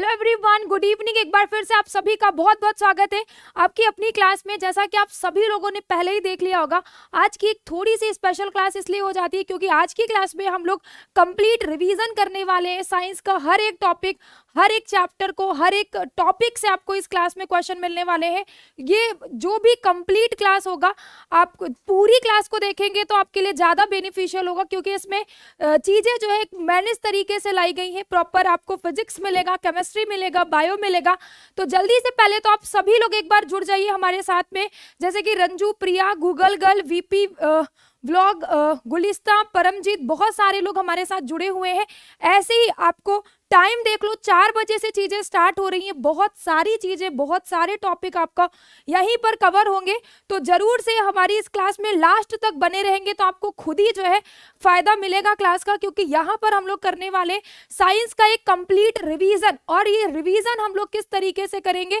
Hello everyone good evening एक बार फिर से आप सभी का बहुत बहुत स्वागत है आपकी अपनी क्लास में जैसा कि आप सभी लोगों ने पहले ही देख लिया होगा आज की एक थोड़ी सी स्पेशल क्लास इसलिए हो जाती है क्योंकि आज की क्लास में हम लोग कंप्लीट रिवीजन करने वाले हैं साइंस का हर एक टॉपिक हर एक चैप्टर को हर एक टॉपिक से आपको इस क्लास में क्वेश्चन मिलने वाले हैं ये जो भी कंप्लीट क्लास होगा आप पूरी क्लास को देखेंगे तो आपके लिए ज़्यादा बेनिफिशियल होगा क्योंकि इसमें चीज़ें जो है मैनेज तरीके से लाई गई हैं प्रॉपर आपको फिजिक्स मिलेगा केमेस्ट्री केमिस्ट्री मिलेगा बायो मिलेगा तो जल्दी से पहले तो आप सभी लोग एक बार जुड़ जाइए हमारे साथ में जैसे कि Ranju Priya Google girl VP vlog Gulista Paramjit बहुत सारे लोग हमारे साथ जुड़े हुए हैं ऐसे ही आपको टाइम देख लो चार बजे से चीज़ें स्टार्ट हो रही हैं बहुत सारी चीज़ें बहुत सारे टॉपिक आपका यहीं पर कवर होंगे तो ज़रूर से हमारी इस क्लास में लास्ट तक बने रहेंगे तो आपको खुद ही जो है फ़ायदा मिलेगा क्लास का क्योंकि यहाँ पर हम लोग करने वाले साइंस का एक कंप्लीट रिवीजन और ये रिवीजन हम लोग किस तरीके से करेंगे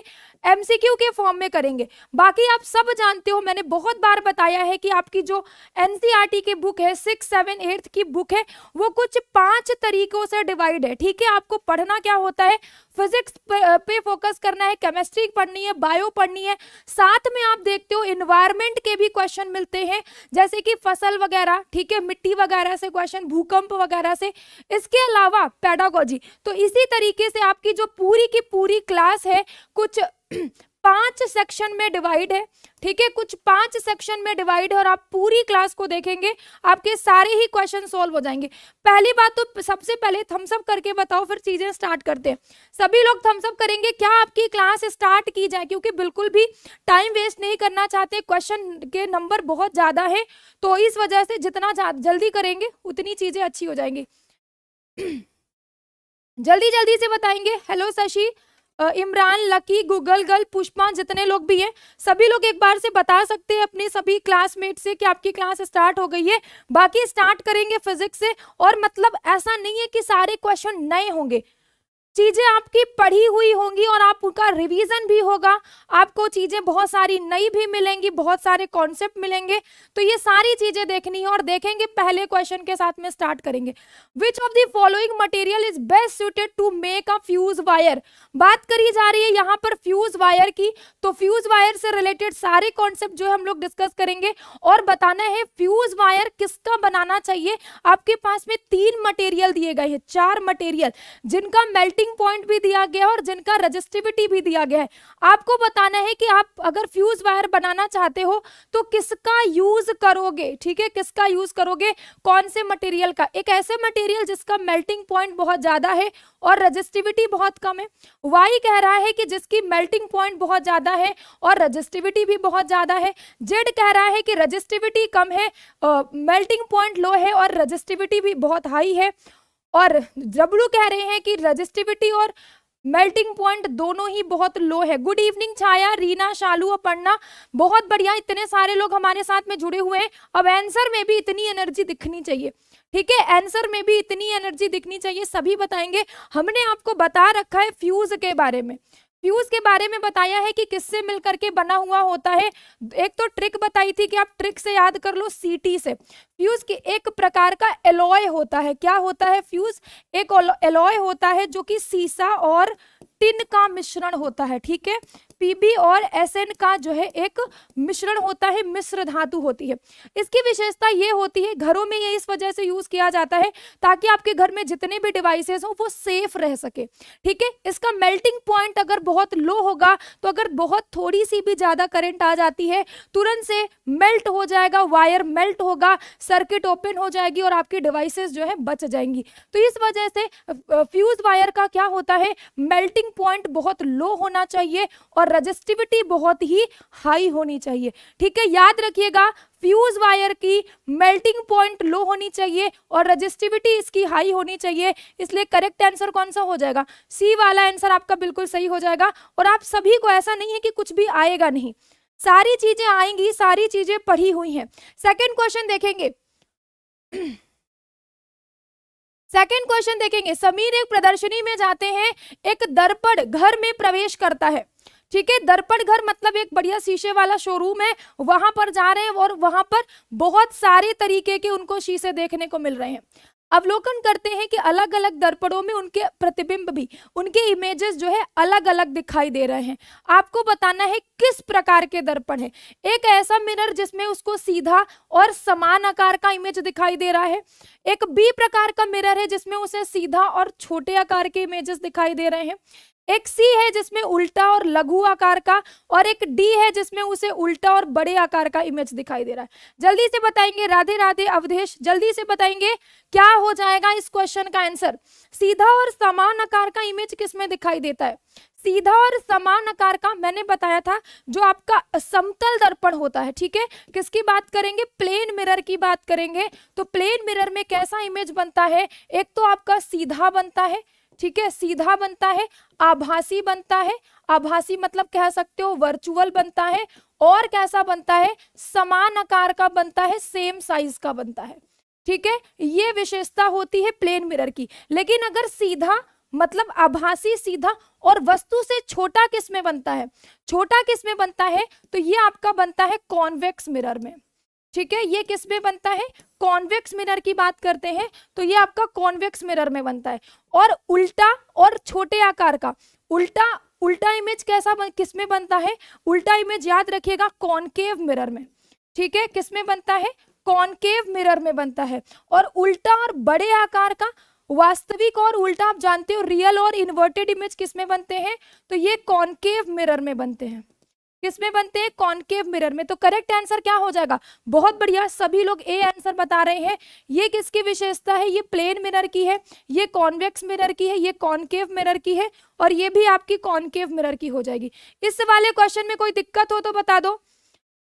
एम के फॉर्म में करेंगे बाकी आप सब जानते हो मैंने बहुत बार बताया है कि आपकी जो एन e की बुक है सिक्स सेवन एट्थ की बुक है वो कुछ पांच तरीकों से डिवाइड है ठीक है आपको पढ़ना क्या होता है फिजिक्स पे पे फोकस करना है केमिस्ट्री पढ़नी है बायो पढ़नी है साथ में आप देखते हो इन्वायरमेंट के भी क्वेश्चन मिलते हैं जैसे कि फसल वगैरह ठीक है मिट्टी वगैरह से क्वेश्चन भूकंप वगैरह से इसके अलावा पैडागोजी तो इसी तरीके से आपकी जो पूरी की पूरी क्लास है कुछ पांच सेक्शन में डिवाइड है ठीक है कुछ पांच सेक्शन में डिवाइड है और आप पूरी क्लास को देखेंगे आपके सारे ही क्वेश्चन सोल्व हो जाएंगे पहली बात तो सबसे पहले थम्सअप करके बताओ फिर चीजें स्टार्ट करते हैं सभी लोग थम्सअप करेंगे क्या आपकी क्लास स्टार्ट की जाए क्योंकि बिल्कुल भी टाइम वेस्ट नहीं करना चाहते क्वेश्चन के नंबर बहुत ज्यादा है तो इस वजह से जितना जल्दी करेंगे उतनी चीजें अच्छी हो जाएंगी जल्दी जल्दी से बताएंगे hello Shashi Imran Lucky Google girl Pushpa जितने लोग भी हैं सभी लोग एक बार से बता सकते हैं अपने सभी क्लासमेट से कि आपकी क्लास स्टार्ट हो गई है बाकी स्टार्ट करेंगे फिजिक्स से और मतलब ऐसा नहीं है कि सारे क्वेश्चन नए होंगे चीज़ें आपकी पढ़ी हुई होंगी और आप उनका रिवीजन भी होगा आपको चीज़ें बहुत सारी नई भी मिलेंगी बहुत सारे कॉन्सेप्ट मिलेंगे तो ये सारी चीज़ें देखनी है और देखेंगे पहले क्वेश्चन के साथ में स्टार्ट करेंगे which of the following material is best suited to make a fuse wire बात करी जा रही है यहाँ पर फ्यूज वायर की तो फ्यूज वायर से रिलेटेड सारे कॉन्सेप्ट जो है हम लोग डिस्कस करेंगे और बताना है फ्यूज वायर किसका बनाना चाहिए आपके पास में तीन मटेरियल दिए गए हैं चार मटेरियल जिनका मेल्ट मेल्टिंग पॉइंट भी दिया गया है और जिनका रजिस्टिविटी भी दिया गया है आपको बताना है कि आप अगर फ्यूज वायर बनाना चाहते हो तो किसका यूज करोगे ठीक है किसका यूज करोगे कौन से मटेरियल का एक ऐसे मटेरियल जिसका मेल्टिंग पॉइंट बहुत ज्यादा है और रजिस्टिविटी बहुत कम है वाई कह रहा है कि जिसकी मेल्टिंग पॉइंट बहुत ज्यादा है और रजिस्टिविटी भी बहुत ज्यादा है जेड कह रहा है कि रजिस्टिविटी कम है मेल्टिंग पॉइंट लो है और रजिस्टिविटी भी बहुत हाई है और जबलू कह रहे हैं कि रजिस्टिविटी और मेल्टिंग पॉइंट दोनों ही बहुत लो है गुड इवनिंग छाया रीना शालू और पन्ना बहुत बढ़िया इतने सारे लोग हमारे साथ में जुड़े हुए हैं अब एंसर में भी इतनी एनर्जी दिखनी चाहिए ठीक है एंसर में भी इतनी एनर्जी दिखनी चाहिए सभी बताएंगे हमने आपको बता रखा है फ्यूज के बारे में फ्यूज के बारे में बताया है कि किससे मिलकर के बना हुआ होता है एक तो ट्रिक बताई थी कि आप ट्रिक से याद कर लो सीटी से फ्यूज के एक प्रकार का एलॉय होता है क्या होता है फ्यूज एक एलॉय होता है जो कि सीसा और टिन का मिश्रण होता है ठीक है पीबी और एसएन का जो है एक मिश्रण होता है मिश्र धातु होती है इसकी विशेषता ये होती है घरों में ये इस वजह से यूज किया जाता है ताकि आपके घर में जितने भी डिवाइसेस हों वो सेफ रह सके ठीक है इसका मेल्टिंग पॉइंट अगर बहुत लो होगा तो अगर बहुत थोड़ी सी भी ज्यादा करेंट आ जाती है तुरंत से मेल्ट हो जाएगा वायर मेल्ट होगा सर्किट ओपन हो जाएगी और आपकी डिवाइसेज जो है बच जाएंगी तो इस वजह से फ्यूज वायर का क्या होता है मेल्टिंग पॉइंट बहुत लो होना चाहिए और रजिस्टिविटी बहुत ही हाई होनी चाहिए ठीक है याद रखिएगा फ्यूज वायर की मेल्टिंग पॉइंट लो होनी चाहिए और रजिस्टिविटी इसकी हाई होनी चाहिए इसलिए करेक्ट आंसर कौन सा हो जाएगा सी वाला आंसर आपका बिल्कुल सही हो जाएगा और आप सभी को ऐसा नहीं है कि कुछ भी आएगा नहीं सारी चीजें आएंगी सारी चीजें पढ़ी हुई हैं सेकेंड क्वेश्चन देखेंगे सेकेंड क्वेश्चन देखेंगे समीर एक प्रदर्शनी में जाते हैं एक दर्पण घर में प्रवेश करता है ठीक है दर्पण घर मतलब एक बढ़िया शीशे वाला शोरूम है वहां पर जा रहे हैं और वहां पर बहुत सारे तरीके के उनको शीशे देखने को मिल रहे हैं अवलोकन करते हैं कि अलग अलग दर्पणों में उनके प्रतिबिंब भी उनके इमेजेस जो है अलग अलग दिखाई दे रहे हैं आपको बताना है किस प्रकार के दर्पण है एक ऐसा मिरर जिसमें उसको सीधा और समान आकार का इमेज दिखाई दे रहा है एक बी प्रकार का मिरर है जिसमें उसे सीधा और छोटे आकार के इमेजेस दिखाई दे रहे हैं एक सी है जिसमें उल्टा और लघु आकार का और एक डी है जिसमें उसे उल्टा और बड़े आकार का इमेज दिखाई दे रहा है जल्दी से बताएंगे राधे राधे अवधेश जल्दी से बताएंगे क्या हो जाएगा इस क्वेश्चन का आंसर सीधा और समान आकार का इमेज किसमें दिखाई देता है सीधा और समान आकार का मैंने बताया था जो आपका समतल दर्पण होता है ठीक है किसकी बात करेंगे प्लेन मिरर की बात करेंगे तो प्लेन मिरर में कैसा इमेज बनता है एक तो आपका सीधा बनता है ठीक है सीधा बनता है आभासी बनता है आभासी मतलब कह सकते हो वर्चुअल बनता है और कैसा बनता है समान आकार का बनता है सेम साइज का बनता है ठीक है ये विशेषता होती है प्लेन मिरर की लेकिन अगर सीधा मतलब आभासी सीधा और वस्तु से छोटा किस में बनता है छोटा किस में बनता है तो ये आपका बनता है कॉन्वेक्स मिरर में ठीक है ये किस में बनता है कॉन्वेक्स मिरर की बात करते हैं तो ये आपका कॉन्वेक्स मिरर में बनता है और उल्टा और छोटे आकार का उल्टा उल्टा इमेज कैसा बन, किस में बनता है उल्टा इमेज याद रखिएगा कॉनकेव मिरर में ठीक है किस में बनता है कॉनकेव मिरर में बनता है और उल्टा और बड़े आकार का वास्तविक और उल्टा आप जानते हो रियल और इन्वर्टेड इमेज किस में बनते हैं तो ये कॉनकेव मिरर में बनते हैं किसमें बनते हैं कॉनकेव मिरर में तो करेक्ट आंसर क्या हो जाएगा बहुत बढ़िया सभी लोग ए आंसर बता रहे हैं ये किसकी विशेषता है ये प्लेन मिरर की है ये कॉन्वेक्स मिरर की है ये कॉन्केव मिरर की है और ये भी आपकी कॉन्केव मिरर की हो जाएगी इस वाले क्वेश्चन में कोई दिक्कत हो तो बता दो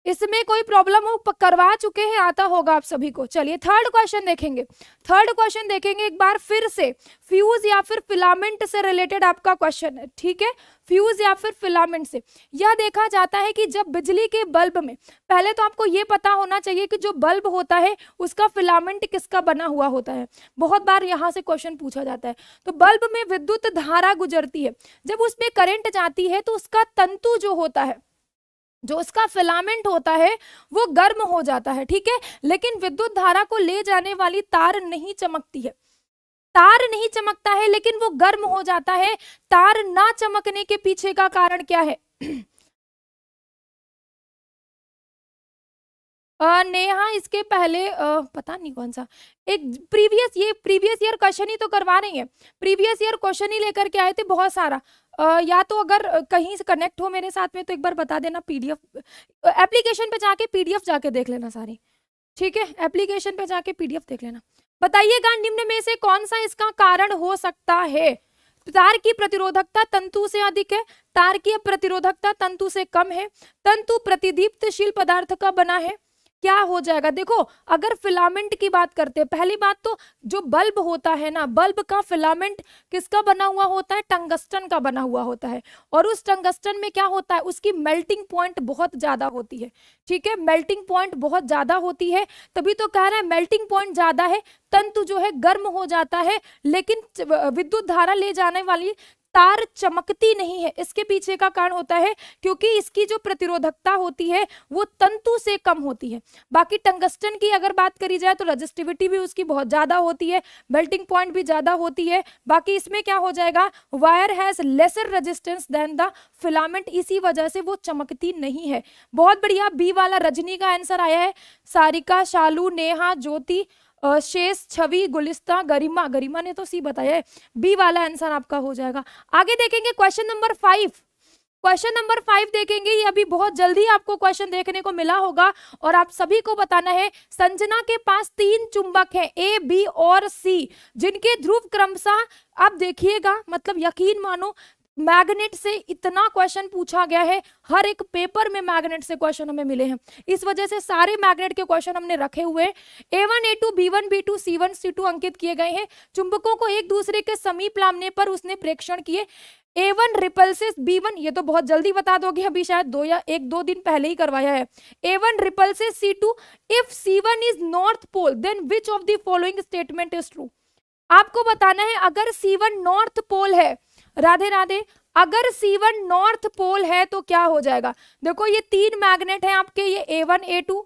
इसमें कोई प्रॉब्लम हो करवा चुके हैं आता होगा आप सभी को चलिए थर्ड क्वेश्चन देखेंगे थर्ड क्वेश्चन देखेंगे एक बार फिर से फ्यूज या फिर फिलामेंट से रिलेटेड आपका क्वेश्चन है ठीक है फ्यूज या फिर फिलामेंट से यह देखा जाता है कि जब बिजली के बल्ब में पहले तो आपको ये पता होना चाहिए कि जो बल्ब होता है उसका फिलामेंट किसका बना हुआ होता है बहुत बार यहाँ से क्वेश्चन पूछा जाता है तो बल्ब में विद्युत धारा गुजरती है जब उसमें करंट जाती है तो उसका तंतु जो होता है जो उसका फिलामेंट होता है वो गर्म हो जाता है ठीक है लेकिन विद्युत धारा को ले जाने वाली तार नहीं चमकती है तार नहीं चमकता है लेकिन वो गर्म हो जाता है तार ना चमकने के पीछे का कारण क्या है नेहा इसके पहले पता नहीं कौन सा एक प्रीवियस ये प्रीवियस ईयर क्वेश्चन ही तो करवा रही है प्रीवियस ईयर क्वेश्चन ही लेकर के आए थे बहुत सारा या तो अगर कहीं से कनेक्ट हो मेरे साथ में तो एक बार बता देना पीडीएफ एप्लीकेशन पे जाके पीडीएफ जाके देख लेना सारी ठीक है एप्लीकेशन पे जाके पीडीएफ देख लेना बताइएगा निम्न में से कौन सा इसका कारण हो सकता है तार की प्रतिरोधकता तंतु से अधिक है तार की प्रतिरोधकता तंतु से कम है तंतु प्रतिदीप्तशील पदार्थ का बना है क्या हो जाएगा देखो अगर फिलामेंट की बात करते हैं पहली बात तो जो बल्ब होता है ना बल्ब का फिलामेंट किसका बना हुआ होता है टंगस्टन का बना हुआ होता है और उस टंगस्टन में क्या होता है उसकी मेल्टिंग पॉइंट बहुत ज़्यादा होती है ठीक है मेल्टिंग पॉइंट बहुत ज़्यादा होती है तभी तो कह रहा है मेल्टिंग पॉइंट ज़्यादा है तंतु जो है गर्म हो जाता है लेकिन विद्युत धारा ले जाने वाली तार चमकती नहीं है इसके पीछे का कारण होता है क्योंकि इसकी जो प्रतिरोधकता होती है वो तंतु से कम होती है बाकी टंगस्टन की अगर बात करी जाए तो रजिस्टिविटी भी उसकी बहुत ज़्यादा होती है बेल्टिंग पॉइंट भी ज़्यादा होती है बाकी इसमें क्या हो जाएगा wire has lesser resistance than the filament इसी वजह से वो चमकती नहीं है बहुत बढ़िया बी वाला रजनी का आंसर आया है सारिका शालू नेहा ज्योति शेष छवि गुलिस्ता गरिमा गरिमा ने तो सी बताया है बी वाला आंसर आपका हो जाएगा आगे देखेंगे question number five question number five देखेंगे ये अभी बहुत जल्दी आपको क्वेश्चन देखने को मिला होगा और आप सभी को बताना है संजना के पास तीन चुंबक हैं ए बी और सी जिनके ध्रुव क्रमशः आप देखिएगा मतलब यकीन मानो मैग्नेट से इतना क्वेश्चन पूछा गया है हर एक पेपर में मैग्नेट से क्वेश्चन हमें मिले हैं इस वजह से सारे मैग्नेट के क्वेश्चन हमने रखे हुए A one A two B one B two C one C two अंकित किए गए हैं चुंबकों को एक दूसरे के समीप लाने पर उसने प्रेक्षण किए A one repulses B one ये तो बहुत जल्दी बता दोगे अभी शायद दो या एक दो दिन पहले ही करवाया है A one repulses C two if C one is north pole then which of the following statement is true आपको बताना है अगर सी वन नॉर्थ पोल है राधे राधे अगर C1 नॉर्थ पोल है तो क्या हो जाएगा देखो ये तीन मैग्नेट हैं आपके ये A1 A2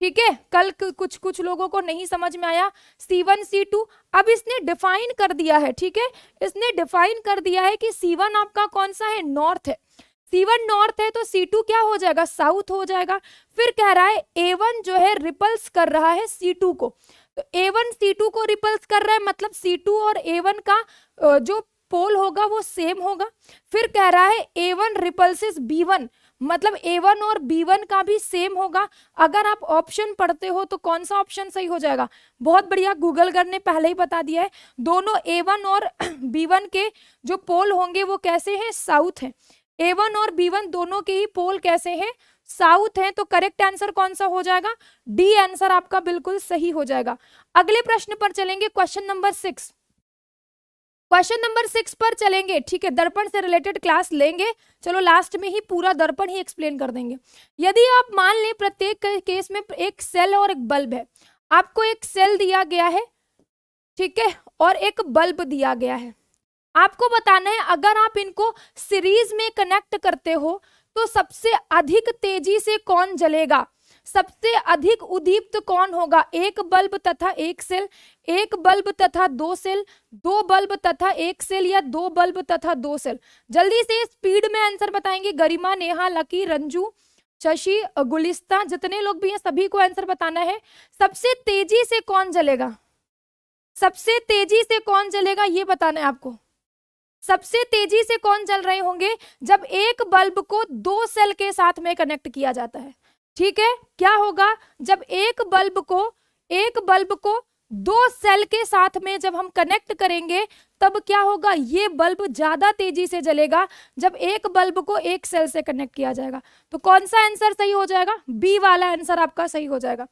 ठीक है कल कुछ कुछ लोगों को नहीं समझ में आया C1 C2 अब इसने डिफाइन कर दिया है ठीक है इसने डिफाइन कर दिया है कि C1 आपका कौन सा है नॉर्थ है C1 नॉर्थ है तो C2 क्या हो जाएगा साउथ हो जाएगा फिर कह रहा है A1 जो है रिपल्स कर रहा है C2 को तो A1 C2 को रिपल्स कर रहा है मतलब C2 और A1 का जो पोल होगा वो सेम होगा फिर कह रहा है A one repulses B one मतलब ए वन और बी वन का भी सेम होगा अगर आप ऑप्शन पढ़ते हो तो कौन सा ऑप्शन सही हो जाएगा बहुत बढ़िया गूगल गर ने पहले ही बता दिया है दोनों ए वन और बी वन के जो पोल होंगे वो कैसे हैं साउथ हैं ए वन और बी वन दोनों के ही पोल कैसे हैं साउथ हैं तो करेक्ट आंसर कौन सा हो जाएगा डी आंसर आपका बिल्कुल सही हो जाएगा अगले प्रश्न पर चलेंगे question number six question number six पर चलेंगे ठीक है दर्पण से रिलेटेड क्लास लेंगे चलो लास्ट में ही पूरा दर्पण ही एक्सप्लेन कर देंगे यदि आप मान लें प्रत्येक केस में एक सेल और एक बल्ब है आपको एक सेल दिया गया है ठीक है और एक बल्ब दिया गया है आपको बताना है अगर आप इनको सीरीज में कनेक्ट करते हो तो सबसे अधिक तेजी से कौन जलेगा सबसे अधिक उदीप्त कौन होगा एक बल्ब तथा एक सेल एक बल्ब तथा दो सेल दो बल्ब तथा एक सेल या दो बल्ब तथा दो सेल जल्दी से स्पीड में आंसर बताएंगे गरिमा नेहा लकी रंजू शशि गुलिस्ता जितने लोग भी हैं सभी को आंसर बताना है सबसे तेजी से कौन जलेगा सबसे तेजी से कौन जलेगा ये बताना है आपको सबसे तेजी से कौन जल रहे होंगे जब एक बल्ब को दो सेल के साथ में कनेक्ट किया जाता है ठीक है क्या होगा जब एक बल्ब को एक बल्ब को दो सेल के साथ में जब हम कनेक्ट करेंगे तब क्या होगा ये बल्ब ज्यादा तेजी से जलेगा जब एक बल्ब को एक सेल से कनेक्ट किया जाएगा तो कौन सा आंसर सही हो जाएगा बी वाला आंसर आपका सही हो जाएगा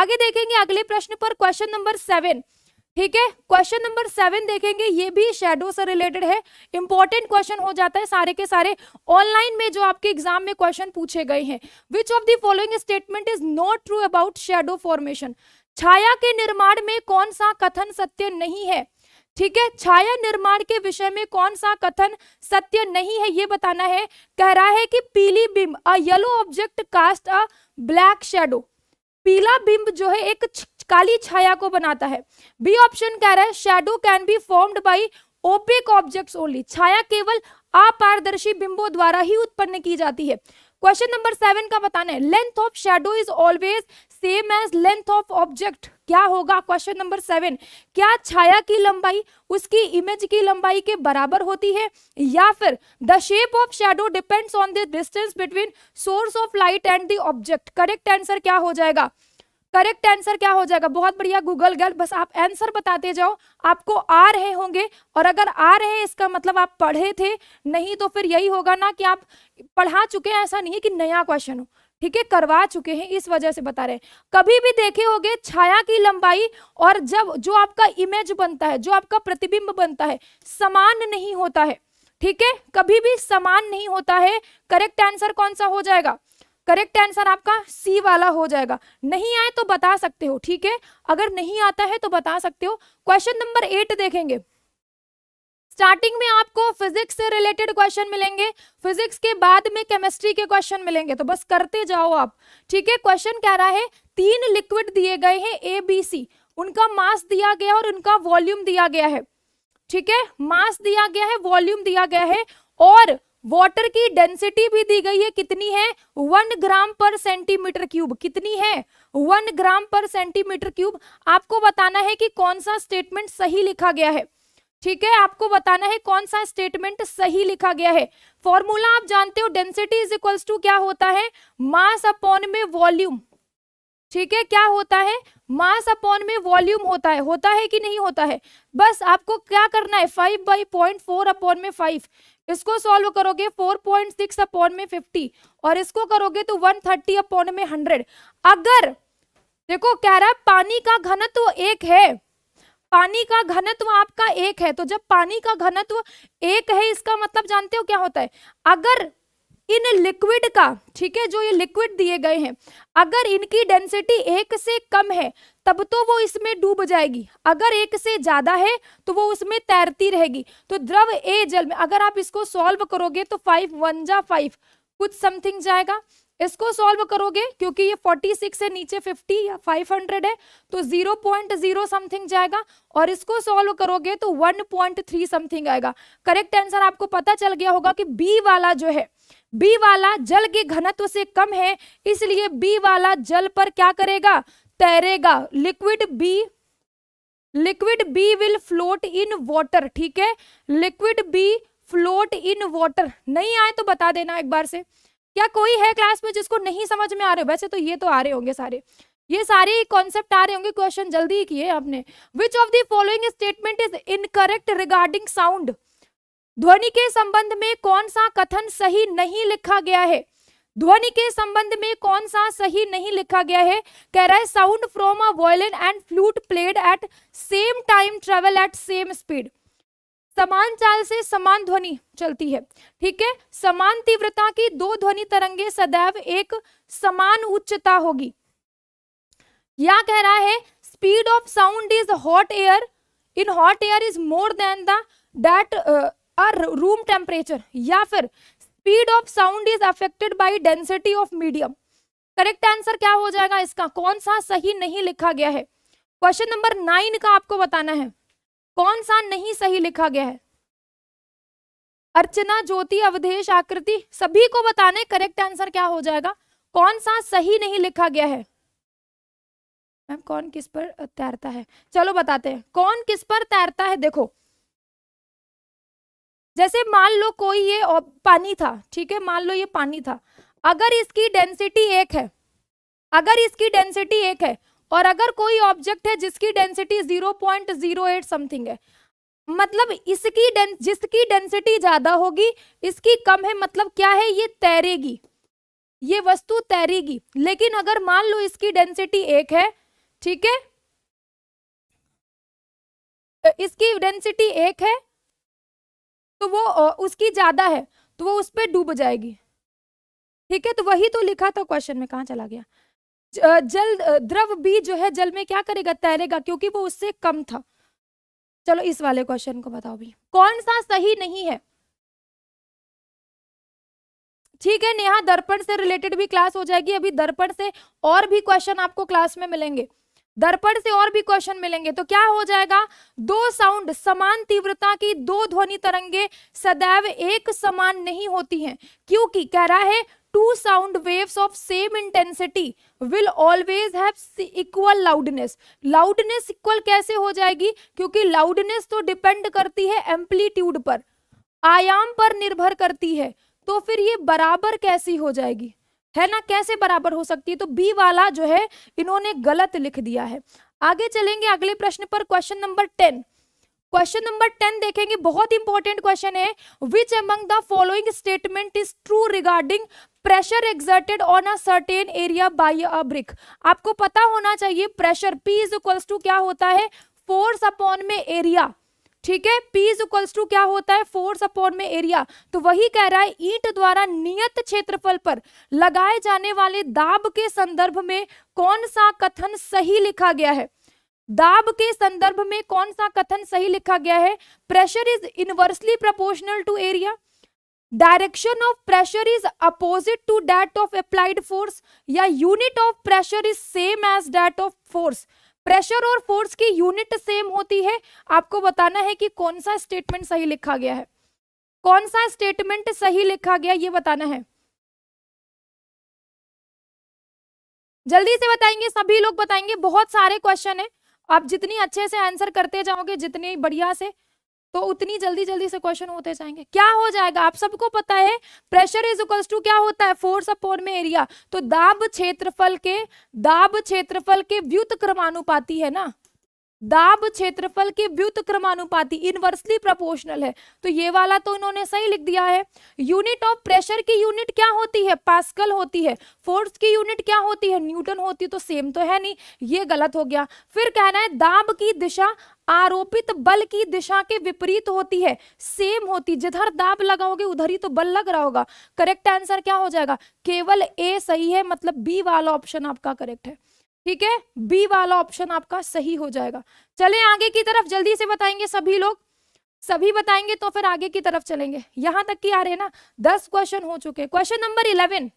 आगे देखेंगे अगले प्रश्न पर क्वेश्चन नंबर सेवन ठीक है क्वेश्चन नंबर सेवन देखेंगे ये भी शेडो से रिलेटेड है इंपॉर्टेंट क्वेश्चन हो जाता है सारे के सारे ऑनलाइन में जो आपके एग्जाम में क्वेश्चन पूछे गए हैं which of the following statement is not true about shadow formation छाया के निर्माण में कौन सा कथन सत्य नहीं है ठीक है छाया निर्माण के विषय में कौन सा कथन सत्य नहीं है ये बताना है कह रहा है कि पीली बिंब a yellow object cast a black shadow पीला बिंब जो है एक काली छाया को बनाता है बी ऑप्शन कह रहा है shadow can be formed by opaque object only छाया केवल अपारदर्शी बिंबों द्वारा ही उत्पन्न की जाती है क्वेश्चन नंबर सेवन का बताना है length of shadow is always same as length of object क्या होगा क्वेश्चन नंबर सेवन क्या छाया की लंबाई उसकी इमेज की लंबाई के बराबर होती है या फिर the shape of shadow depends on the distance between source of light and the object correct answer क्या हो जाएगा करेक्ट आंसर क्या हो जाएगा बहुत बढ़िया गूगल गर्ल बस आप आंसर बताते जाओ आपको आ रहे होंगे और अगर आ रहे हैं इसका मतलब आप पढ़े थे नहीं तो फिर यही होगा ना कि आप पढ़ा चुके हैं ऐसा नहीं है कि नया क्वेश्चन हो ठीक है करवा चुके हैं इस वजह से बता रहे हैं कभी भी देखे होंगे छाया की लंबाई और जब जो आपका इमेज बनता है जो आपका प्रतिबिंब बनता है समान नहीं होता है ठीक है कभी भी समान नहीं होता है करेक्ट आंसर कौन सा हो जाएगा करेक्ट आंसर आपका सी वाला हो जाएगा नहीं आए तो बता सकते हो ठीक है अगर नहीं आता है तो बता सकते हो क्वेश्चन नंबर एट देखेंगे स्टार्टिंग में आपको फिजिक्स से रिलेटेड क्वेश्चन मिलेंगे फिजिक्स के बाद में केमिस्ट्री के क्वेश्चन मिलेंगे तो बस करते जाओ आप ठीक है क्वेश्चन कह रहा है तीन लिक्विड दिए गए हैं ए बी सी उनका मास दिया गया और उनका वॉल्यूम दिया गया है ठीक है मास दिया गया है वॉल्यूम दिया गया है और वाटर की डेंसिटी भी दी गई है कितनी है वन ग्राम पर सेंटीमीटर क्यूब कितनी है वन ग्राम पर सेंटीमीटर क्यूब आपको बताना है कि कौन सा स्टेटमेंट सही लिखा गया है ठीक है आपको बताना है कौन सा स्टेटमेंट सही लिखा गया है फॉर्मूला आप जानते हो डेंसिटी इज इक्वल्स टू क्या होता है मास अपॉन में वॉल्यूम ठीक है क्या होता है मास अपॉन में वॉल्यूम होता है होता है कि नहीं होता है बस आपको क्या करना है five by point four upon में फाइव इसको सॉल्व करोगे 4.6 पॉइंट सिक्स अपॉन में 50 और इसको करोगे तो 130 थर्टी अपॉन में 100 अगर देखो कह रहा है पानी का घनत्व एक है पानी का घनत्व आपका एक है तो जब पानी का घनत्व एक है इसका मतलब जानते हो क्या होता है अगर इन लिक्विड का ठीक है जो ये लिक्विड दिए गए हैं अगर इनकी डेंसिटी एक से कम है तब तो वो इसमें डूब जाएगी अगर एक से ज्यादा है तो वो उसमें तैरती रहेगी तो द्रव ए जल में अगर आप इसको सॉल्व करोगे तो फाइव वन जा फाइव कुछ समथिंग जाएगा इसको सॉल्व करोगे क्योंकि ये 46 सिक्स है नीचे 50 या 500 है तो 0.0 समथिंग जाएगा और इसको सॉल्व करोगे तो 1.3 समथिंग आएगा करेक्ट आंसर आपको पता चल गया होगा कि बी वाला जो है बी वाला जल के घनत्व से कम है इसलिए बी वाला जल पर क्या करेगा तैरेगा liquid B liquid B will float in water ठीक है liquid B float in water नहीं आए तो बता देना एक बार से क्या कोई है क्लास में जिसको नहीं समझ में आ रहे वैसे तो ये तो आ रहे होंगे सारे ये सारे कॉन्सेप्ट आ रहे होंगे क्वेश्चन जल्दी ही किए आपने which of the following statement is incorrect regarding sound ध्वनि के संबंध में कौन सा कथन सही नहीं लिखा गया है ध्वनि के संबंध में कौन सा सही नहीं लिखा गया है कह रहा है sound from a violin and flute played at same time travel at same speed समान चाल से समान ध्वनि चलती है ठीक है समान तीव्रता की दो ध्वनि तरंगे सदैव एक समान उच्चता होगी या कह रहा है speed of sound is hot air in hot air is more than the that are room temperature या फिर speed of sound is affected by density of medium correct answer क्या हो जाएगा इसका कौन सा सही नहीं लिखा गया है क्वेश्चन नंबर नाइन का आपको बताना है कौन सा नहीं सही लिखा गया है अर्चना ज्योति अवधेश आकृति सभी को बताने करेक्ट आंसर क्या हो जाएगा कौन सा सही नहीं लिखा गया है मैम कौन किस पर तैरता है चलो बताते हैं कौन किस पर तैरता है देखो जैसे मान लो कोई ये पानी था ठीक है मान लो ये पानी था अगर इसकी डेंसिटी एक है अगर इसकी डेंसिटी एक है और अगर कोई ऑब्जेक्ट है जिसकी डेंसिटी 0.08 समथिंग है मतलब इसकी डें जिसकी डेंसिटी ज्यादा होगी इसकी कम है मतलब क्या है ये तैरेगी ये वस्तु तैरेगी लेकिन अगर मान लो इसकी डेंसिटी एक है ठीक है इसकी डेंसिटी एक है तो वो उसकी ज्यादा है तो वो उस पर डूब जाएगी ठीक है तो वही तो लिखा था क्वेश्चन में कहा चला गया जल द्रव भी जो है जल में क्या करेगा तैरेगा क्योंकि वो उससे कम था चलो इस वाले क्वेश्चन को बताओ भी कौन सा सही नहीं है ठीक है नेहा दर्पण से रिलेटेड भी क्लास हो जाएगी अभी दर्पण से और भी क्वेश्चन आपको क्लास में मिलेंगे दर्पण से और भी क्वेश्चन मिलेंगे तो क्या हो जाएगा दो साउंड समान तीव्रता की दो ध्वनि तरंगे सदैव एक समान नहीं होती हैं क्योंकि कह रहा है two sound waves of same intensity will always have equal loudness loudness equal कैसे हो जाएगी क्योंकि loudness तो depend करती है amplitude पर आयाम पर निर्भर करती है तो फिर ये बराबर कैसी हो जाएगी है ना कैसे बराबर हो सकती है तो बी वाला जो है इन्होंने गलत लिख दिया है आगे चलेंगे अगले प्रश्न पर question number ten question number ten देखेंगे बहुत इंपॉर्टेंट क्वेश्चन है which among the following statement is true regarding pressure exerted on a certain area by a brick आपको पता होना चाहिए pressure P is equals to क्या होता है फोर्स अपॉन में एरिया ठीक है पी इज इक्वल्स टू क्या होता है फोर्स अपॉन में एरिया तो वही कह रहा है ईंट द्वारा नियत क्षेत्रफल पर लगाए जाने वाले दाब के संदर्भ में कौन सा कथन सही लिखा गया है दाब के संदर्भ में कौन सा कथन सही लिखा गया है pressure is inversely proportional to area direction of pressure is opposite to that of applied force या unit of pressure is same as that of force pressure और फोर्स की यूनिट सेम होती है आपको बताना है कि कौन सा स्टेटमेंट सही लिखा गया है कौन सा स्टेटमेंट सही लिखा गया ये बताना है जल्दी से बताएंगे सभी लोग बताएंगे बहुत सारे क्वेश्चन है आप जितनी अच्छे से आंसर करते जाओगे जितनी बढ़िया से तो उतनी जल्दी जल्दी से क्वेश्चन होते जाएंगे क्या हो जाएगा आप सबको पता है प्रेशर इज इक्वल्स टू क्या होता है फोर्स अपॉन में एरिया तो दाब क्षेत्रफल के दाब क्षेत्रफल के व्युत क्रमानुपाती है ना दाब क्षेत्रफल के व्युत क्रमानुपाती इनवर्सली प्रोपोर्शनल है तो ये वाला तो इन्होंने सही लिख दिया है यूनिट ऑफ प्रेशर की यूनिट क्या होती है पास्कल होती है फोर्स की यूनिट क्या होती है न्यूटन होती है तो सेम तो है नहीं ये गलत हो गया फिर कहना है दाब की दिशा आरोपित बल की दिशा के विपरीत होती है सेम होती जिधर दाब लगाओगे उधर ही तो बल लग रहा होगा करेक्ट आंसर क्या हो जाएगा केवल ए सही है मतलब बी वाला ऑप्शन आपका करेक्ट है ठीक है बी वाला ऑप्शन आपका सही हो जाएगा चले आगे की तरफ जल्दी से बताएंगे सभी लोग सभी बताएंगे तो फिर आगे की तरफ चलेंगे यहां तक की आ रहे ना दस क्वेश्चन हो चुके question number eleven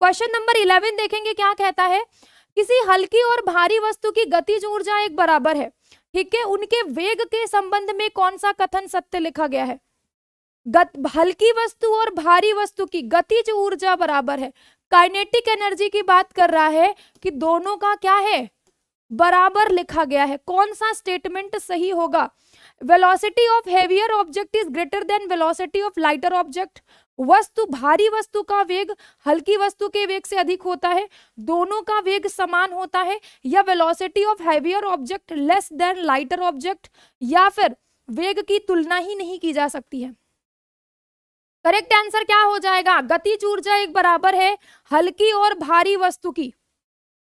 question number eleven देखेंगे क्या कहता है किसी हल्की और भारी वस्तु की गतिज ऊर्जा एक बराबर है ठीक है उनके वेग के संबंध में कौन सा कथन सत्य लिखा गया है गत हल्की वस्तु और भारी वस्तु की गतिज ऊर्जा बराबर है काइनेटिक एनर्जी की बात कर रहा है कि दोनों का क्या है बराबर लिखा गया है कौन सा स्टेटमेंट सही होगा velocity of heavier object is greater than velocity of lighter object वस्तु भारी वस्तु का वेग हल्की वस्तु के वेग से अधिक होता है दोनों का वेग समान होता है या velocity of heavier object less than lighter object या फिर वेग की तुलना ही नहीं की जा सकती है करेक्ट आंसर क्या हो जाएगा गतिज ऊर्जा एक बराबर है हल्की और भारी वस्तु की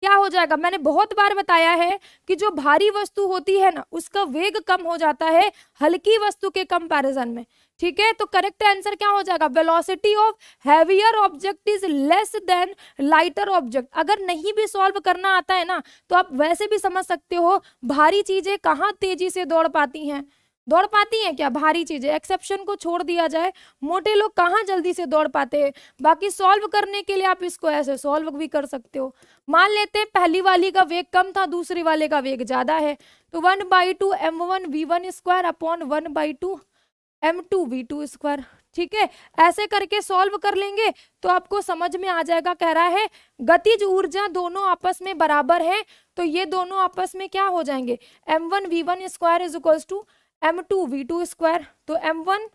क्या हो जाएगा मैंने बहुत बार बताया है कि जो भारी वस्तु होती है ना उसका वेग कम हो जाता है हल्की वस्तु के कंपैरिजन में ठीक है तो करेक्ट आंसर क्या हो जाएगा velocity of heavier object is less than lighter object अगर नहीं भी सॉल्व करना आता है ना तो आप वैसे भी समझ सकते हो भारी चीजें कहाँ तेजी से दौड़ पाती हैं दौड़ पाती हैं क्या भारी चीज़ें एक्सेप्शन को छोड़ दिया जाए मोटे लोग कहाँ जल्दी से दौड़ पाते हैं बाकी सॉल्व करने के लिए आप इसको ऐसे सॉल्व भी कर सकते हो मान लेते हैं पहली वाली का वेग कम था दूसरे वाले का वेग ज़्यादा है तो one by two m one v one square upon one by two m two v two square ठीक है ऐसे करके सॉल्व कर लेंगे तो आपको समझ में आ जाएगा कह रहा है गतिज ऊर्जा दोनों आपस में बराबर है तो ये दोनों आपस में क्या हो जाएंगे m one v one square is equals to m two v two square तो m one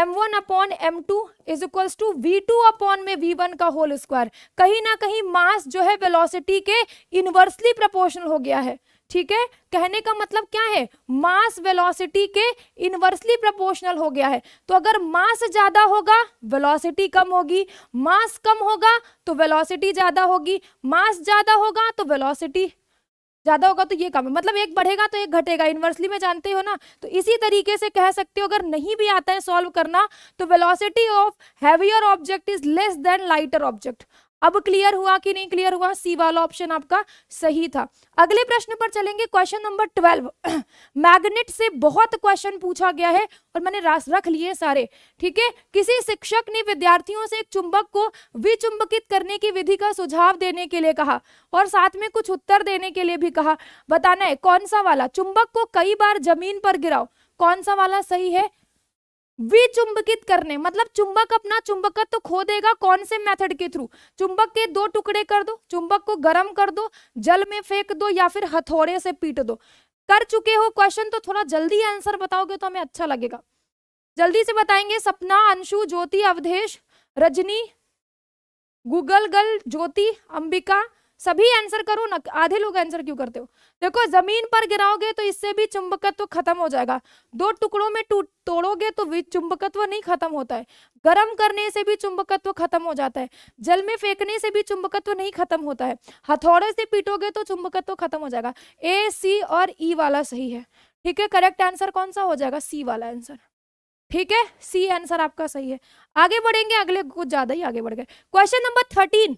m one upon m two is equals to v two upon में वी वन का होल स्क्वायर कहीं ना कहीं मास जो है वेलोसिटी के inversely proportional हो गया है ठीक है कहने का मतलब क्या है मास वेलोसिटी के इनवर्सली प्रोपोर्शनल हो गया है तो अगर मास ज्यादा होगा वेलोसिटी कम होगी मास कम होगा तो वेलोसिटी ज्यादा होगी मास ज्यादा होगा तो वेलोसिटी ज़्यादा होगा तो ये कम है मतलब एक बढ़ेगा तो एक घटेगा इनवर्सली में जानते हो ना तो इसी तरीके से कह सकते हो अगर नहीं भी आता है सॉल्व करना तो velocity of heavier object is less than lighter object अब क्लियर हुआ कि नहीं क्लियर हुआ सी वाला ऑप्शन आपका सही था अगले प्रश्न पर चलेंगे क्वेश्चन नंबर ट्वेल्व मैग्नेट से बहुत क्वेश्चन पूछा गया है और मैंने रख लिए सारे ठीक है किसी शिक्षक ने विद्यार्थियों से एक चुंबक को विचुंबकित करने की विधि का सुझाव देने के लिए कहा और साथ में कुछ उत्तर देने के लिए भी कहा बताना है कौन सा वाला चुंबक को कई बार जमीन पर गिराओ कौन सा वाला सही है विचुंबकित करने मतलब चुंबक अपना चुंबकत्व तो खो देगा कौन से मेथड के थ्रू चुंबक के दो टुकड़े कर दो चुंबक को गर्म कर दो जल में फेंक दो या फिर हथौड़े से पीट दो कर चुके हो क्वेश्चन तो थोड़ा जल्दी आंसर बताओगे तो हमें अच्छा लगेगा जल्दी से बताएंगे सपना अंशु ज्योति अवधेश रजनी गूगल गल ज्योति अंबिका सभी आंसर करो ना आधे लोग आंसर क्यों करते हो देखो जमीन पर गिराओगे तो इससे भी चुंबकत्व खत्म हो जाएगा दो टुकड़ों में टूट तोड़ोगे तो चुंबकत्व नहीं खत्म होता है गर्म करने से भी चुंबकत्व खत्म हो जाता है जल में फेंकने से भी चुंबकत्व नहीं खत्म होता है हथौड़े से पीटोगे तो चुंबकत्व खत्म हो जाएगा ए सी और ई e वाला सही है ठीक है करेक्ट आंसर कौन सा हो जाएगा सी वाला आंसर ठीक है सी आंसर आपका सही है आगे बढ़ेंगे अगले कुछ ज्यादा ही आगे बढ़ गए question number thirteen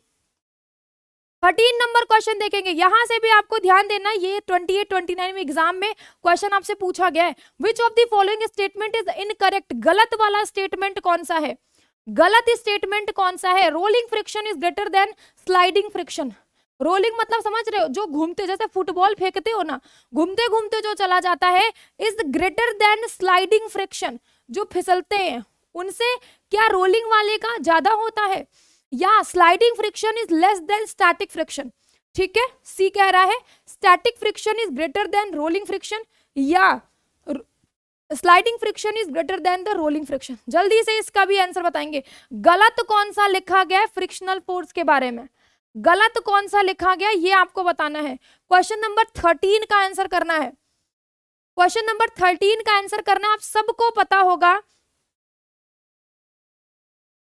thirteen number question देखेंगे यहां से भी आपको ध्यान देना ये ट्वेंटी एट ट्वेंटी नाइन में एग्जाम में क्वेश्चन आपसे पूछा गया है which of the following statement is incorrect गलत वाला स्टेटमेंट कौन सा है गलत स्टेटमेंट कौन सा है rolling friction is greater than sliding friction rolling मतलब समझ रहे हो जो घूमते जैसे फुटबॉल फेंकते हो ना घूमते घूमते जो चला जाता है is greater than sliding friction जो फिसलते हैं उनसे क्या रोलिंग वाले का ज्यादा होता है या sliding friction is less than static friction ठीक है सी कह रहा है static friction is greater than rolling friction या sliding friction is greater than the rolling friction जल्दी से इसका भी आंसर बताएंगे गलत कौन सा लिखा गया है फ्रिक्शनल फोर्स के बारे में गलत कौन सा लिखा गया ये आपको बताना है क्वेश्चन नंबर थर्टीन का आंसर करना है क्वेश्चन नंबर थर्टीन का आंसर करना आप सबको पता होगा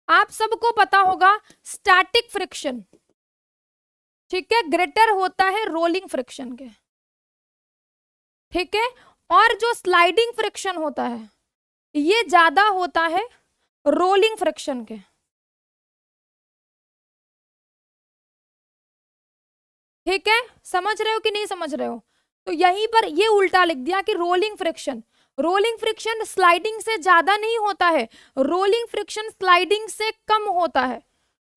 आप सबको पता होगा स्टैटिक फ्रिक्शन ठीक है ग्रेटर होता है रोलिंग फ्रिक्शन के ठीक है और जो स्लाइडिंग फ्रिक्शन होता है ये ज्यादा होता है रोलिंग फ्रिक्शन के ठीक है समझ रहे हो कि नहीं समझ रहे हो तो यहीं पर ये उल्टा लिख दिया कि rolling friction rolling friction sliding से ज्यादा नहीं होता है रोलिंग फ्रिक्शन स्लाइडिंग से कम होता है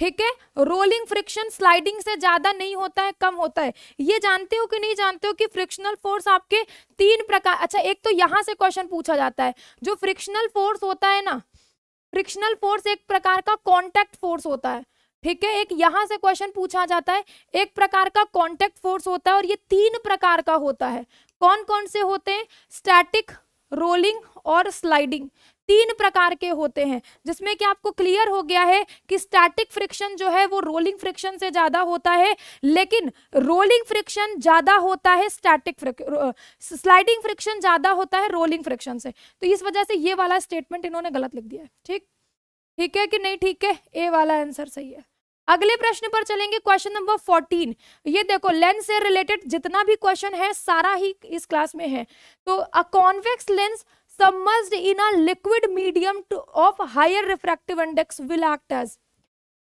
ठीक है रोलिंग फ्रिक्शन स्लाइडिंग से ज्यादा नहीं होता है कम होता है ये जानते हो कि नहीं जानते हो कि फ्रिक्शनल फोर्स आपके तीन प्रकार अच्छा एक तो यहां से क्वेश्चन पूछा जाता है जो फ्रिक्शनल फोर्स होता है ना फ्रिक्शनल फोर्स एक प्रकार का कॉन्टेक्ट फोर्स होता है ठीक है एक यहां से क्वेश्चन पूछा जाता है एक प्रकार का कॉन्टेक्ट फोर्स होता है और ये तीन प्रकार का होता है कौन कौन से होते हैं स्टैटिक रोलिंग और स्लाइडिंग तीन प्रकार के होते हैं जिसमें कि आपको क्लियर हो गया है कि स्टैटिक फ्रिक्शन जो है वो रोलिंग फ्रिक्शन से ज़्यादा होता है लेकिन रोलिंग फ्रिक्शन ज़्यादा होता है स्टैटिक स्लाइडिंग फ्रिक्शन ज़्यादा होता है रोलिंग फ्रिक्शन से तो इस वजह से ये वाला स्टेटमेंट इन्होंने गलत लिख दिया है ठीक ठीक है कि नहीं ठीक है ए वाला आंसर सही है अगले प्रश्न पर चलेंगे क्वेश्चन नंबर फोर्टीन ये देखो लेंस से रिलेटेड जितना भी क्वेश्चन है सारा ही इस क्लास में है तो a convex lens submerged in a liquid medium to, of higher refractive index will act as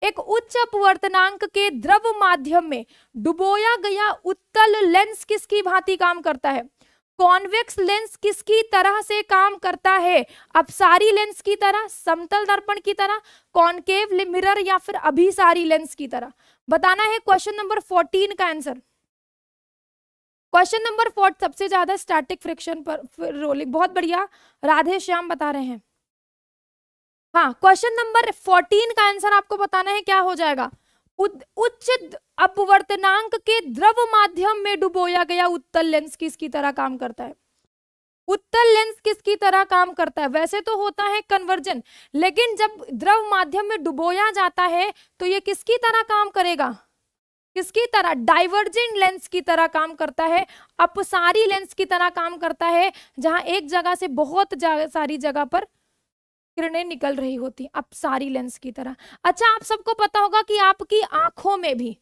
एक उच्च अपवर्तनांक के द्रव माध्यम में डुबोया गया उत्तल लेंस किसकी भांति काम करता है कॉन्वेक्स लेंस किसकी तरह से काम करता है अपसारी लेंस की तरह समतल दर्पण की तरह कॉन्केव मिरर या फिर अभिसारी लेंस की तरह बताना है क्वेश्चन नंबर फोर्टीन का आंसर क्वेश्चन नंबर फोर्थ सबसे ज्यादा स्टैटिक फ्रिक्शन पर रोलिंग बहुत बढ़िया राधे श्याम बता रहे हैं हाँ क्वेश्चन नंबर फोर्टीन का आंसर आपको बताना है क्या हो जाएगा उच्च अपवर्तनांक के द्रव माध्यम में डुबोया गया उत्तल लेंस किसकी तरह काम करता है उत्तल लेंस किसकी तरह काम करता है वैसे तो होता है कन्वर्जन लेकिन जब द्रव माध्यम में डुबोया जाता है तो ये किसकी तरह काम करेगा किसकी तरह डाइवर्जिंग लेंस की तरह काम करता है अपसारी लेंस की तरह काम करता है जहां एक जगह से बहुत सारी जगह पर किरणें निकल रही होती अब सारी लेंस की तरह अच्छा आप सबको पता होगा कि आपकी आंखों में भी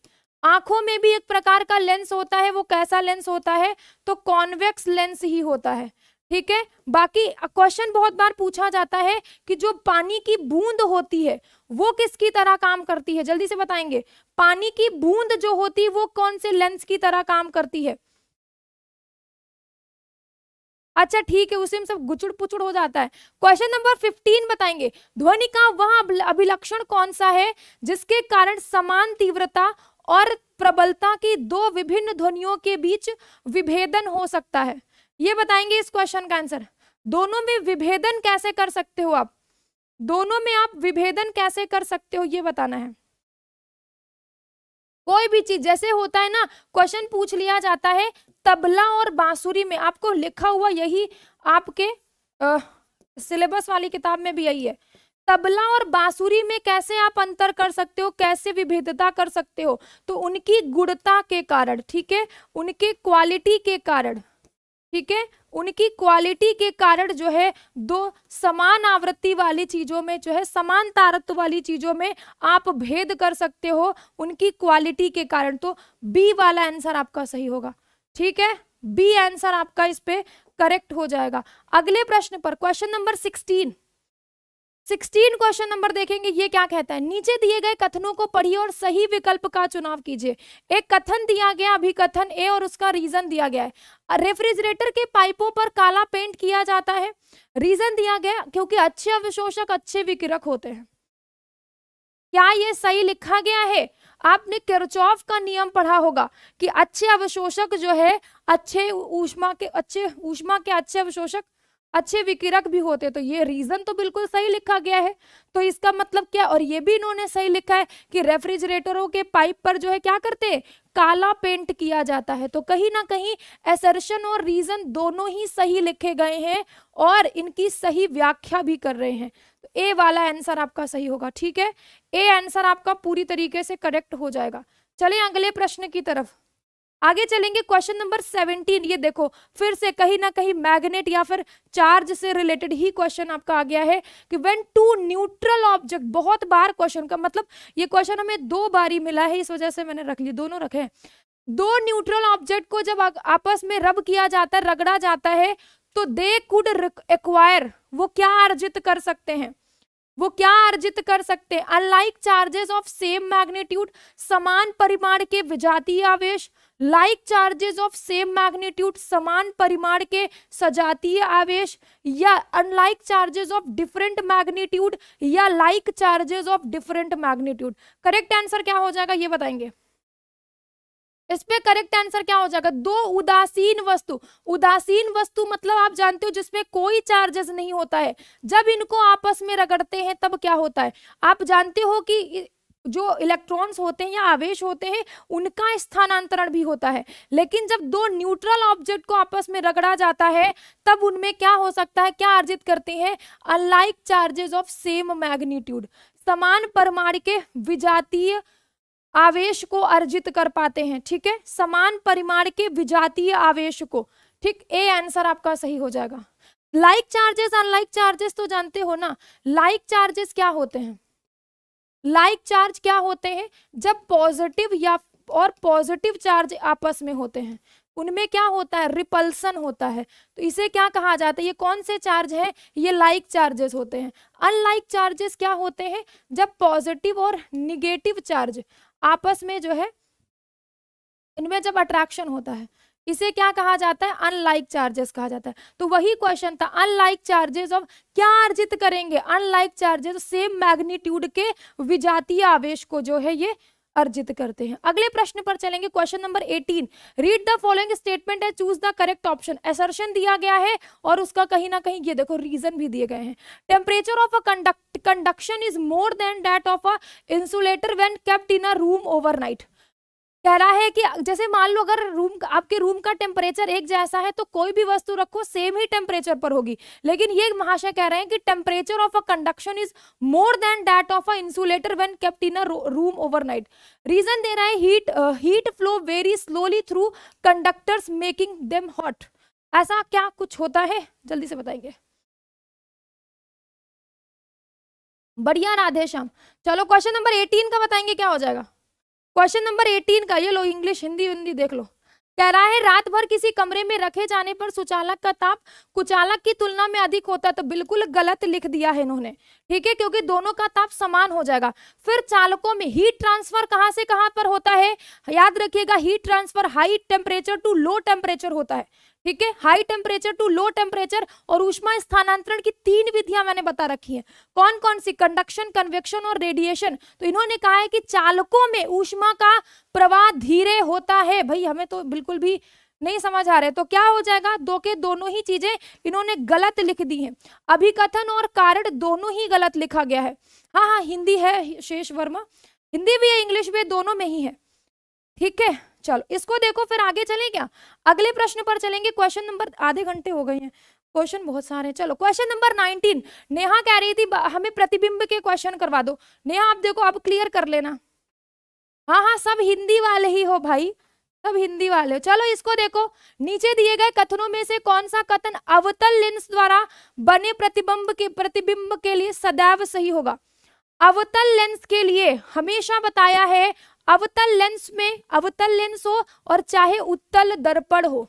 आंखों में भी एक प्रकार का लेंस होता है वो कैसा लेंस होता है तो कॉन्वेक्स लेंस ही होता है ठीक है बाकी क्वेश्चन बहुत बार पूछा जाता है कि जो पानी की बूंद होती है वो किसकी तरह काम करती है जल्दी से बताएंगे पानी की बूंद जो होती है वो कौन से लेंस की तरह काम करती है अच्छा ठीक है उसी में सब गुचुड़ पुचुड़ हो जाता है क्वेश्चन नंबर फिफ्टीन बताएंगे ध्वनि का वह अभिलक्षण कौन सा है जिसके कारण समान तीव्रता और प्रबलता की दो विभिन्न ध्वनियों के बीच विभेदन हो सकता है ये बताएंगे इस क्वेश्चन का आंसर दोनों में विभेदन कैसे कर सकते हो आप दोनों में आप विभेदन कैसे कर सकते हो ये बताना है कोई भी चीज जैसे होता है ना क्वेश्चन पूछ लिया जाता है तबला और बांसुरी में आपको लिखा हुआ यही आपके सिलेबस वाली किताब में भी यही है तबला और बांसुरी में कैसे आप अंतर कर सकते हो कैसे विभेदता कर सकते हो तो उनकी गुणता के कारण ठीक है उनके क्वालिटी के कारण ठीक है उनकी क्वालिटी के कारण जो है दो समान आवृत्ति वाली चीज़ों में जो है समान तारत्व वाली चीज़ों में आप भेद कर सकते हो उनकी क्वालिटी के कारण तो बी वाला आंसर आपका सही होगा ठीक है बी आंसर आपका इस पे करेक्ट हो जाएगा अगले प्रश्न पर question number sixteen sixteen question number देखेंगे ये क्या कहता है नीचे दिए गए कथनों को पढ़िए और सही विकल्प का चुनाव कीजिए एक कथन दिया गया अभी कथन ए और उसका रीजन दिया गया है रेफ्रिजरेटर के पाइपों पर काला पेंट किया जाता है रीजन दिया गया क्योंकि अच्छे अवशोषक अच्छे विकिरक होते हैं क्या ये सही लिखा गया है आपने किरचॉफ का नियम पढ़ा होगा कि अच्छे अवशोषक जो है अच्छे ऊष्मा के अच्छे ऊष्मा के अच्छे अवशोषक अच्छे विकिरक भी होते तो ये रीजन तो बिल्कुल सही लिखा गया है तो इसका मतलब क्या और ये भी इन्होंने सही लिखा है कि रेफ्रिजरेटरों के पाइप पर जो है क्या करते काला पेंट किया जाता है तो कहीं ना कहीं एसर्शन और रीजन दोनों ही सही लिखे गए हैं और इनकी सही व्याख्या भी कर रहे हैं तो ए वाला आंसर आपका सही होगा ठीक है ए आंसर आपका पूरी तरीके से करेक्ट हो जाएगा चले अगले प्रश्न की तरफ आगे चलेंगे क्वेश्चन नंबर सेवनटीन ये देखो फिर से कहीं ना कहीं मैग्नेट या फिर चार्ज से रिलेटेड ही क्वेश्चन आपका आ गया है कि वेन टू न्यूट्रल ऑब्जेक्ट बहुत बार क्वेश्चन का मतलब ये क्वेश्चन हमें दो बार ही मिला है इस वजह से मैंने रख लिया दोनों रखे दो न्यूट्रल ऑब्जेक्ट को जब आपस में रब किया जाता है रगड़ा जाता है तो दे कुड एक्वायर वो क्या अर्जित कर सकते हैं वो क्या अर्जित कर सकते हैं unlike charges of same magnitude समान परिमाण के विजातीय आवेश like charges of same magnitude समान परिमाण के सजातीय आवेश या unlike charges of different magnitude या like charges of different magnitude correct answer क्या हो जाएगा ये बताएंगे इस पे करेक्ट आंसर क्या हो जाएगा दो उदासीन वस्तु उदासीन वस्तु मतलब आप जानते हो जिसपे कोई चार्जेस नहीं होता है जब इनको आपस में रगड़ते हैं तब क्या होता है आप जानते हो कि जो इलेक्ट्रॉन्स होते हैं या आवेश होते हैं उनका स्थानांतरण भी होता है लेकिन जब दो न्यूट्रल ऑब्जेक्ट को आपस में रगड़ा जाता है तब उनमें क्या हो सकता है क्या अर्जित करते हैं unlike charges of same magnitude समान परमाणु के विजातीय आवेश को अर्जित कर पाते हैं ठीक है समान परिमाण के विजातीय आवेश को ठीक ए आंसर आपका सही हो जाएगा लाइक चार्जेस अनलाइक चार्जेस तो जानते हो ना लाइक चार्जेस क्या होते हैं लाइक like चार्ज क्या होते हैं जब पॉजिटिव या और पॉजिटिव चार्ज आपस में होते हैं उनमें क्या होता है रिपल्सन होता है तो इसे क्या कहा जाता है ये कौन से चार्ज है ये लाइक like चार्जेस होते हैं अनलाइक चार्जेस क्या होते हैं जब पॉजिटिव और निगेटिव चार्ज आपस में जो है इनमें जब अट्रैक्शन होता है इसे क्या कहा जाता है अनलाइक चार्जेस कहा जाता है तो वही क्वेश्चन था अनलाइक चार्जेस ऑफ क्या अर्जित करेंगे अनलाइक चार्जेस सेम मैग्नीट्यूड के विजातीय आवेश को जो है ये अर्जित करते हैं अगले प्रश्न पर चलेंगे question number 18 read the following statement है choose the correct option assertion दिया गया है और उसका कहीं ना कहीं ये देखो रीजन भी दिए गए हैं temperature of a conduct conduction is more than that of a insulator when kept in a room overnight कह रहा है कि जैसे मान लो अगर रूम आपके रूम का टेम्परेचर एक जैसा है तो कोई भी वस्तु रखो सेम ही टेम्परेचर पर होगी लेकिन ये महाशय कह रहे हैं कि temperature of a conduction is more than that of a insulator when kept in a room overnight reason दे रहा है heat heat flow very slowly through conductors making them hot ऐसा क्या कुछ होता है जल्दी से बताएंगे बढ़िया राधेश्याम चलो क्वेश्चन नंबर एटीन का बताएंगे क्या हो जाएगा क्वेश्चन नंबर एटीन का ये लो इंग्लिश हिंदी हिंदी देख लो कह रहा है रात भर किसी कमरे में रखे जाने पर सुचालक का ताप कुचालक की तुलना में अधिक होता है तो बिल्कुल गलत लिख दिया है इन्होंने ठीक है क्योंकि दोनों का ताप समान हो जाएगा फिर चालकों में हीट ट्रांसफर कहां से कहां पर होता है याद रखिएगा heat transfer high temperature to low temperature होता है ठीक है high temperature to low temperature और ऊष्मा स्थानांतरण की तीन विधियां मैंने बता रखी है कौन कौन सी कंडक्शन कन्वेक्शन और रेडिएशन तो इन्होंने कहा है कि चालकों में ऊष्मा का प्रवाह धीरे होता है भाई हमें तो बिल्कुल भी नहीं समझ आ रहे तो क्या हो जाएगा दो के दोनों ही चीजें इन्होंने गलत लिख दी हैं अभिकथन और कारण दोनों ही गलत लिखा गया है हाँ हाँ हिंदी है शेष वर्मा हिंदी भी है इंग्लिश भी दोनों में ही है ठीक है चलो इसको देखो फिर आगे चले क्या अगले प्रश्न पर चलेंगे क्वेश्चन नंबर आधे घंटे हो गए हैं क्वेश्चन बहुत सारे हैं चलो क्वेश्चन नंबर नाइनटीन नेहा कह रही थी हमें प्रतिबिंब के क्वेश्चन करवा दो नेहा आप देखो आप क्लियर कर लेना हाँ हाँ सब हिंदी वाले ही हो भाई सब हिंदी वाले हो चलो इसको देखो नीचे दिए गए कथनों में से कौन सा कथन अवतल लेंस द्वारा बने प्रतिबिंब के प्रतिबिंब के लिए सदैव सही होगा अवतल लेंस के लिए हमेशा बताया है अवतल लेंस में अवतल लेंस हो और चाहे उत्तल दर्पण हो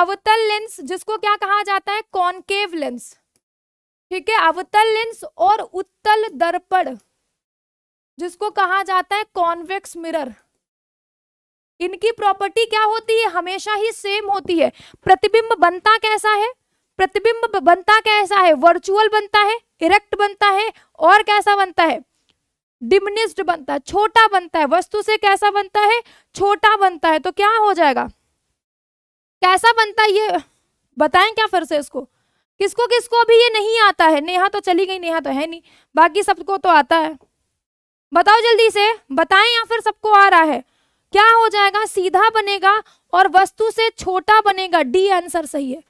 अवतल लेंस जिसको क्या कहा जाता है कॉनकेव लेंस ठीक है अवतल लेंस और उत्तल दर्पण जिसको कहा जाता है कॉन्वेक्स मिरर इनकी प्रॉपर्टी क्या होती है हमेशा ही सेम होती है प्रतिबिंब बनता कैसा है प्रतिबिंब बनता कैसा है वर्चुअल बनता है इरेक्ट बनता है और कैसा बनता है डिमिनिस्ड बनता है छोटा बनता है वस्तु से कैसा बनता है छोटा बनता है तो क्या हो जाएगा कैसा बनता है ये बताएं क्या फिर से इसको किसको किसको अभी ये नहीं आता है नेहा तो चली गई नेहा तो है नहीं बाकी सबको तो आता है बताओ जल्दी से बताएं या फिर सबको आ रहा है क्या हो जाएगा सीधा बनेगा और वस्तु से छोटा बनेगा डी आंसर सही है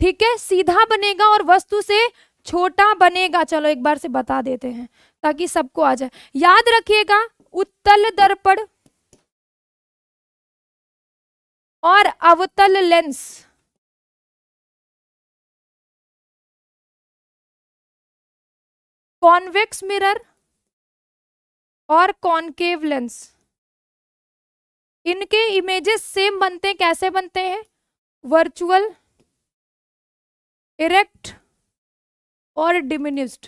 ठीक है सीधा बनेगा और वस्तु से छोटा बनेगा चलो एक बार से बता देते हैं ताकि सबको आ जाए याद रखिएगा उत्तल दर्पण और अवतल लेंस कॉन्वेक्स मिरर और कॉन्केव लेंस इनके इमेजेस सेम बनते कैसे बनते हैं वर्चुअल इरेक्ट और डिमिनिस्ड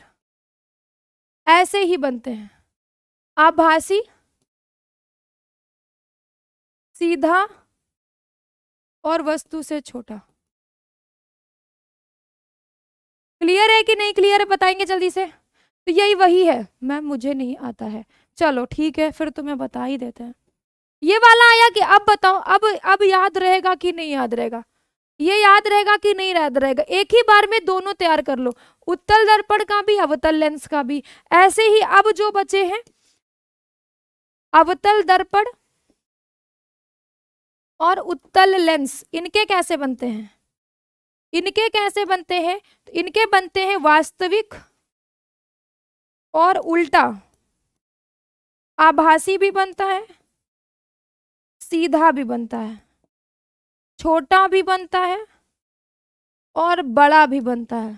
ऐसे ही बनते हैं आभासी सीधा और वस्तु से छोटा क्लियर है कि नहीं क्लियर है बताएंगे जल्दी से तो यही वही है मैम मुझे नहीं आता है चलो ठीक है फिर तुम्हें तो बता ही देते हैं ये वाला आया कि अब बताओ अब अब याद रहेगा कि नहीं याद रहेगा ये याद रहेगा कि नहीं याद रहेगा एक ही बार में दोनों तैयार कर लो उत्तल दर्पण का भी अवतल लेंस का भी ऐसे ही अब जो बचे हैं अवतल दर्पण और उत्तल लेंस इनके कैसे बनते हैं इनके कैसे बनते हैं तो इनके बनते हैं वास्तविक और उल्टा आभासी भी बनता है सीधा भी बनता है छोटा भी बनता है और बड़ा भी बनता है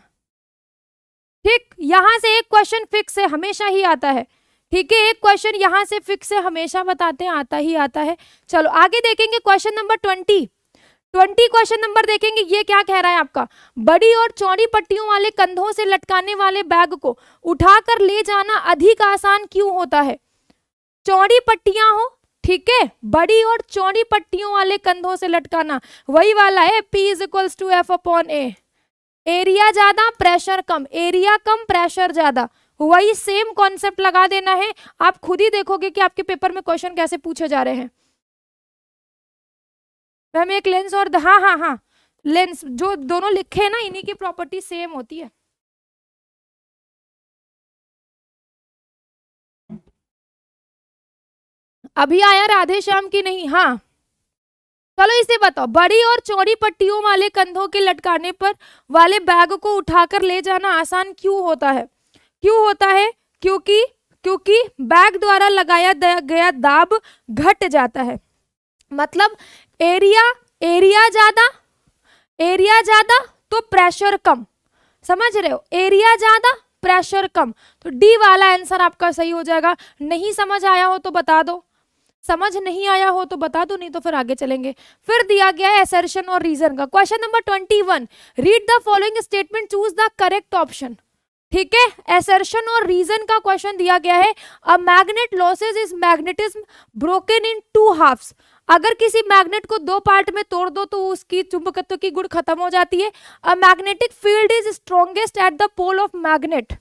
ठीक यहाँ से एक क्वेश्चन फिक्स है हमेशा ही आता है ठीक है एक क्वेश्चन यहां से फिक्स है हमेशा बताते हैं आता ही आता है चलो आगे देखेंगे question number twenty twenty question number देखेंगे ये क्या कह रहा है आपका बड़ी और चौड़ी पट्टियों वाले कंधों से लटकाने वाले बैग को उठाकर ले जाना अधिक आसान क्यों होता है चौड़ी पट्टियां हो ठीक है बड़ी और चौड़ी पट्टियों वाले कंधों से लटकाना वही वाला है P is equals to F upon A area ज्यादा प्रेशर कम एरिया कम प्रेशर ज्यादा वही सेम कॉन्सेप्ट लगा देना है आप खुद ही देखोगे कि आपके पेपर में क्वेश्चन कैसे पूछे जा रहे हैं मैम एक लेंस और हाँ हाँ हाँ लेंस जो दोनों लिखे हैं ना इन्हीं की प्रॉपर्टी सेम होती है अभी आया राधे श्याम की नहीं हाँ चलो इसे बताओ बड़ी और चौड़ी पट्टियों वाले कंधों के लटकाने पर वाले बैग को उठाकर ले जाना आसान क्यों होता है क्यों होता है क्योंकि क्योंकि बैग द्वारा लगाया गया दाब घट जाता है मतलब एरिया एरिया ज़्यादा एरिया ज़्यादा तो प्रेशर कम समझ रहे हो एरिया ज़्यादा प्रेशर कम तो डी वाला आंसर आपका सही हो जाएगा नहीं समझ आया हो तो बता दो समझ नहीं आया हो तो बता दो नहीं तो फिर आगे चलेंगे फिर दिया गया है एसर्शन और रीजन का question number twenty one read the following statement choose the correct option ठीक है एसर्शन और रीजन का क्वेश्चन दिया गया है a magnet loses is magnetism broken in two half अगर किसी मैग्नेट को दो पार्ट में तोड़ दो तो उसकी चुंबकत्व की गुण खत्म हो जाती है a magnetic field is strongest at the pole of magnet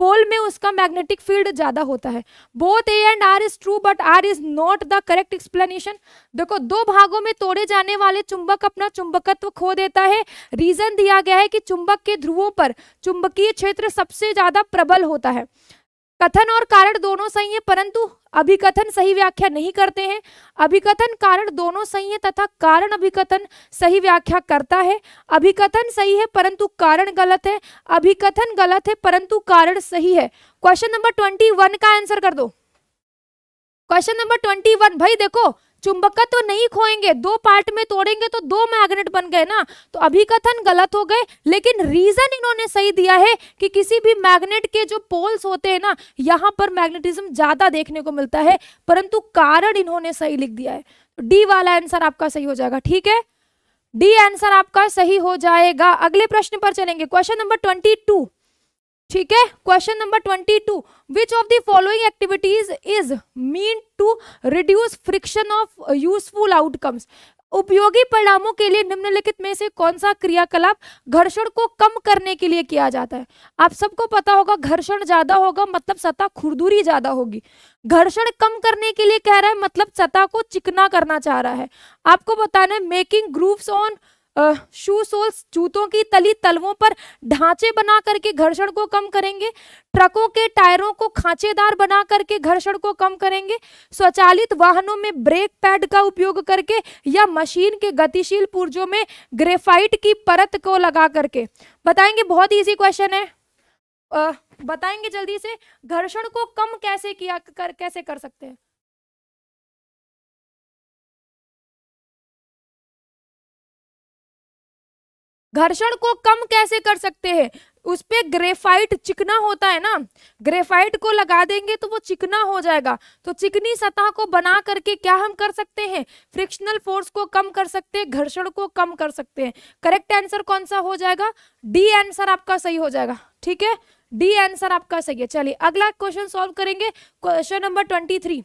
pole में उसका मैग्नेटिक फील्ड ज़्यादा होता है both A and R is true but R is not the correct explanation देखो दो भागों में तोड़े जाने वाले चुंबक अपना चुंबकत्व खो देता है रीज़न दिया गया है कि चुंबक के ध्रुवों पर चुंबकीय क्षेत्र सबसे ज़्यादा प्रबल होता है कथन और कारण दोनों सही है परंतु अभिकथन सही व्याख्या नहीं करते हैं अभिकथन कारण दोनों सही है तथा कारण अभिकथन सही व्याख्या करता है अभिकथन सही है परंतु कारण गलत है अभिकथन गलत है परंतु कारण सही है क्वेश्चन नंबर ट्वेंटी वन का आंसर कर दो क्वेश्चन नंबर ट्वेंटी वन भाई देखो चुंबकत्व तो नहीं खोएंगे दो पार्ट में तोड़ेंगे तो दो मैग्नेट बन गए ना तो अभी कथन गलत हो गए लेकिन रीजन इन्होंने सही दिया है कि किसी भी मैग्नेट के जो पोल्स होते हैं ना यहाँ पर मैग्नेटिज्म ज्यादा देखने को मिलता है परंतु कारण इन्होंने सही लिख दिया है डी वाला आंसर आपका सही हो जाएगा ठीक है डी आंसर आपका सही हो जाएगा अगले प्रश्न पर चलेंगे क्वेश्चन नंबर ट्वेंटी टू ठीक है question number twenty two which of the following activities is mean to reduce friction of useful outcomes उपयोगी परिणामों के लिए निम्नलिखित में से कौन सा क्रियाकलाप घर्षण को कम करने के लिए किया जाता है आप सबको पता होगा घर्षण ज्यादा होगा मतलब सतह खुरदुरी ज्यादा होगी घर्षण कम करने के लिए कह रहा है मतलब सतह को चिकना करना चाह रहा है आपको बताना है making grooves on shoe soles जूतों की तली तलवों पर ढांचे बना करके घर्षण को कम करेंगे ट्रकों के टायरों को खांचेदार बना करके घर्षण को कम करेंगे स्वचालित वाहनों में ब्रेक पैड का उपयोग करके या मशीन के गतिशील पुर्जों में ग्रेफाइट की परत को लगा करके बताएंगे बहुत ईजी क्वेश्चन है आ, बताएंगे जल्दी से घर्षण को कम कैसे किया कर कैसे कर सकते हैं घर्षण को कम कैसे कर सकते हैं उस पर ग्रेफाइट चिकना होता है ना ग्रेफाइट को लगा देंगे तो वो चिकना हो जाएगा तो चिकनी सतह को बना करके क्या हम कर सकते हैं फ्रिक्शनल फोर्स को कम कर सकते हैं घर्षण को कम कर सकते हैं करेक्ट आंसर कौन सा हो जाएगा डी आंसर आपका सही हो जाएगा ठीक है डी आंसर आपका सही है चलिए अगला क्वेश्चन सॉल्व करेंगे question number twenty three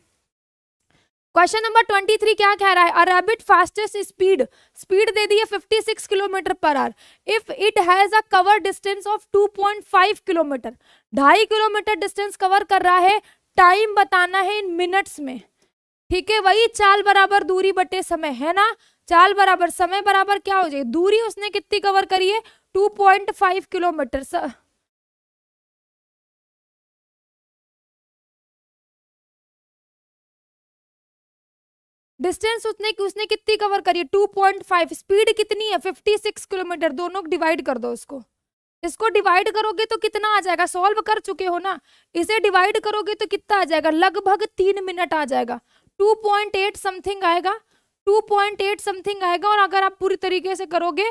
question number twenty three क्या कह रहा है अरेबिट फास्टेस्ट स्पीड स्पीड दे दी है fifty six kilometre per hour if it has a cover distance of two point five kilometre ढाई किलोमीटर डिस्टेंस कवर कर रहा है टाइम बताना है इन मिनट्स में ठीक है वही चाल बराबर दूरी बटे समय है ना चाल बराबर समय बराबर क्या हो जाए दूरी उसने कितनी कवर करी है two point five kilometre distance उसने की उसने कितनी कवर करी है 2.5 स्पीड कितनी है 56 किलोमीटर दोनों डिवाइड कर दो इसको इसको डिवाइड करोगे तो कितना आ जाएगा सॉल्व कर चुके हो ना इसे डिवाइड करोगे तो कितना आ जाएगा लगभग तीन मिनट आ जाएगा 2.8 समथिंग आएगा 2.8 समथिंग आएगा और अगर आप पूरी तरीके से करोगे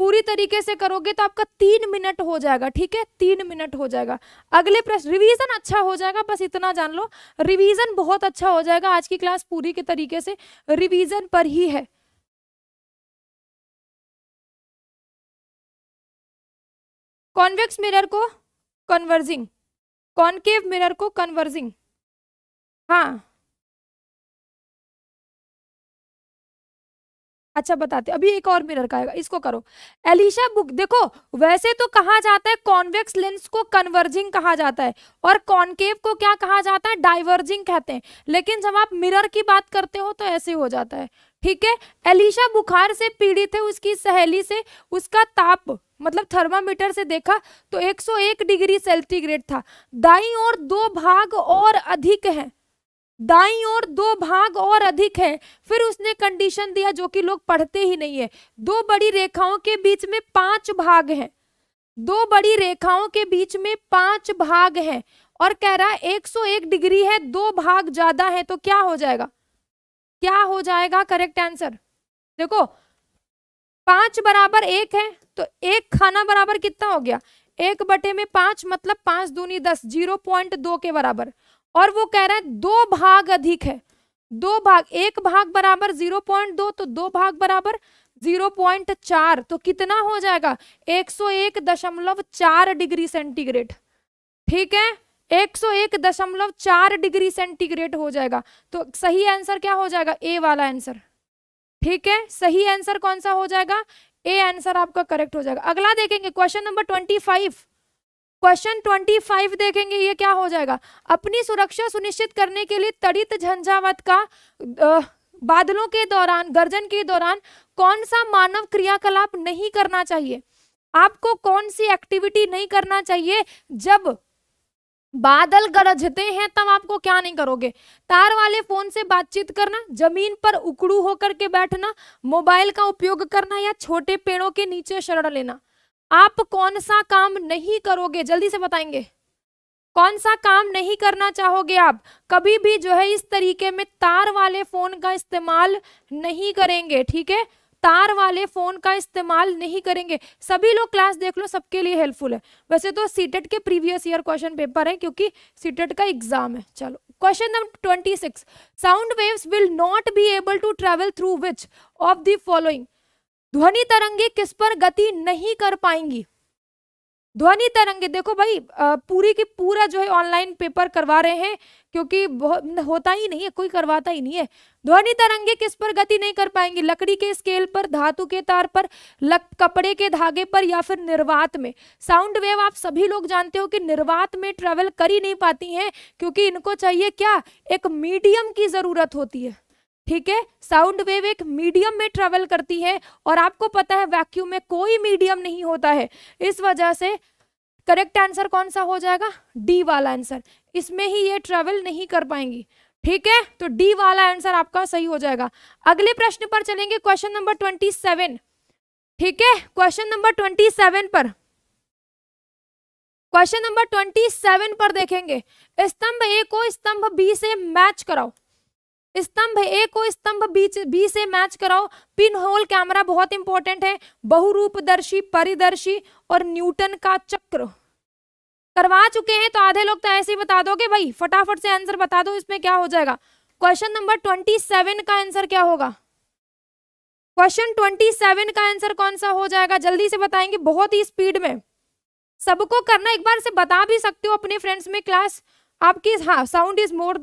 पूरी तरीके से करोगे तो आपका तीन मिनट हो जाएगा ठीक है तीन मिनट हो जाएगा अगले प्रश्न रिवीजन अच्छा हो जाएगा बस इतना जान लो रिवीजन बहुत अच्छा हो जाएगा आज की क्लास पूरी के तरीके से रिवीजन पर ही है कॉन्वेक्स मिरर को कन्वर्जिंग कॉन्केव मिरर को कन्वर्जिंग हाँ अच्छा बताते अभी एक और मिरर का आएगा इसको करो एलिशा बुक देखो वैसे तो कहा जाता है कॉन्वेक्स लेंस को कन्वर्जिंग कहा जाता है और कॉन्केव को क्या कहा जाता है डाइवर्जिंग कहते हैं लेकिन जब आप मिरर की बात करते हो तो ऐसे हो जाता है ठीक है एलिशा बुखार से पीड़ित है उसकी सहेली से उसका ताप मतलब थर्मामीटर से देखा तो 101 डिग्री सेल्टीग्रेड था दाई और दो भाग और अधिक हैं दाई और दो भाग और अधिक है फिर उसने कंडीशन दिया जो कि लोग पढ़ते ही नहीं है दो बड़ी रेखाओं के बीच में पांच भाग है दो बड़ी रेखाओं के बीच में पांच भाग है और कह रहा है 101 डिग्री है दो भाग ज्यादा है तो क्या हो जाएगा क्या हो जाएगा करेक्ट आंसर देखो पांच बराबर एक है तो एक खाना बराबर कितना हो गया एक बटे में पांच मतलब पांच दूनी दस जीरो पॉइंट दो के बराबर और वो कह रहे हैं दो भाग अधिक है दो भाग एक भाग बराबर जीरो पॉइंट दो तो दो भाग बराबर जीरो पॉइंट चार तो कितना हो जाएगा एक सौ एक दशमलव चार डिग्री सेंटीग्रेड ठीक है एक सौ एक दशमलव चार डिग्री सेंटीग्रेड हो जाएगा तो सही आंसर क्या हो जाएगा ए वाला आंसर ठीक है सही आंसर कौन सा हो जाएगा ए आंसर आपका करेक्ट हो जाएगा अगला देखेंगे question number twenty five question 25 देखेंगे ये क्या हो जाएगा अपनी सुरक्षा सुनिश्चित करने के लिए तड़ित झंझावत का बादलों के दौरान गर्जन के दौरान कौन सा मानव क्रियाकलाप नहीं करना चाहिए आपको कौन सी एक्टिविटी नहीं करना चाहिए जब बादल गरजते हैं तब आपको क्या नहीं करोगे तार वाले फोन से बातचीत करना जमीन पर उकड़ू होकर के बैठना मोबाइल का उपयोग करना या छोटे पेड़ों के नीचे शरण लेना आप कौन सा काम नहीं करोगे जल्दी से बताएंगे कौन सा काम नहीं करना चाहोगे आप कभी भी जो है इस तरीके में तार वाले फोन का इस्तेमाल नहीं करेंगे ठीक है तार वाले फोन का इस्तेमाल नहीं करेंगे सभी लोग क्लास देख लो सबके लिए हेल्पफुल है वैसे तो सीटेट e के प्रीवियस ईयर क्वेश्चन पेपर है क्योंकि सीटेट e का एग्जाम है चलो question number twenty six sound waves will not be able to travel through which of the following ध्वनि तरंगे किस पर गति नहीं कर पाएंगी ध्वनि तरंगे देखो भाई पूरी की पूरा जो है ऑनलाइन पेपर करवा रहे हैं क्योंकि होता ही नहीं है कोई करवाता ही नहीं है ध्वनि तरंगे किस पर गति नहीं कर पाएंगी लकड़ी के स्केल पर धातु के तार पर लक कपड़े के धागे पर या फिर निर्वात में साउंड वेव आप सभी लोग जानते हो कि निर्वात में ट्रेवल कर ही नहीं पाती है क्योंकि इनको चाहिए क्या एक मीडियम की ज़रूरत होती है ठीक है साउंड वेव एक मीडियम में ट्रेवल करती है और आपको पता है वैक्यूम में कोई मीडियम नहीं होता है इस वजह से करेक्ट आंसर कौन सा हो जाएगा डी वाला आंसर इसमें ही ये ट्रेवल नहीं कर पाएंगी ठीक है तो डी वाला आंसर आपका सही हो जाएगा अगले प्रश्न पर चलेंगे क्वेश्चन नंबर ट्वेंटी सेवन ठीक है क्वेश्चन नंबर ट्वेंटी सेवन पर क्वेश्चन नंबर ट्वेंटी सेवन पर देखेंगे स्तंभ ए को स्तंभ बी से मैच कराओ स्तंभ ए को स्तंभ बी, बी से मैच कराओ पिन होल कैमरा बहुत इंपॉर्टेंट है बहुरूपदर्शी परिदर्शी और न्यूटन का चक्र करवा चुके हैं तो आधे लोग तो ऐसे ही बता दोगे भाई फटाफट से आंसर बता दो इसमें क्या हो जाएगा क्वेश्चन नंबर ट्वेंटी सेवन का आंसर क्या होगा क्वेश्चन ट्वेंटी सेवन का आंसर कौन सा हो जाएगा जल्दी से बताएंगे बहुत ही स्पीड में सबको करना एक बार से बता भी सकते हो अपने फ्रेंड्स में क्लास आपकी हाँ sound is more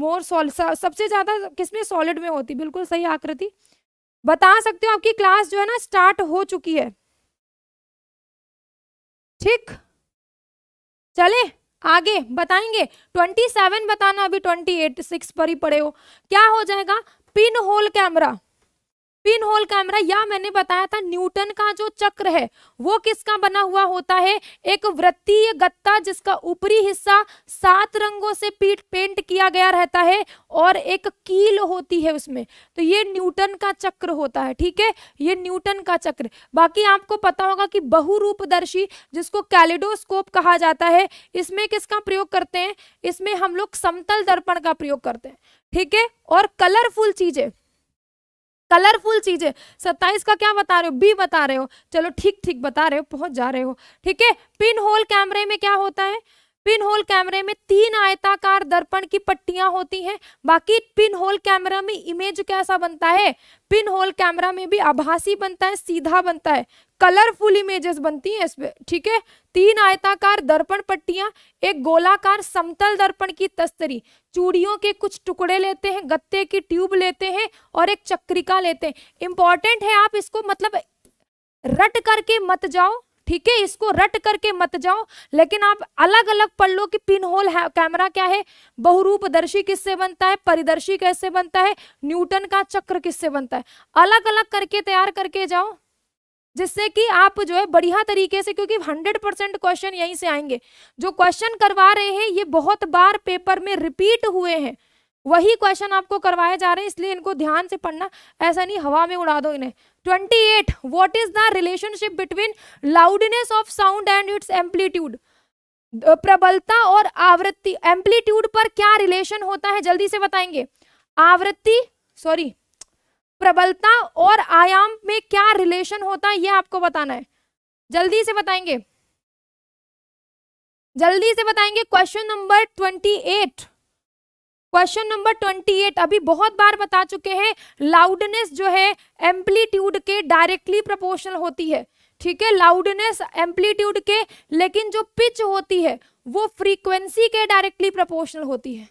more solid सबसे ज़्यादा किसमें सॉलिड में होती बिल्कुल सही आकृति बता सकते हो आपकी क्लास जो है ना स्टार्ट हो चुकी है ठीक चले आगे बताएंगे ट्वेंटी सेवन बताना अभी ट्वेंटी एट सिक्स पर ही पड़े हो क्या हो जाएगा pin hole camera pin hole camera या मैंने बताया था न्यूटन का जो चक्र है वो किसका बना हुआ होता है एक वृत्तीय गत्ता जिसका ऊपरी हिस्सा सात रंगों से पीट पेंट किया गया रहता है और एक कील होती है उसमें तो ये न्यूटन का चक्र होता है ठीक है ये न्यूटन का चक्र बाकी आपको पता होगा कि बहुरूपदर्शी जिसको कैलिडोस्कोप कहा जाता है इसमें किसका प्रयोग करते हैं इसमें हम लोग समतल दर्पण का प्रयोग करते हैं ठीक है और कलरफुल चीजें कलरफुल चीजें सत्ताईस का क्या बता रहे हो बी बता रहे हो चलो ठीक ठीक बता रहे हो पहुंच जा रहे हो ठीक है पिन होल कैमरे में क्या होता है पिन होल कैमरे में तीन आयताकार दर्पण की पट्टियां होती हैं बाकी पिन होल कैमरा में इमेज कैसा बनता है पिन होल कैमरा में भी आभासी बनता है सीधा बनता है कलरफुल इमेजेस बनती हैं इसमें ठीक है तीन आयताकार दर्पण पट्टियां एक गोलाकार समतल दर्पण की तस्तरी चूड़ियों के कुछ टुकड़े लेते हैं गत्ते की ट्यूब लेते हैं और एक चक्रिका लेते हैं इंपॉर्टेंट है आप इसको मतलब रट करके मत जाओ ठीक है इसको रट करके मत जाओ लेकिन आप अलग अलग पढ़ लो कि पिन होल कैमरा क्या है बहुरूपदर्शी किससे बनता है परिदर्शी कैसे बनता है न्यूटन का चक्र किससे बनता है अलग अलग करके तैयार करके जाओ जिससे कि आप जो है बढ़िया तरीके से क्योंकि 100 परसेंट क्वेश्चन यहीं से आएंगे जो क्वेश्चन करवा रहे हैं ये बहुत बार पेपर में रिपीट हुए हैं वही क्वेश्चन आपको करवाए जा रहे हैं इसलिए इनको ध्यान से पढ़ना ऐसा नहीं हवा में उड़ा दो इन्हें 28 what is the relationship between loudness of sound and its amplitude प्रबलता और आवृत्ति एम्पलीट्यूड पर क्या रिलेशन होता है जल्दी से बताएंगे आवृत्ति सॉरी प्रबलता और आयाम में क्या रिलेशन होता है यह आपको बताना है जल्दी से बताएंगे जल्दी से बताएंगे question number twenty eight question number twenty eight अभी बहुत बार बता चुके हैं लाउडनेस जो है एम्पलीट्यूड के डायरेक्टली प्रोपोर्शनल होती है ठीक है लाउडनेस एम्पलीट्यूड के लेकिन जो पिच होती है वो फ्रीक्वेंसी के डायरेक्टली प्रपोर्शनल होती है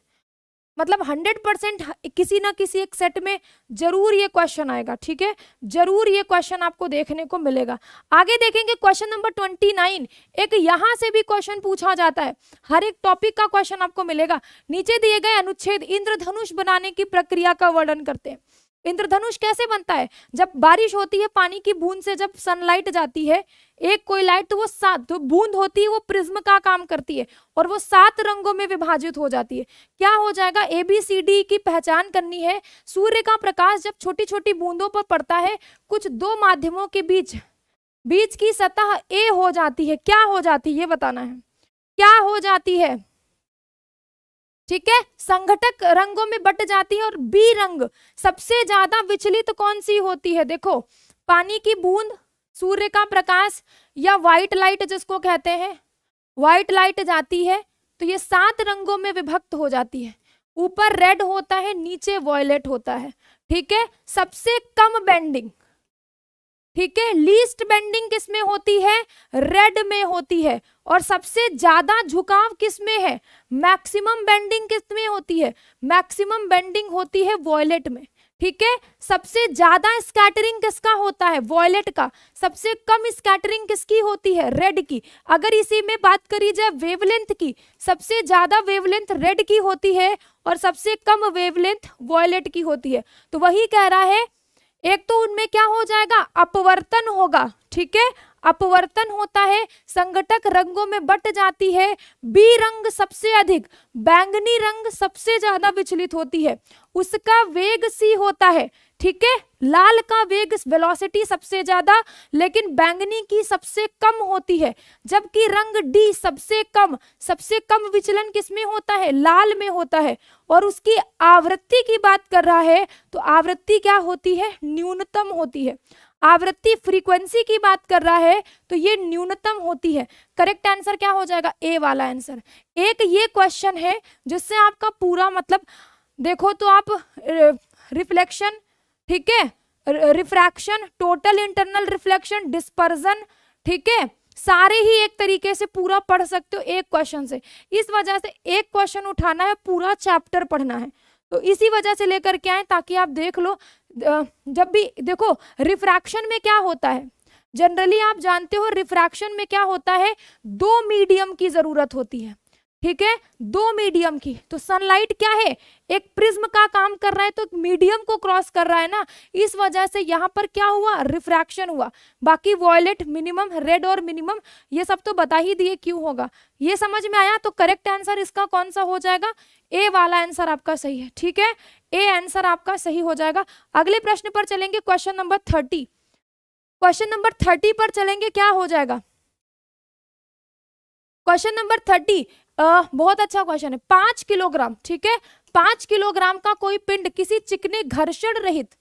मतलब हंड्रेड परसेंट किसी ना किसी एक सेट में जरूर ये क्वेश्चन आएगा ठीक है जरूर ये क्वेश्चन आपको देखने को मिलेगा आगे देखेंगे क्वेश्चन नंबर ट्वेंटी नाइन एक यहाँ से भी क्वेश्चन पूछा जाता है हर एक टॉपिक का क्वेश्चन आपको मिलेगा नीचे दिए गए अनुच्छेद इंद्रधनुष बनाने की प्रक्रिया का वर्णन करते हैं इंद्रधनुष कैसे बनता है जब बारिश होती है पानी की बूंद से जब सनलाइट जाती है एक कोई लाइट तो वो सात तो बूंद होती है वो प्रिज्म का काम करती है और वो सात रंगों में विभाजित हो जाती है क्या हो जाएगा ए बी सी डी की पहचान करनी है सूर्य का प्रकाश जब छोटी छोटी बूंदों पर पड़ता है कुछ दो माध्यमों के बीच बीच की सतह ए हो जाती है क्या हो जाती है ये बताना है क्या हो जाती है ठीक है संघटक रंगों में बट जाती है और बी रंग सबसे ज्यादा विचलित कौन सी होती है देखो पानी की बूंद सूर्य का प्रकाश या व्हाइट लाइट जिसको कहते हैं व्हाइट लाइट जाती है तो ये सात रंगों में विभक्त हो जाती है ऊपर रेड होता है नीचे वॉयलेट होता है ठीक है सबसे कम बेंडिंग ठीक है लीस्ट बेंडिंग किस में होती है रेड में होती है और सबसे ज्यादा झुकाव किस में है मैक्सिमम बेंडिंग किस में होती है मैक्सिमम बेंडिंग होती है वॉयलेट में ठीक है सबसे ज्यादा स्कैटरिंग किसका होता है वॉयलेट का सबसे कम स्कैटरिंग किसकी होती है रेड की अगर इसी में बात करी जाए वेवलेंथ की सबसे ज्यादा वेवलेंथ रेड की होती है और सबसे कम वेवलेंथ वॉयलेट की होती है तो वही कह रहा है एक तो उनमें क्या हो जाएगा अपवर्तन होगा ठीक है अपवर्तन होता है संगठक रंगों में बट जाती है बी रंग सबसे अधिक बैंगनी रंग सबसे ज्यादा विचलित होती है उसका वेग सी होता है ठीक है लाल का वेग वेलोसिटी सबसे ज्यादा लेकिन बैंगनी की सबसे कम होती है जबकि रंग डी सबसे कम सबसे कम विचलन किसमें होता है लाल में होता है और उसकी आवृत्ति की बात कर रहा है तो आवृत्ति क्या होती है न्यूनतम होती है आवृत्ति फ्रीक्वेंसी की बात कर रहा है तो ये न्यूनतम होती है करेक्ट आंसर क्या हो जाएगा ए वाला आंसर एक ये क्वेश्चन है जिससे आपका पूरा मतलब देखो तो आप रिफ्लेक्शन ठीक है refraction total internal reflection dispersion ठीक है सारे ही एक तरीके से पूरा पढ़ सकते हो एक क्वेश्चन से इस वजह से एक क्वेश्चन उठाना है पूरा चैप्टर पढ़ना है तो इसी वजह से लेकर के आए ताकि आप देख लो uh, जब भी देखो रिफ्रैक्शन में क्या होता है जनरली आप जानते हो रिफ्रैक्शन में क्या होता है दो मीडियम की ज़रूरत होती है ठीक है दो मीडियम की तो सनलाइट क्या है एक प्रिज्म का काम कर रहा है तो एक मीडियम को क्रॉस कर रहा है ना इस वजह से यहाँ पर क्या हुआ रिफ्रैक्शन हुआ बाकी वॉयलेट मिनिमम रेड और मिनिमम ये सब तो बता ही दिए क्यों होगा ये समझ में आया तो करेक्ट आंसर इसका कौन सा हो जाएगा ए वाला आंसर आपका सही है ठीक है ए आंसर आपका सही हो जाएगा अगले प्रश्न पर चलेंगे question number thirty question number thirty पर चलेंगे क्या हो जाएगा क्वेश्चन नंबर थर्टी आ, बहुत अच्छा क्वेश्चन है पांच किलोग्राम ठीक है पांच किलोग्राम का कोई पिंड किसी चिकने घर्षण रहित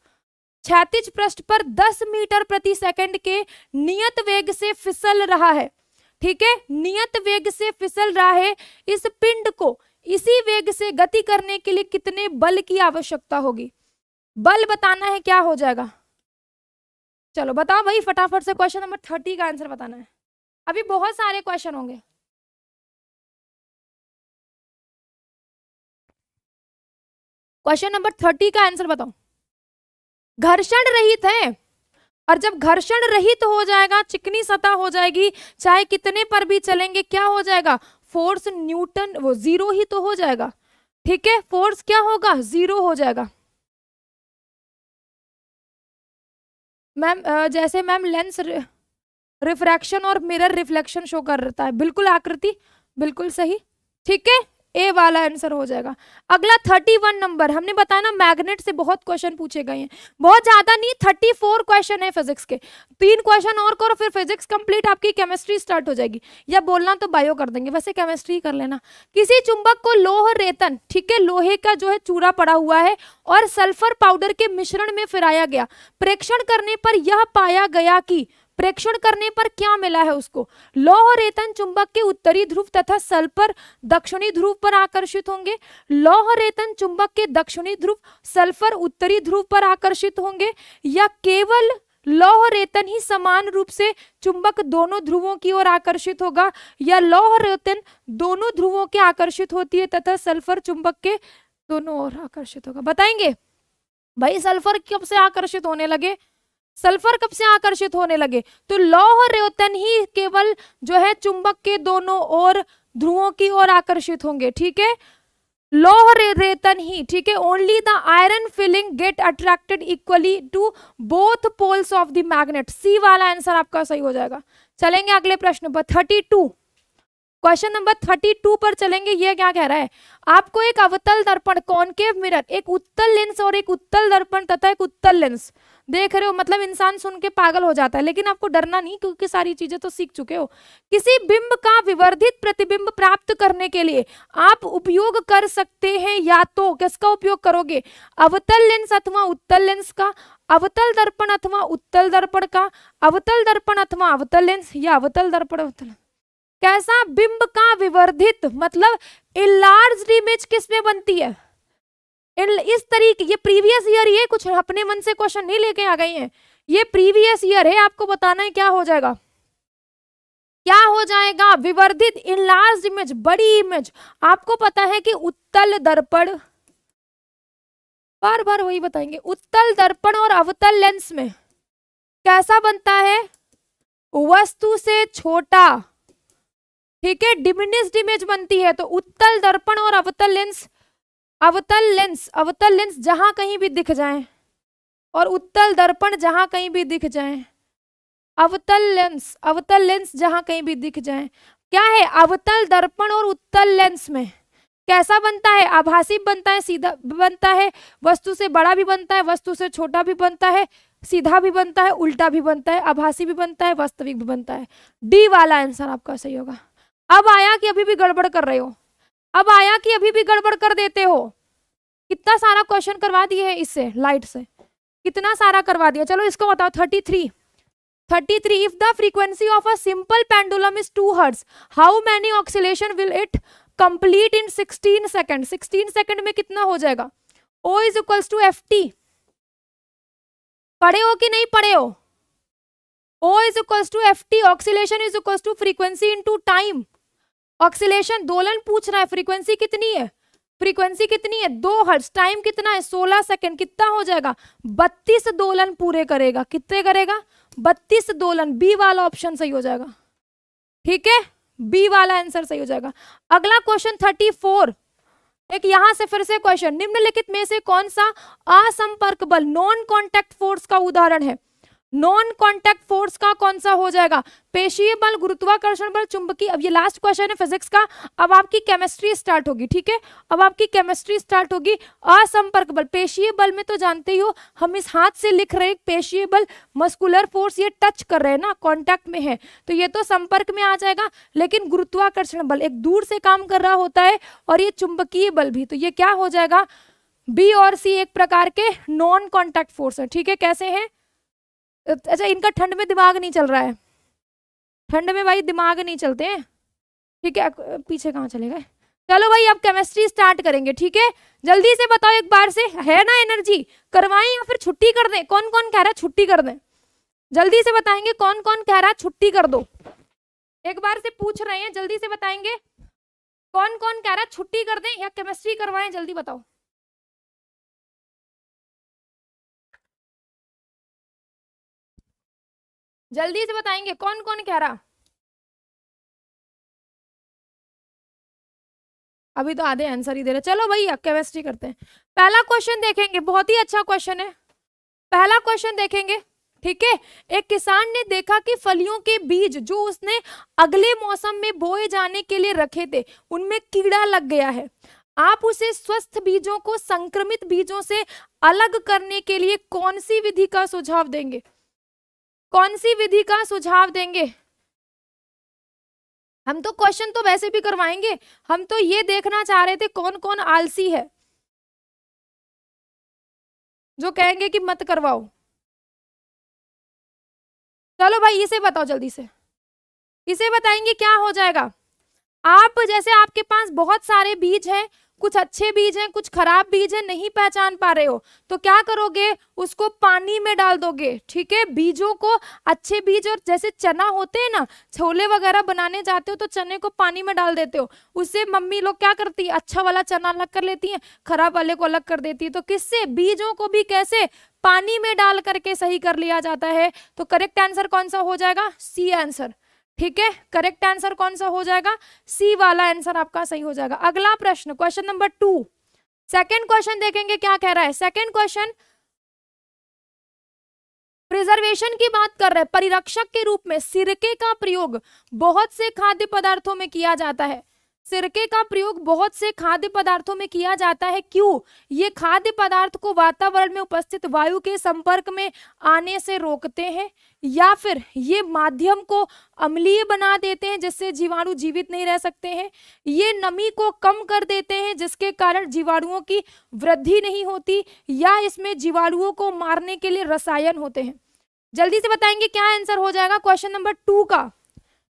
क्षैतिज पृष्ठ पर दस मीटर प्रति सेकंड के नियत वेग से फिसल रहा है ठीक है नियत वेग से फिसल रहा है इस पिंड को इसी वेग से गति करने के लिए कितने बल की आवश्यकता होगी बल बताना है क्या हो जाएगा चलो बताओ भाई फटाफट से क्वेश्चन नंबर थर्टी का आंसर बताना है अभी बहुत सारे क्वेश्चन होंगे क्वेश्चन नंबर थर्टी का आंसर बताओ घर्षण रहित है और जब घर्षण रहित तो हो जाएगा चिकनी सतह हो जाएगी चाहे कितने पर भी चलेंगे क्या हो जाएगा फोर्स न्यूटन वो जीरो ही तो हो जाएगा ठीक है फोर्स क्या होगा जीरो हो जाएगा मैम जैसे मैम लेंस रिफ्रैक्शन और मिरर रिफ्लेक्शन शो कर रहता है बिल्कुल आकृति बिल्कुल सही ठीक है ए वाला आंसर हो जाएगा अगला थर्टी वन नंबर हमने बताया ना मैग्नेट से बहुत क्वेश्चन पूछे गए हैं बहुत ज्यादा नहीं थर्टी फोर क्वेश्चन है फिजिक्स के तीन क्वेश्चन और करो फिर फिजिक्स कंप्लीट आपकी केमिस्ट्री स्टार्ट हो जाएगी या बोलना तो बायो कर देंगे वैसे केमिस्ट्री कर लेना किसी चुंबक को लोह रेतन ठीक है लोहे का जो है चूरा पड़ा हुआ है और सल्फर पाउडर के मिश्रण में फिराया गया प्रेक्षण करने पर यह पाया गया कि प्रेक्षण करने पर क्या मिला है उसको लौह रेतन चुंबक के उत्तरी ध्रुव तथा सल्फर दक्षिणी ध्रुव पर आकर्षित होंगे लौह रेतन चुंबक के दक्षिणी ध्रुव सल्फर उत्तरी ध्रुव पर आकर्षित होंगे या केवल लौह रेतन ही समान रूप से चुंबक दोनों ध्रुवों की ओर आकर्षित होगा या लौह रेतन दोनों ध्रुवों के आकर्षित होती है तथा सल्फर चुंबक के दोनों ओर आकर्षित होगा बताएंगे भाई सल्फर कब से आकर्षित होने लगे सल्फर कब से आकर्षित होने लगे तो लौह रेतन ही केवल जो है चुंबक के दोनों ओर ध्रुवों की ओर आकर्षित होंगे ठीक है लौह रे रेतन ही ठीक है only the iron filing get attracted equally to both poles of the magnet C वाला आंसर आपका सही हो जाएगा चलेंगे अगले प्रश्न पर thirty two question number thirty two पर चलेंगे ये क्या कह रहा है आपको एक अवतल दर्पण कॉनकेव मिरर एक उत्तल लेंस और एक उत्तल दर्पण तथा एक उत्तल लेंस देख रहे हो मतलब इंसान सुन के पागल हो जाता है लेकिन आपको डरना नहीं क्योंकि सारी चीजें तो सीख चुके हो किसी बिंब का विवर्धित प्रतिबिंब प्राप्त करने के लिए आप उपयोग कर सकते हैं या तो किसका उपयोग करोगे अवतल लेंस अथवा उत्तल लेंस का अवतल दर्पण अथवा उत्तल दर्पण का अवतल दर्पण अथवा अवतल लेंस या अवतल दर्पण अवतल कैसा बिंब का विवर्धित मतलब इलार्ज इमेज किसमें बनती है इन इस तरीके ये प्रीवियस ईयर ये कुछ अपने मन से क्वेश्चन नहीं लेके आ गई हैं ये प्रीवियस ईयर है आपको बताना है क्या हो जाएगा क्या हो जाएगा विवर्धित इन लार्ज इमेज बड़ी इमेज आपको पता है कि उत्तल दर्पण बार बार वही बताएंगे उत्तल दर्पण और अवतल लेंस में कैसा बनता है वस्तु से छोटा ठीक है डिमिनिस्ड इमेज बनती है तो उत्तल दर्पण और अवतल लेंस अवतल लेंस अवतल लेंस जहाँ कहीं भी दिख जाए और उत्तल दर्पण जहाँ कहीं भी दिख जाए अवतल लेंस अवतल लेंस जहाँ कहीं भी दिख जाए क्या है अवतल दर्पण और उत्तल लेंस में कैसा बनता है आभासी बनता है सीधा बनता है वस्तु से बड़ा भी बनता है वस्तु से छोटा भी बनता है सीधा भी बनता है उल्टा भी बनता है आभासी भी बनता है वास्तविक भी बनता है डी वाला आंसर आपका सही होगा अब आया कि अभी भी गड़बड़ कर रहे हो अब आया कि अभी भी गड़बड़ कर देते हो कितना सारा क्वेश्चन करवा दिए हैं इससे लाइट से कितना सारा करवा दिया चलो इसको बताओ thirty three thirty three if the frequency of a simple pendulum is two hertz how many oscillation will it complete in sixteen second sixteen second में कितना हो जाएगा O is equals to F T पढ़े हो कि नहीं पढ़े हो O is equals to F T oscillation is equals to frequency into time टाइम ऑक्सीलेशन दोलन पूछ रहा है फ्रीक्वेंसी कितनी है फ्रीक्वेंसी कितनी है दो हर्ट्स टाइम कितना है सोलह सेकेंड कितना हो जाएगा बत्तीस दोलन पूरे करेगा कितने करेगा बत्तीस दोलन बी वाला ऑप्शन सही हो जाएगा ठीक है बी वाला आंसर सही हो जाएगा अगला क्वेश्चन थर्टी फोर एक यहां से फिर से क्वेश्चन निम्नलिखित में से कौन सा असंपर्क बल नॉन कॉन्टेक्ट फोर्स का उदाहरण है नॉन कॉन्टैक्ट फोर्स का कौन सा हो जाएगा पेशीय बल गुरुत्वाकर्षण बल चुंबकीय अब ये लास्ट क्वेश्चन है फिजिक्स का अब आपकी केमिस्ट्री स्टार्ट होगी ठीक है अब आपकी केमिस्ट्री स्टार्ट होगी असंपर्क बल पेशीय बल में तो जानते ही हो हम इस हाथ से लिख रहे पेशीय बल मस्कुलर फोर्स ये टच कर रहे हैं ना कॉन्टैक्ट में है तो ये तो संपर्क में आ जाएगा लेकिन गुरुत्वाकर्षण बल एक दूर से काम कर रहा होता है और ये चुंबकीय बल भी तो ये क्या हो जाएगा बी और सी एक प्रकार के नॉन कॉन्टैक्ट फोर्स है ठीक है कैसे हैं अच्छा इनका ठंड में दिमाग नहीं चल रहा है ठंड में भाई दिमाग नहीं चलते हैं ठीक है पीछे कहाँ चले गए चलो भाई अब केमिस्ट्री स्टार्ट करेंगे ठीक है जल्दी से बताओ एक बार से है ना एनर्जी करवाएं या फिर छुट्टी कर दें कौन कौन कह रहा है छुट्टी कर दें जल्दी से बताएंगे कौन कौन कह रहा है छुट्टी कर दो एक बार से पूछ रहे हैं जल्दी से बताएंगे कौन कौन कह रहा है छुट्टी कर दें या केमिस्ट्री करवाएं जल्दी बताओ जल्दी से बताएंगे कौन कौन कह रहा अभी तो आधे आंसर ही दे रहे चलो भैया केमिस्ट्री करते हैं पहला क्वेश्चन देखेंगे बहुत ही अच्छा क्वेश्चन है पहला क्वेश्चन देखेंगे ठीक है एक किसान ने देखा कि फलियों के बीज जो उसने अगले मौसम में बोए जाने के लिए रखे थे उनमें कीड़ा लग गया है आप उसे स्वस्थ बीजों को संक्रमित बीजों से अलग करने के लिए कौन सी विधि का सुझाव देंगे कौन सी विधि का सुझाव देंगे हम तो क्वेश्चन तो वैसे भी करवाएंगे हम तो ये देखना चाह रहे थे कौन कौन आलसी है जो कहेंगे कि मत करवाओ चलो भाई इसे बताओ जल्दी से इसे बताएंगे क्या हो जाएगा आप जैसे आपके पास बहुत सारे बीज हैं कुछ अच्छे बीज हैं कुछ खराब बीज हैं नहीं पहचान पा रहे हो तो क्या करोगे उसको पानी में डाल दोगे ठीक है बीजों को अच्छे बीज और जैसे चना होते हैं ना छोले वगैरह बनाने जाते हो तो चने को पानी में डाल देते हो उससे मम्मी लोग क्या करती है अच्छा वाला चना अलग कर लेती है खराब वाले को अलग कर देती है तो किससे बीजों को भी कैसे पानी में डाल करके सही कर लिया जाता है तो करेक्ट आंसर कौन सा हो जाएगा सी आंसर ठीक है करेक्ट आंसर कौन सा हो जाएगा सी वाला आंसर आपका सही हो जाएगा अगला प्रश्न question number two second question देखेंगे क्या कह रहा है सेकेंड क्वेश्चन प्रिजर्वेशन की बात कर रहे हैं परिरक्षक के रूप में सिरके का प्रयोग बहुत से खाद्य पदार्थों में किया जाता है सिरके का प्रयोग बहुत से खाद्य पदार्थों में किया जाता है क्यों ये खाद्य पदार्थ को वातावरण में उपस्थित वायु के संपर्क में आने से रोकते हैं या फिर ये माध्यम को अम्लीय बना देते हैं जिससे जीवाणु जीवित नहीं रह सकते हैं ये नमी को कम कर देते हैं जिसके कारण जीवाणुओं की वृद्धि नहीं होती या इसमें जीवाणुओं को मारने के लिए रसायन होते हैं जल्दी से बताएंगे क्या आंसर हो जाएगा क्वेश्चन नंबर टू का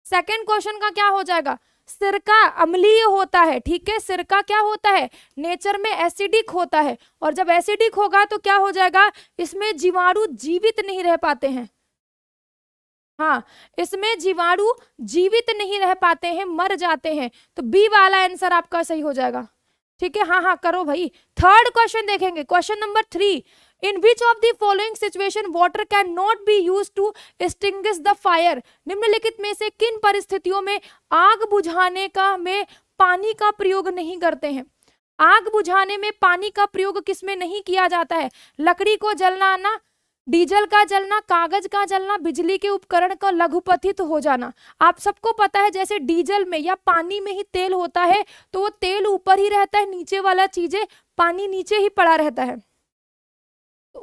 सेकेंड क्वेश्चन का क्या हो जाएगा सिरका अम्लीय होता है ठीक है सिरका क्या होता है नेचर में एसिडिक होता है और जब एसिडिक होगा तो क्या हो जाएगा इसमें जीवाणु जीवित नहीं रह पाते हैं हाँ इसमें जीवाणु जीवित नहीं रह पाते हैं मर जाते हैं तो बी वाला आंसर आपका सही हो जाएगा ठीक है हाँ हाँ करो भाई थर्ड क्वेश्चन देखेंगे question number three in which of the following situation water can not be use to sting the fire निम्नलिखित में से किन परिस्थितियों में आग बुझाने का में पानी का प्रयोग नहीं करते हैं आग बुझाने में पानी का प्रयोग किसमें नहीं किया जाता है लकड़ी को जलना जलाना डीजल का जलना कागज का जलना बिजली के उपकरण का लघुपथित हो जाना आप सबको पता है जैसे डीजल में या पानी में ही तेल होता है तो वो तेल ऊपर ही रहता है नीचे वाला चीजें पानी नीचे ही पड़ा रहता है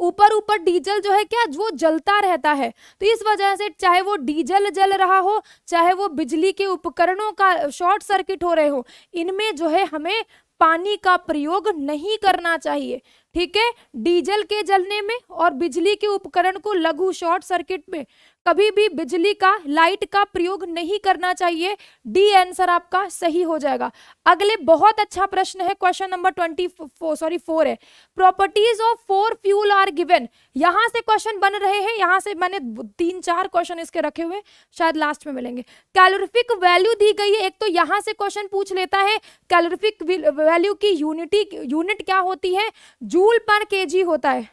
ऊपर ऊपर डीजल जो है क्या वो जलता रहता है तो इस वजह से चाहे वो डीजल जल रहा हो चाहे वो बिजली के उपकरणों का शॉर्ट सर्किट हो रहे हो इनमें जो है हमें पानी का प्रयोग नहीं करना चाहिए ठीक है डीजल के जलने में और बिजली के उपकरण को लघु शॉर्ट सर्किट में कभी भी बिजली का लाइट का प्रयोग नहीं करना चाहिए डी आंसर आपका सही हो जाएगा अगले बहुत अच्छा प्रश्न है question number twenty sorry four है properties of four fuel are given यहां से क्वेश्चन बन रहे हैं यहां से मैंने तीन चार क्वेश्चन इसके रखे हुए शायद लास्ट में मिलेंगे कैलोरिफिक वैल्यू दी गई है एक तो यहां से क्वेश्चन पूछ लेता है कैलोरिफिक वैल्यू की यूनिटी यूनिट क्या होती है जूल पर के होता है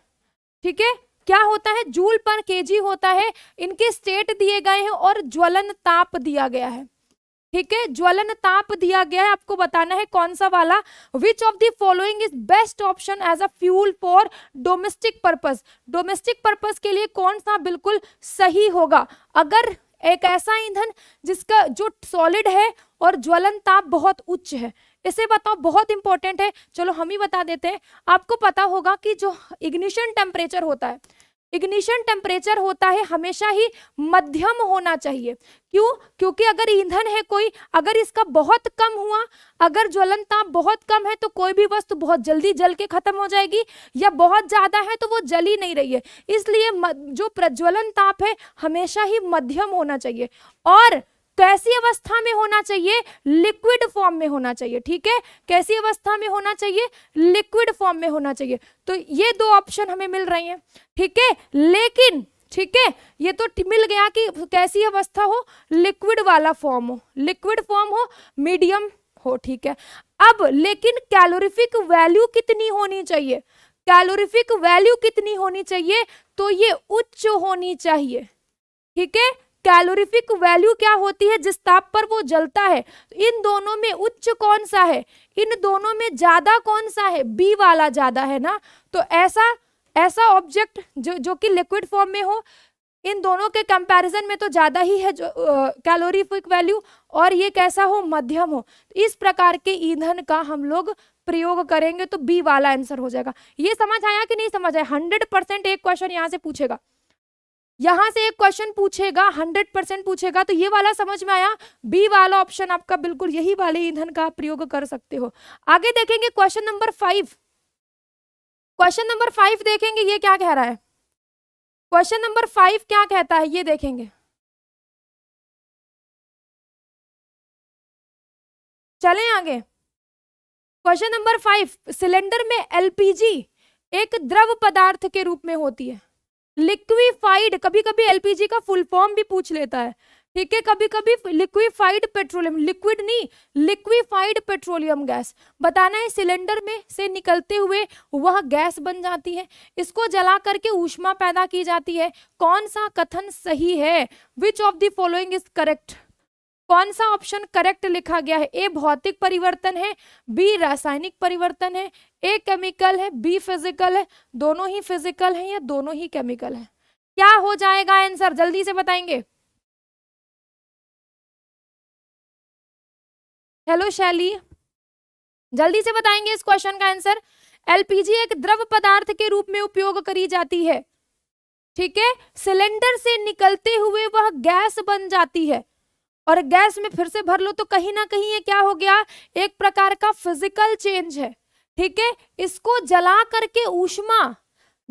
ठीक है क्या होता है जूल पर केजी होता है इनके स्टेट दिए गए हैं और ज्वलन ताप दिया गया है ठीक है ज्वलन ताप दिया गया है आपको बताना है कौन सा वाला which of the following is best option as a fuel for domestic purpose domestic purpose के लिए कौन सा बिल्कुल सही होगा अगर एक ऐसा ईंधन जिसका जो सॉलिड है और ज्वलन ताप बहुत उच्च है इसे बताओ बहुत इंपॉर्टेंट है चलो हम ही बता देते हैं आपको पता होगा कि जो इग्निशन टेम्परेचर होता है इग्निशन टेम्परेचर होता है हमेशा ही मध्यम होना चाहिए क्यों क्योंकि अगर ईंधन है कोई अगर इसका बहुत कम हुआ अगर ज्वलन ताप बहुत कम है तो कोई भी वस्तु बहुत जल्दी जल के खत्म हो जाएगी या बहुत ज्यादा है तो वो जल ही नहीं रही है इसलिए जो प्रज्वलन ताप है हमेशा ही मध्यम होना चाहिए और कैसी अवस्था में होना चाहिए लिक्विड फॉर्म में होना चाहिए ठीक है कैसी अवस्था में होना चाहिए लिक्विड फॉर्म में होना चाहिए तो ये दो ऑप्शन हमें मिल रही हैं ठीक है लेकिन ठीक है ये तो मिल गया कि कैसी अवस्था हो लिक्विड वाला फॉर्म हो लिक्विड फॉर्म हो मीडियम हो ठीक है अब लेकिन कैलोरिफिक वैल्यू कितनी होनी चाहिए कैलोरिफिक वैल्यू कितनी होनी चाहिए तो ये उच्च होनी चाहिए ठीक है कैलोरीफिक वैल्यू क्या होती है जिस ताप पर वो जलता है इन दोनों में उच्च कौन सा है इन दोनों में ज़्यादा कौन सा है बी वाला ज़्यादा है ना तो ऐसा ऐसा ऑब्जेक्ट जो जो कि लिक्विड फॉर्म में हो इन दोनों के कंपैरिजन में तो ज़्यादा ही है जो कैलोरीफिक वैल्यू और ये कैसा हो मध्यम हो इस प्रकार के ईंधन का हम लोग प्रयोग करेंगे तो बी वाला आंसर हो जाएगा ये समझ आया कि नहीं समझ आया हंड्रेड परसेंट एक क्वेश्चन यहाँ से पूछेगा यहां से एक क्वेश्चन पूछेगा हंड्रेड परसेंट पूछेगा तो ये वाला समझ में आया बी वाला ऑप्शन आपका बिल्कुल यही वाले ईंधन का प्रयोग कर सकते हो आगे देखेंगे question number five question number five देखेंगे ये क्या कह रहा है क्वेश्चन नंबर फाइव क्या कहता है ये देखेंगे चलें आगे क्वेश्चन नंबर फाइव सिलेंडर में एलपीजी एक द्रव पदार्थ के रूप में होती है लिक्विफाइड कभी कभी एलपीजी का फुल फॉर्म भी पूछ लेता है ठीक है कभी कभी लिक्विफाइड पेट्रोलियम लिक्विड नहीं लिक्विफाइड पेट्रोलियम गैस बताना है सिलेंडर में से निकलते हुए वह गैस बन जाती है इसको जला करके ऊष्मा पैदा की जाती है कौन सा कथन सही है which of the following is correct कौन सा ऑप्शन करेक्ट लिखा गया है ए भौतिक परिवर्तन है बी रासायनिक परिवर्तन है एक केमिकल है बी फिजिकल है दोनों ही फिजिकल है या दोनों ही केमिकल है क्या हो जाएगा आंसर जल्दी से बताएंगे हेलो शैली जल्दी से बताएंगे इस क्वेश्चन का आंसर एलपीजी एक द्रव पदार्थ के रूप में उपयोग करी जाती है ठीक है सिलेंडर से निकलते हुए वह गैस बन जाती है और गैस में फिर से भर लो तो कहीं ना कहीं ये क्या हो गया एक प्रकार का फिजिकल चेंज है ठीक है इसको जला करके ऊष्मा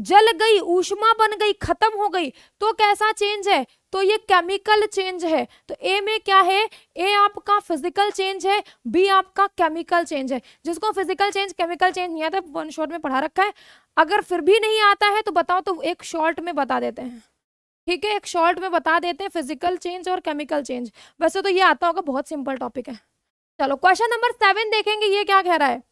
जल गई ऊष्मा बन गई खत्म हो गई तो कैसा चेंज है तो ये केमिकल चेंज है तो ए में क्या है ए आपका फिजिकल चेंज है बी आपका केमिकल चेंज है जिसको फिजिकल चेंज केमिकल चेंज नहीं आता वन शॉर्ट में पढ़ा रखा है अगर फिर भी नहीं आता है तो बताओ तो एक शॉर्ट में बता देते हैं ठीक है एक शॉर्ट में बता देते हैं फिजिकल चेंज और केमिकल चेंज वैसे तो ये आता होगा बहुत सिंपल टॉपिक है चलो क्वेश्चन नंबर सेवन देखेंगे ये क्या कह रहा है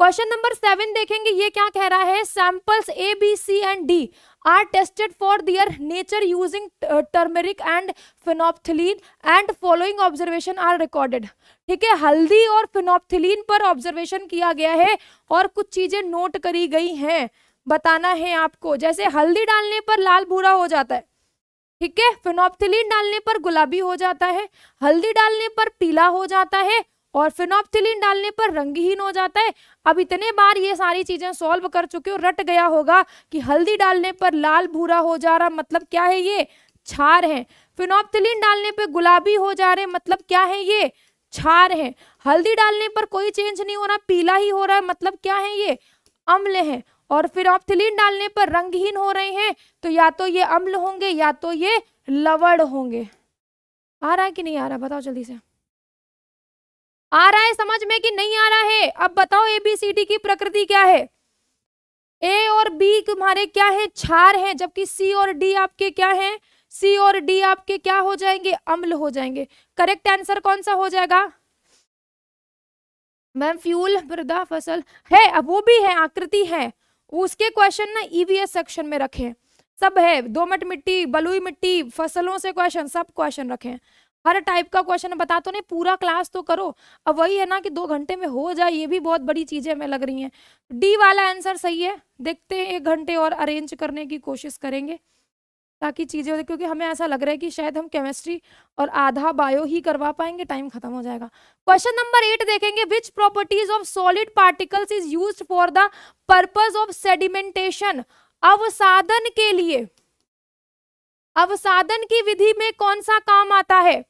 क्वेश्चन नंबर सेवन देखेंगे ये क्या कह रहा है samples A B C and D are tested for their nature using turmeric and phenolphthalein and following observation are recorded ठीक है हल्दी और फिनोपथिलीन पर ऑब्जर्वेशन किया गया है और कुछ चीजें नोट करी गई हैं बताना है आपको जैसे हल्दी डालने पर लाल भूरा हो जाता है ठीक है फिनोपथिलीन डालने पर गुलाबी हो जाता है हल्दी डालने पर पीला हो जाता है और फिनोप्थिलीन डालने पर रंगहीन हो जाता है अब इतने बार ये सारी चीज़ें सॉल्व कर चुके हो रट गया होगा कि हल्दी डालने पर लाल भूरा हो जा रहा मतलब क्या है ये छार है फिनोप्थिलीन डालने पर गुलाबी हो जा रहे मतलब क्या है ये छार है हल्दी डालने पर कोई चेंज नहीं हो रहा पीला ही हो रहा है मतलब क्या है ये अम्ल है और फिर ऑप्थिलीन डालने पर रंगहीन हो रहे हैं तो या तो ये अम्ल होंगे या तो ये लवड़ होंगे आ रहा है कि नहीं आ रहा बताओ जल्दी से आ रहा है समझ में कि नहीं आ रहा है अब बताओ ए बी सी डी की प्रकृति क्या है ए और बी तुम्हारे क्या है छार है जबकि सी और डी आपके क्या है सी और डी आपके क्या हो जाएंगे अम्ल हो जाएंगे करेक्ट आंसर कौन सा हो जाएगा मैम फ्यूल मृदा फसल है अब वो भी है आकृति है उसके क्वेश्चन ना ईवीएस e सेक्शन में रखें सब है दोमट मिट्टी बलुई मिट्टी फसलों से क्वेश्चन सब क्वेश्चन रखें हर टाइप का क्वेश्चन बता तो नहीं पूरा क्लास तो करो अब वही है ना कि दो घंटे में हो जाए ये भी बहुत बड़ी चीज़ें हमें लग रही हैं डी वाला आंसर सही है देखते हैं एक घंटे और अरेंज करने की कोशिश करेंगे ताकि चीज़ें क्योंकि हमें ऐसा लग रहा है कि शायद हम केमिस्ट्री और आधा बायो ही करवा पाएंगे टाइम खत्म हो जाएगा क्वेश्चन नंबर एट देखेंगे which properties of solid particles is use for the purpose of sedimentation अवसादन के लिए अवसादन की विधि में कौन सा काम आता है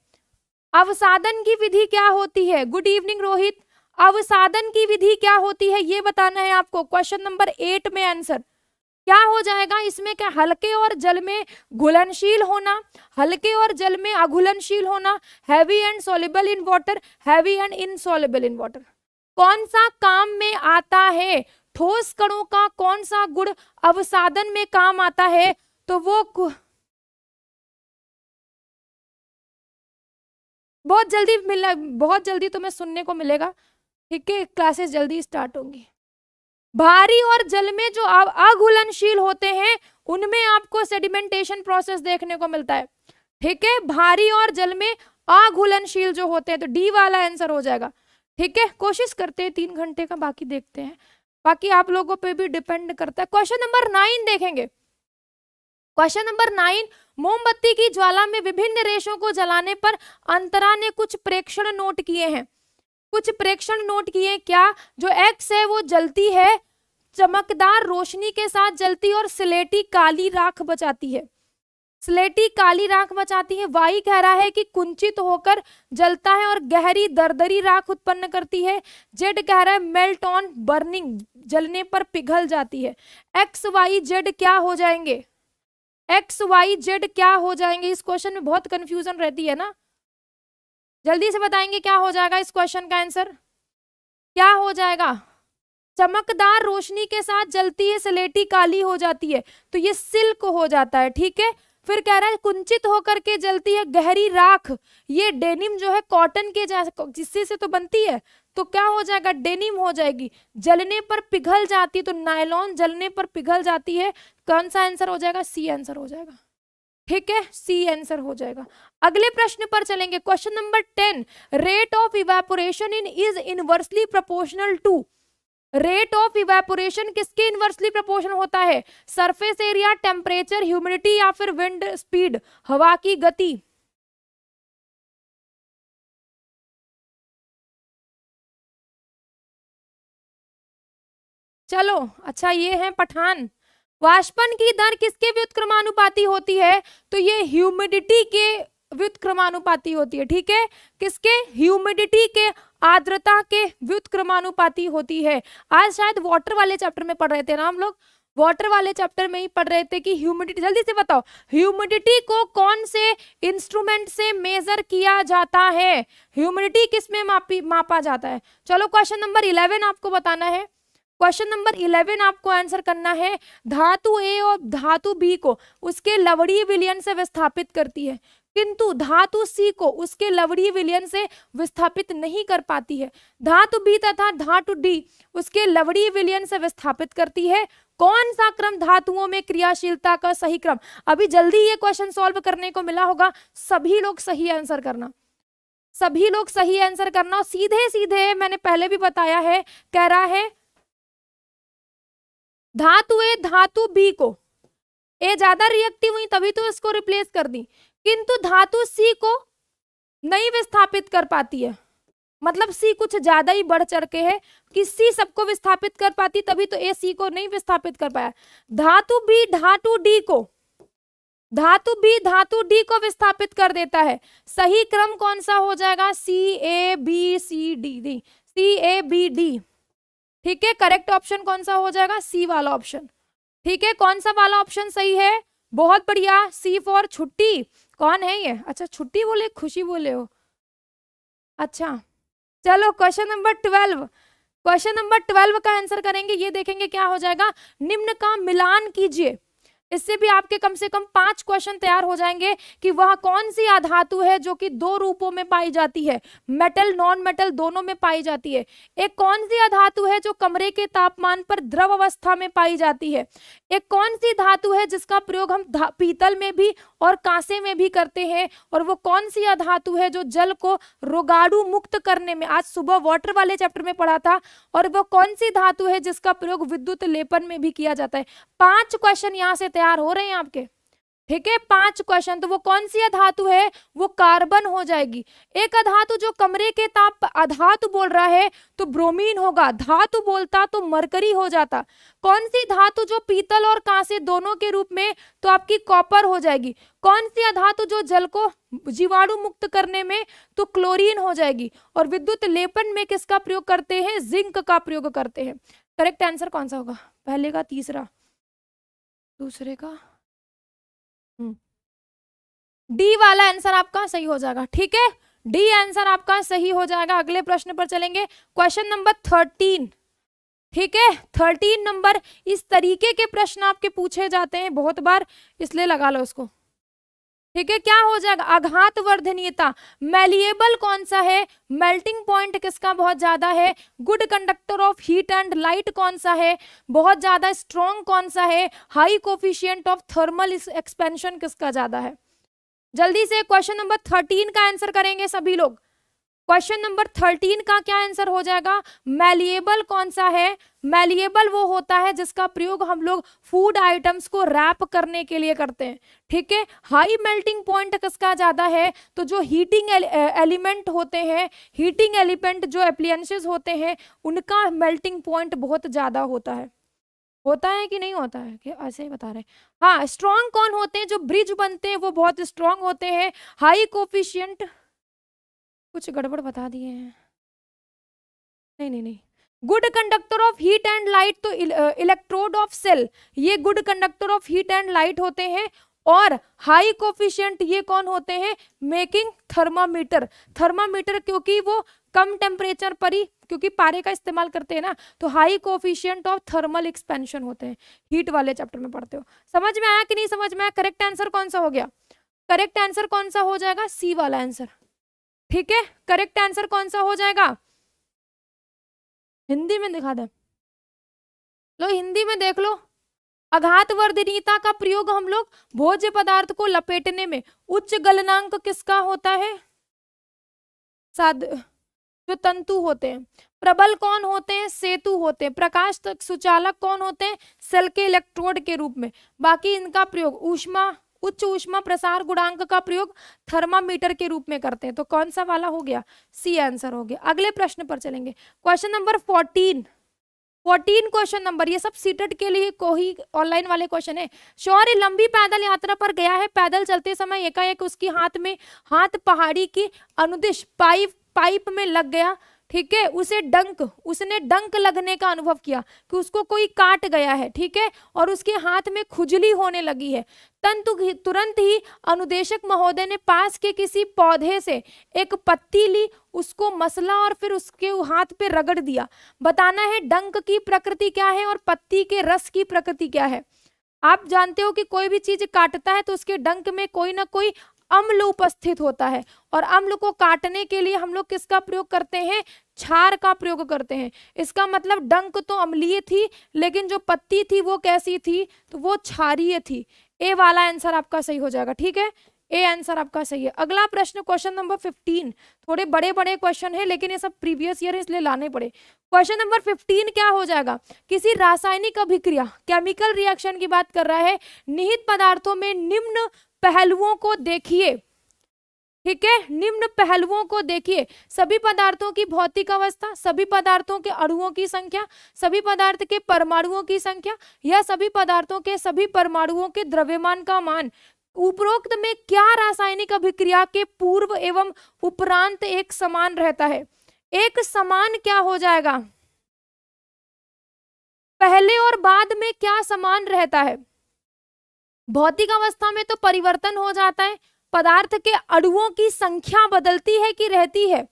अवसादन की विधि क्या होती है गुड इवनिंग रोहित अवसादन की विधि क्या होती है ये बताना है आपको क्वेश्चन नंबर एट में आंसर क्या हो जाएगा इसमें क्या हल्के और जल में घुलनशील होना हल्के और जल में अघुलनशील होना heavy and soluble in water heavy and insoluble in water कौन सा काम में आता है ठोस कणों का कौन सा गुड़ अवसादन में काम आता है तो वो बहुत जल्दी मिलना बहुत जल्दी तुम्हें सुनने को मिलेगा ठीक है क्लासेस जल्दी स्टार्ट होंगी भारी और जल में जो अघुलनशील होते हैं उनमें आपको सेडिमेंटेशन प्रोसेस देखने को मिलता है ठीक है भारी और जल में अघुलनशील जो होते हैं तो डी वाला आंसर हो जाएगा ठीक है कोशिश करते हैं तीन घंटे का बाकी देखते हैं बाकी आप लोगों पे भी डिपेंड करता है क्वेश्चन नंबर नाइन देखेंगे क्वेश्चन नंबर नाइन मोमबत्ती की ज्वाला में विभिन्न रेशों को जलाने पर अंतरा ने कुछ प्रेक्षण नोट किए हैं कुछ प्रेक्षण नोट किए क्या जो एक्स है वो जलती है चमकदार रोशनी के साथ जलती और स्लेटी काली राख बचाती है स्लेटी काली राख बचाती है वाई कह रहा है कि कुंचित होकर जलता है और गहरी दरदरी राख उत्पन्न करती है जेड कह रहा है मेल्ट ऑन बर्निंग जलने पर पिघल जाती है एक्स वाई जेड क्या हो जाएंगे एक्स वाई जेड क्या हो जाएंगे इस क्वेश्चन में बहुत कंफ्यूजन रहती है ना जल्दी से बताएंगे क्या हो जाएगा इस क्वेश्चन का आंसर क्या हो जाएगा चमकदार रोशनी के साथ जलती है सलेटी काली हो जाती है तो ये सिल्क हो जाता है ठीक है फिर कह रहा है कुंचित होकर के जलती है गहरी राख ये डेनिम जो है कॉटन के जैसे जिससे से तो बनती है तो क्या हो जाएगा डेनिम हो जाएगी जलने पर पिघल जाती तो नायलॉन जलने पर पिघल जाती है कौन सा आंसर हो जाएगा सी आंसर हो जाएगा ठीक है सी आंसर हो जाएगा अगले प्रश्न पर चलेंगे question number ten rate of evaporation in is inversely proportional to rate of evaporation किसके इनवर्सली प्रोपोर्शन होता है सरफेस एरिया टेम्परेचर ह्यूमिडिटी या फिर विंड स्पीड हवा की गति चलो अच्छा ये है पठान वाष्पन की दर किसके व्युत्क्रमानुपाती होती है तो ये ह्यूमिडिटी के व्युत्क्रमानुपाती होती है ठीक है किसके ह्यूमिडिटी के आर्द्रता के व्युत्क्रमानुपाती होती है आज शायद वाटर वाले चैप्टर में पढ़ रहे थे ना हम लोग वाटर वाले चैप्टर में ही पढ़ रहे थे कि ह्यूमिडिटी जल्दी से बताओ ह्यूमिडिटी को कौन से इंस्ट्रूमेंट से मेजर किया जाता है ह्यूमिडिटी किस में मापी मापा जाता है चलो क्वेश्चन नंबर इलेवन आपको बताना है क्वेश्चन नंबर इलेवन आपको आंसर करना है धातु ए और धातु बी को उसके लवड़ी विलियन से विस्थापित करती है किंतु धातु सी को उसके लवड़ी विलियन से विस्थापित नहीं कर पाती है धातु बी तथा धातु डी उसके लवड़ी विलियन से विस्थापित करती है कौन सा क्रम धातुओं में क्रियाशीलता का सही क्रम अभी जल्दी ये क्वेश्चन सॉल्व करने को मिला होगा सभी लोग सही आंसर करना सभी लोग सही आंसर करना सीधे सीधे मैंने पहले भी बताया है कह रहा है धातु ए धातु बी को ए ज्यादा रिएक्टिव हुई तभी तो इसको रिप्लेस कर दी किंतु धातु सी को नहीं विस्थापित कर पाती है मतलब सी कुछ ज्यादा ही बढ़ चढ़ के है कि सी सबको विस्थापित कर पाती तभी तो ए सी को नहीं विस्थापित कर पाया धातु बी धातु डी को धातु बी धातु डी को विस्थापित कर देता है सही क्रम कौन सा हो जाएगा C A B C D D C A B D ठीक है करेक्ट ऑप्शन कौन सा हो जाएगा सी वाला ऑप्शन ठीक है कौन सा वाला ऑप्शन सही है बहुत बढ़िया सी फॉर छुट्टी कौन है ये अच्छा छुट्टी बोले खुशी बोले हो अच्छा चलो question number twelve question number twelve का आंसर करेंगे ये देखेंगे क्या हो जाएगा निम्न का मिलान कीजिए इससे भी आपके कम से कम पांच क्वेश्चन तैयार हो जाएंगे कि वह कौन सी आधातु है जो कि दो रूपों में पाई जाती है मेटल नॉन मेटल दोनों में पाई जाती है एक कौन सी अधातु है जो कमरे के तापमान पर द्रव अवस्था में पाई जाती है एक कौन सी धातु है जिसका प्रयोग हम पीतल में भी और कांसे में भी करते हैं और वो कौन सी अधातु है जो जल को रोगाणु मुक्त करने में आज सुबह वाटर वाले चैप्टर में पढ़ा था और वो कौन सी धातु है जिसका प्रयोग विद्युत लेपन में भी किया जाता है पांच क्वेश्चन यहाँ से तैयार हो रहे हैं आपके ठीक है पांच क्वेश्चन तो वो कौन सी अधातु है वो कार्बन हो जाएगी एक अधातु जो कमरे के ताप अधातु बोल रहा है तो ब्रोमीन होगा धातु बोलता तो मरकरी हो जाता कौन सी धातु जो पीतल और कांसे दोनों के रूप में तो आपकी कॉपर हो जाएगी कौन सी अधातु जो जल को जीवाणु मुक्त करने में तो क्लोरीन हो जाएगी और विद्युत लेपन में किसका प्रयोग करते हैं जिंक का प्रयोग करते हैं करेक्ट आंसर कौन सा होगा पहले का तीसरा दूसरे का डी वाला आंसर आपका सही हो जाएगा ठीक है डी आंसर आपका सही हो जाएगा अगले प्रश्न पर चलेंगे क्वेश्चन नंबर थर्टीन ठीक है थर्टीन नंबर इस तरीके के प्रश्न आपके पूछे जाते हैं बहुत बार इसलिए लगा लो उसको ठीक है क्या हो जाएगा आघात वर्धनीयता मेलिएबल कौन सा है मेल्टिंग पॉइंट किसका बहुत ज्यादा है good conductor of heat and light कौन सा है बहुत ज्यादा स्ट्रॉन्ग कौन सा है high coefficient of thermal expansion किसका ज्यादा है जल्दी से क्वेश्चन नंबर थर्टीन का आंसर करेंगे सभी लोग क्वेश्चन नंबर थर्टीन का क्या आंसर हो जाएगा मैलिएबल कौन सा है मैलिएबल वो होता है जिसका प्रयोग हम लोग फूड आइटम्स को रैप करने के लिए करते हैं ठीक है हाई मेल्टिंग पॉइंट किसका ज़्यादा है तो जो हीटिंग एलिमेंट होते हैं हीटिंग एलिमेंट जो एप्लियंसेस होते हैं उनका मेल्टिंग पॉइंट बहुत ज़्यादा होता है होता है कि नहीं होता है कि ऐसे ही बता रहे हाँ स्ट्रांग कौन होते हैं जो ब्रिज बनते हैं वो बहुत स्ट्रांग होते हैं हाई कोफिशियंट कुछ गड़बड़ बता दिए हैं नहीं नहीं नहीं good conductor of heat and light तो इलेक्ट्रोड ऑफ सेल ये good conductor of heat and light होते हैं और हाई कोफिशियंट ये कौन होते हैं मेकिंग थर्मामीटर थर्मामीटर क्योंकि वो कम टेम्परेचर पर ही क्योंकि पारे का इस्तेमाल करते हैं ना तो high coefficient of thermal expansion होते हैं हीट वाले चैप्टर में पढ़ते हो समझ में आया कि नहीं समझ में आया करेक्ट आंसर कौन सा हो गया करेक्ट आंसर कौन सा हो जाएगा सी वाला आंसर ठीक है करेक्ट आंसर कौन सा हो जाएगा हिंदी में दिखा दे लो हिंदी में देख लो अघात वर्धनीयता का प्रयोग हम लोग भोज्य पदार्थ को लपेटने में उच्च गलनांक किसका होता है साध जो तंतु होते हैं प्रबल कौन होते हैं सेतु होते हैं प्रकाश तक सुचालक कौन होते हैं सेल के इलेक्ट्रोड के रूप में बाकी इनका प्रयोग ऊष्मा उच्च ऊष्मा प्रसार गुणांक का प्रयोग थर्मामीटर के रूप में करते हैं तो कौन सा वाला हो गया सी आंसर हो गया अगले प्रश्न पर चलेंगे question number fourteen fourteen question number ये सब सीटेड के लिए को ही ऑनलाइन वाले क्वेश्चन है शौर्य लंबी पैदल यात्रा पर गया है पैदल चलते समय एकाएक उसकी हाथ में हाथ पहाड़ी की अनुदिश पाइप पाइप में लग गया ठीक है उसे डंक उसने डंक लगने का अनुभव किया कि उसको कोई काट गया है ठीक है और उसके हाथ में खुजली होने लगी है तंतु तुरंत ही अनुदेशक महोदय ने पास के किसी पौधे से एक पत्ती ली उसको मसला और फिर उसके हाथ पे रगड़ दिया बताना है डंक की प्रकृति क्या है और पत्ती के रस की प्रकृति क्या है आप जानते हो कि कोई भी चीज काटता है तो उसके डंक में कोई ना कोई अम्ल उपस्थित होता है और अम्ल को काटने के लिए हम लोग किसका प्रयोग करते हैं छार का प्रयोग करते हैं इसका मतलब डंक तो अम्लीय थी लेकिन जो पत्ती थी वो कैसी थी तो वो छारीय थी ए वाला आंसर आपका सही हो जाएगा ठीक है ए आंसर आपका सही है अगला प्रश्न क्वेश्चन नंबर फिफ्टीन थोड़े बड़े बड़े क्वेश्चन है लेकिन ये सब प्रीवियस ईयर है इसलिए लाने पड़े क्वेश्चन नंबर फिफ्टीन क्या हो जाएगा किसी रासायनिक अभिक्रिया केमिकल रिएक्शन की बात कर रहा है निहित पदार्थों में निम्न पहलुओं को देखिए ठीक है निम्न पहलुओं को देखिए सभी पदार्थों की भौतिक अवस्था सभी पदार्थों के अणुओं की संख्या सभी पदार्थ के परमाणुओं की संख्या या सभी पदार्थों के सभी परमाणुओं के द्रव्यमान का मान उपरोक्त में क्या रासायनिक अभिक्रिया के पूर्व एवं उपरांत एक समान रहता है एक समान क्या हो जाएगा पहले और बाद में क्या समान रहता है भौतिक अवस्था में तो परिवर्तन हो जाता है पदार्थ के अड़ुओं की संख्या बदलती है कि रहती है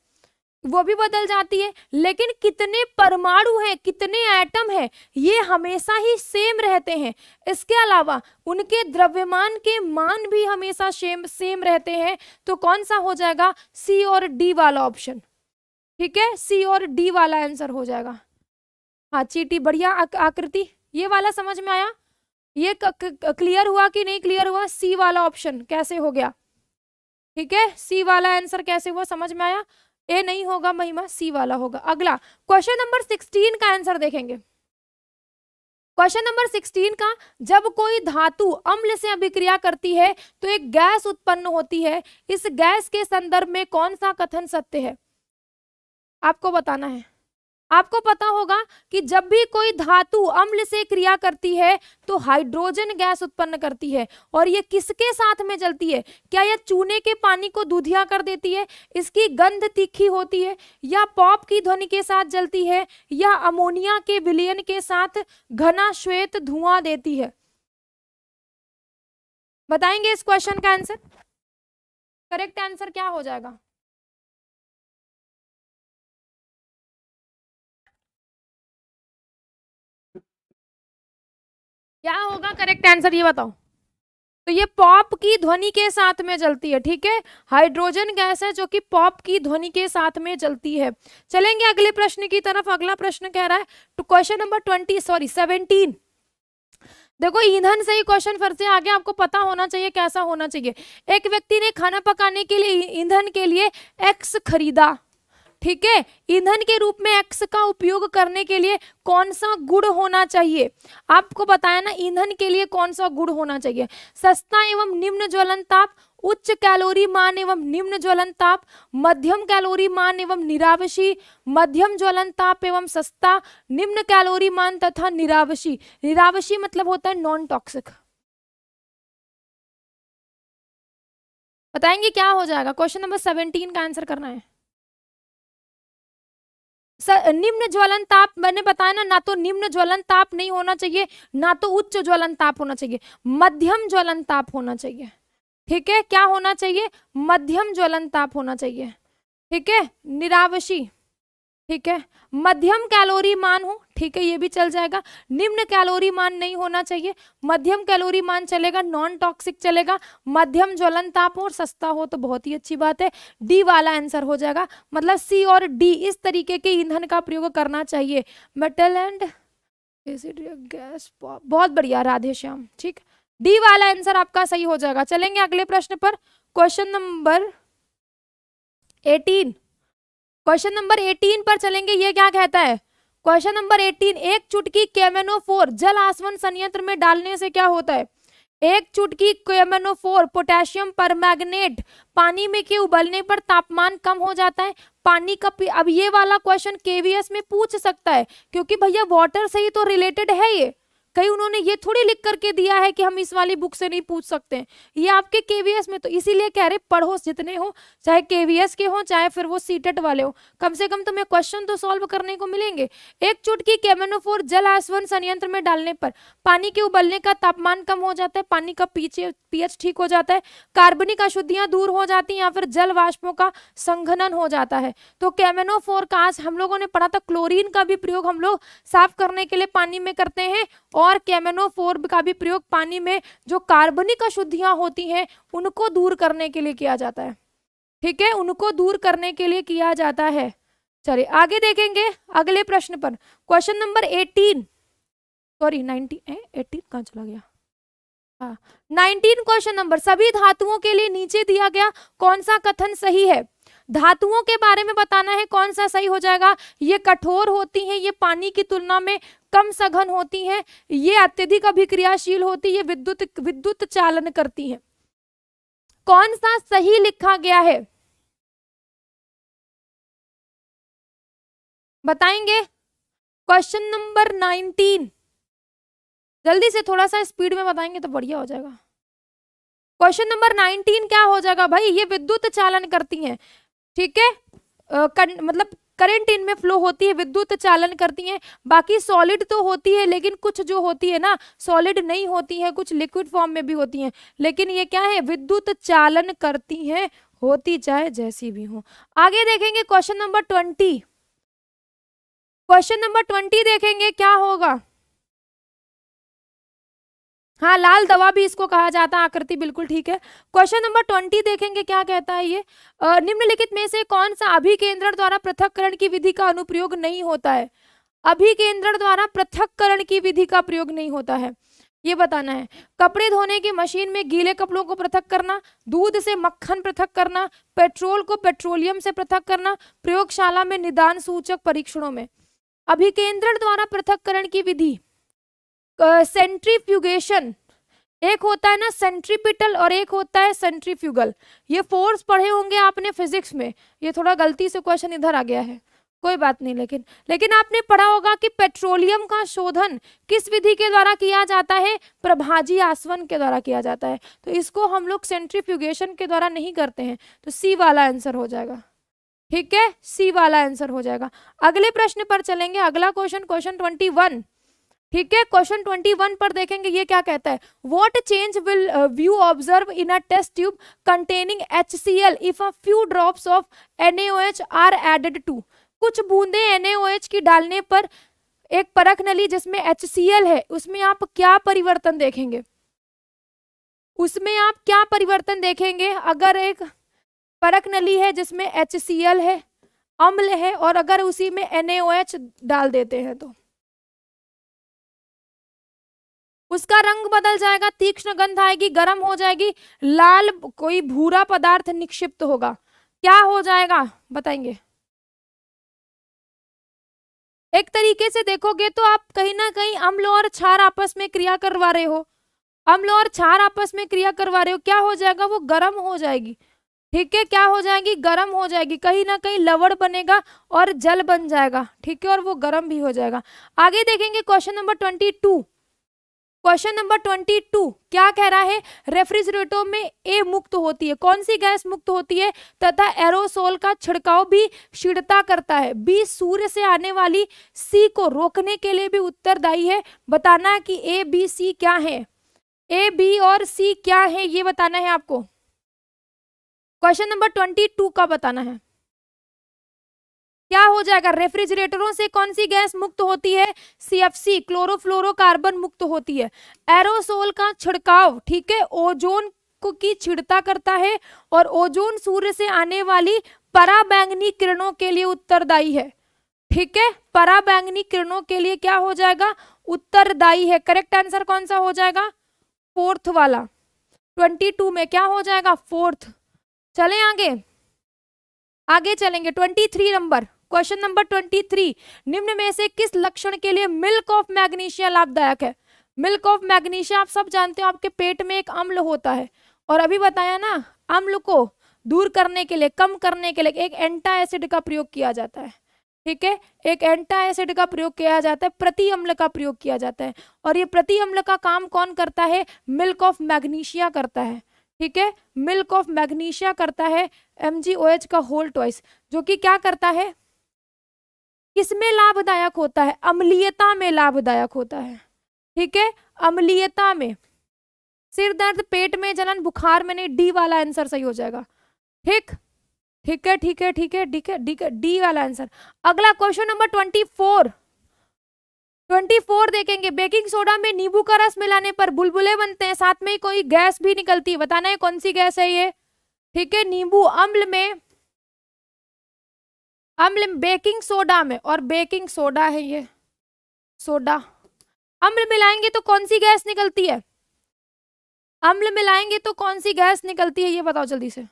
वो भी बदल जाती है लेकिन कितने परमाणु हैं कितने एटम हैं ये हमेशा ही सेम रहते हैं इसके अलावा उनके द्रव्यमान के मान भी हमेशा सेम सेम रहते हैं तो कौन सा हो जाएगा सी और डी वाला ऑप्शन ठीक है सी और डी वाला आंसर हो जाएगा हाँ चीटी बढ़िया आकृति ये वाला समझ में आया ये क्लियर हुआ कि नहीं क्लियर हुआ सी वाला ऑप्शन कैसे हो गया ठीक है सी वाला आंसर कैसे हुआ समझ में आया ए नहीं होगा महिमा सी वाला होगा अगला क्वेश्चन नंबर सिक्सटीन का आंसर देखेंगे क्वेश्चन नंबर सिक्सटीन का जब कोई धातु अम्ल से अभिक्रिया करती है तो एक गैस उत्पन्न होती है इस गैस के संदर्भ में कौन सा कथन सत्य है आपको बताना है आपको पता होगा कि जब भी कोई धातु अम्ल से क्रिया करती है तो हाइड्रोजन गैस उत्पन्न करती है और ये किसके साथ में जलती है क्या यह चूने के पानी को दूधिया कर देती है इसकी गंध तीखी होती है या पॉप की ध्वनि के साथ जलती है या अमोनिया के विलयन के साथ घना श्वेत धुआं देती है बताएंगे इस क्वेश्चन का आंसर करेक्ट आंसर क्या हो जाएगा क्या होगा करेक्ट आंसर ये बताओ तो ये पॉप की ध्वनि के साथ में जलती है ठीक है हाइड्रोजन गैस है जो कि पॉप की ध्वनि के साथ में जलती है चलेंगे अगले प्रश्न की तरफ अगला प्रश्न कह रहा है तो question number twenty sorry seventeen देखो ईंधन से ही क्वेश्चन फिर से आगे आपको पता होना चाहिए कैसा होना चाहिए एक व्यक्ति ने खाना पकाने के लिए ईंधन के लिए एक्स खरीदा ठीक है ईंधन के रूप में एक्स का उपयोग करने के लिए कौन सा गुड़ होना चाहिए आपको बताया ना ईंधन के लिए कौन सा गुड़ होना चाहिए सस्ता एवं निम्न ज्वलन ताप उच्च कैलोरी मान एवं निम्न ज्वलन ताप मध्यम कैलोरी मान एवं निरावशी मध्यम ज्वलन ताप एवं सस्ता निम्न कैलोरी मान तथा निरावशी निरावशी मतलब होता है नॉन टॉक्सिक बताएंगे क्या हो जाएगा क्वेश्चन नंबर सेवेंटीन का आंसर करना है निम्न ज्वलन ताप मैंने बताया ना ना तो निम्न ज्वलन ताप नहीं होना चाहिए ना तो उच्च ज्वलन ताप होना चाहिए मध्यम ज्वलन ताप होना चाहिए ठीक है क्या होना चाहिए मध्यम ज्वलन ताप होना चाहिए ठीक है निरावशी ठीक है मध्यम कैलोरी मान हो ठीक है ये भी चल जाएगा निम्न कैलोरी मान नहीं होना चाहिए मध्यम कैलोरी मान चलेगा नॉन टॉक्सिक चलेगा मध्यम ज्वलन ताप और सस्ता हो तो बहुत ही अच्छी बात है डी वाला आंसर हो जाएगा मतलब सी और डी इस तरीके के ईंधन का प्रयोग करना चाहिए मेटल एंड एसिड गैस बहुत बढ़िया राधे श्याम ठीक डी वाला आंसर आपका सही हो जाएगा चलेंगे अगले प्रश्न पर question number eighteen question number eighteen पर चलेंगे ये क्या कहता है क्वेश्चन नंबर एटीन एक चुटकी फोर जल आसवन संयंत्र में डालने से क्या होता है एक चुटकी केमेनोफोर पोटेशियम परमैग्नेट पानी में के उबलने पर तापमान कम हो जाता है पानी का अब ये वाला क्वेश्चन केवीएस में पूछ सकता है क्योंकि भैया वाटर से ही तो रिलेटेड है ये कहीं उन्होंने ये थोड़ी लिख करके दिया है कि हम इस वाली बुक से नहीं पूछ सकते ये आपके केवीएस में तो इसीलिए कह रहे पढ़ो जितने हो चाहे केवीएस के हो चाहे फिर वो सीटेट e वाले हो कम से कम तुम्हें क्वेश्चन तो सॉल्व करने को मिलेंगे एक चुटकी केमेनोफोर जल आसवन संयंत्र में डालने पर पानी के उबलने का तापमान कम हो जाता है पानी का पीछे पीएच ठीक हो जाता है कार्बनिक अशुद्धियां दूर हो जाती हैं या फिर जल वाष्पों का संघनन हो जाता है तो कैमेनोफोर का आज हम लोगों ने पढ़ा था क्लोरीन का भी प्रयोग हम लोग साफ करने के लिए पानी में करते हैं और और कैमेनोफोर्ब का भी प्रयोग पानी में जो कार्बनिक अशुद्धियां होती हैं उनको दूर करने के लिए किया जाता है ठीक है उनको दूर करने के लिए किया जाता है चलिए आगे देखेंगे अगले प्रश्न पर question number eighteen sorry nineteen eighteen कहाँ चला गया हाँ, नाइनटीन क्वेश्चन नंबर सभी धातुओं के लिए नीचे दिया गया कौन सा कथन सही है धातुओं के बारे में बताना है कौन सा सही हो जाएगा ये कठोर होती हैं ये पानी की तुलना में कम सघन होती हैं ये अत्यधिक अभिक्रियाशील होती है विद्युत विद्युत चालन करती हैं कौन सा सही लिखा गया है बताएंगे क्वेश्चन नंबर नाइनटीन जल्दी से थोड़ा सा स्पीड में बताएंगे तो बढ़िया हो जाएगा क्वेश्चन नंबर नाइनटीन क्या हो जाएगा भाई ये विद्युत चालन करती हैं ठीक है आ, कर, मतलब करंट इनमें फ्लो होती है विद्युत चालन करती हैं बाकी सॉलिड तो होती है लेकिन कुछ जो होती है ना सॉलिड नहीं होती है कुछ लिक्विड फॉर्म में भी होती हैं लेकिन ये क्या है विद्युत चालन करती हैं होती चाहे जैसी भी हो आगे देखेंगे question number twenty question number twenty देखेंगे क्या होगा हाँ लाल दवा भी इसको कहा जाता है आकृति बिल्कुल ठीक है क्वेश्चन नंबर ट्वेंटी देखेंगे क्या कहता है ये निम्नलिखित में से कौन सा अभिकेंद्रण द्वारा पृथककरण की विधि का अनुप्रयोग नहीं होता है अभिकेंद्रण द्वारा पृथककरण की विधि का प्रयोग नहीं होता है ये बताना है कपड़े धोने की मशीन में गीले कपड़ों को पृथक करना दूध से मक्खन पृथक करना पेट्रोल को पेट्रोलियम से पृथक करना प्रयोगशाला में निदान सूचक परीक्षणों में अभिकेंद्रण द्वारा पृथककरण की विधि सेंट्रीफ्यूगेशन एक होता है ना सेंट्रीपिटल और एक होता है सेंट्रीफ्यूगल ये फोर्स पढ़े होंगे आपने फिजिक्स में ये थोड़ा गलती से क्वेश्चन इधर आ गया है कोई बात नहीं लेकिन लेकिन आपने पढ़ा होगा कि पेट्रोलियम का शोधन किस विधि के द्वारा किया जाता है प्रभाजी आसवन के द्वारा किया जाता है तो इसको हम लोग सेंट्रीफ्यूगेशन के द्वारा नहीं करते हैं तो सी वाला आंसर हो जाएगा ठीक है सी वाला आंसर हो जाएगा अगले प्रश्न पर चलेंगे अगला क्वेश्चन क्वेश्चन ट्वेंटी वन ठीक है क्वेश्चन ट्वेंटी वन पर देखेंगे ये क्या कहता है what change will you observe in a test tube containing H C L if a few drops of N are added to कुछ बूंदे एन की डालने पर एक परख नली जिसमें एच है उसमें आप क्या परिवर्तन देखेंगे उसमें आप क्या परिवर्तन देखेंगे अगर एक परख नली है जिसमें एच है अम्ल है और अगर उसी में एन डाल देते हैं तो उसका रंग बदल जाएगा तीक्ष्ण गंध आएगी गर्म हो जाएगी लाल कोई भूरा पदार्थ निक्षिप्त होगा क्या हो जाएगा बताएंगे एक तरीके से देखोगे तो आप कहीं ना कहीं अम्ल और छार आपस में क्रिया करवा रहे हो अम्ल और छार आपस में क्रिया करवा रहे हो क्या हो जाएगा वो गर्म हो जाएगी ठीक है क्या हो जाएगी गर्म हो जाएगी कहीं ना कहीं लवड़ बनेगा और जल बन जाएगा ठीक है और वो गर्म भी हो जाएगा आगे देखेंगे question number twenty two question number twenty two क्या कह रहा है रेफ्रिजरेटर में ए मुक्त होती है कौन सी गैस मुक्त होती है तथा एरोसोल का छिड़काव भी छिड़ता करता है बी सूर्य से आने वाली सी को रोकने के लिए भी उत्तरदायी है बताना कि ए बी सी क्या है ए बी और सी क्या है ये बताना है आपको क्वेश्चन नंबर ट्वेंटी टू का बताना है क्या हो जाएगा रेफ्रिजरेटरों से कौन सी गैस मुक्त होती है सीएफसी क्लोरोफ्लोरोकार्बन मुक्त होती है एरोसोल का छिड़काव ठीक है ओजोन की छिड़ता करता है और ओजोन सूर्य से आने वाली पराबैंगनी किरणों के लिए उत्तरदायी है ठीक है पराबैंगनी किरणों के लिए क्या हो जाएगा उत्तरदायी है करेक्ट आंसर कौन सा हो जाएगा फोर्थ वाला ट्वेंटी टू में क्या हो जाएगा फोर्थ चले आगे आगे चलेंगे twenty three number question number twenty three निम्न में से किस लक्षण के लिए मिल्क ऑफ मैग्नीशिया लाभदायक है मिल्क ऑफ मैग्नीशिया आप सब जानते हो आपके पेट में एक अम्ल होता है और अभी बताया ना अम्ल को दूर करने के लिए कम करने के लिए एक एंटा एसिड का प्रयोग किया जाता है ठीक है एक एंटा एसिड का प्रयोग किया जाता है प्रति अम्ल का प्रयोग किया जाता है और ये प्रति अम्ल का काम कौन करता है मिल्क ऑफ मैग्नीशिया करता है ठीक है मिल्क ऑफ मैग्नीशिया करता है एम का होल ट्वाइस जो कि क्या करता है किसमें लाभदायक होता है अम्लीयता में लाभदायक होता है ठीक है अम्लीयता में सिर दर्द पेट में जलन बुखार में नहीं डी वाला आंसर सही हो जाएगा ठीक ठीक है ठीक है ठीक है ठीक है ठीक है डी वाला आंसर अगला question number twenty four twenty four देखेंगे बेकिंग सोडा में नींबू का रस मिलाने पर बुलबुले बनते हैं साथ में कोई गैस भी निकलती है बताना है कौन सी गैस है ये ठीक है नींबू अम्ल में अम्ल बेकिंग सोडा में और बेकिंग सोडा है ये सोडा अम्ल मिलाएंगे तो कौन सी गैस निकलती है अम्ल मिलाएंगे तो कौन सी गैस निकलती है ये बताओ जल्दी से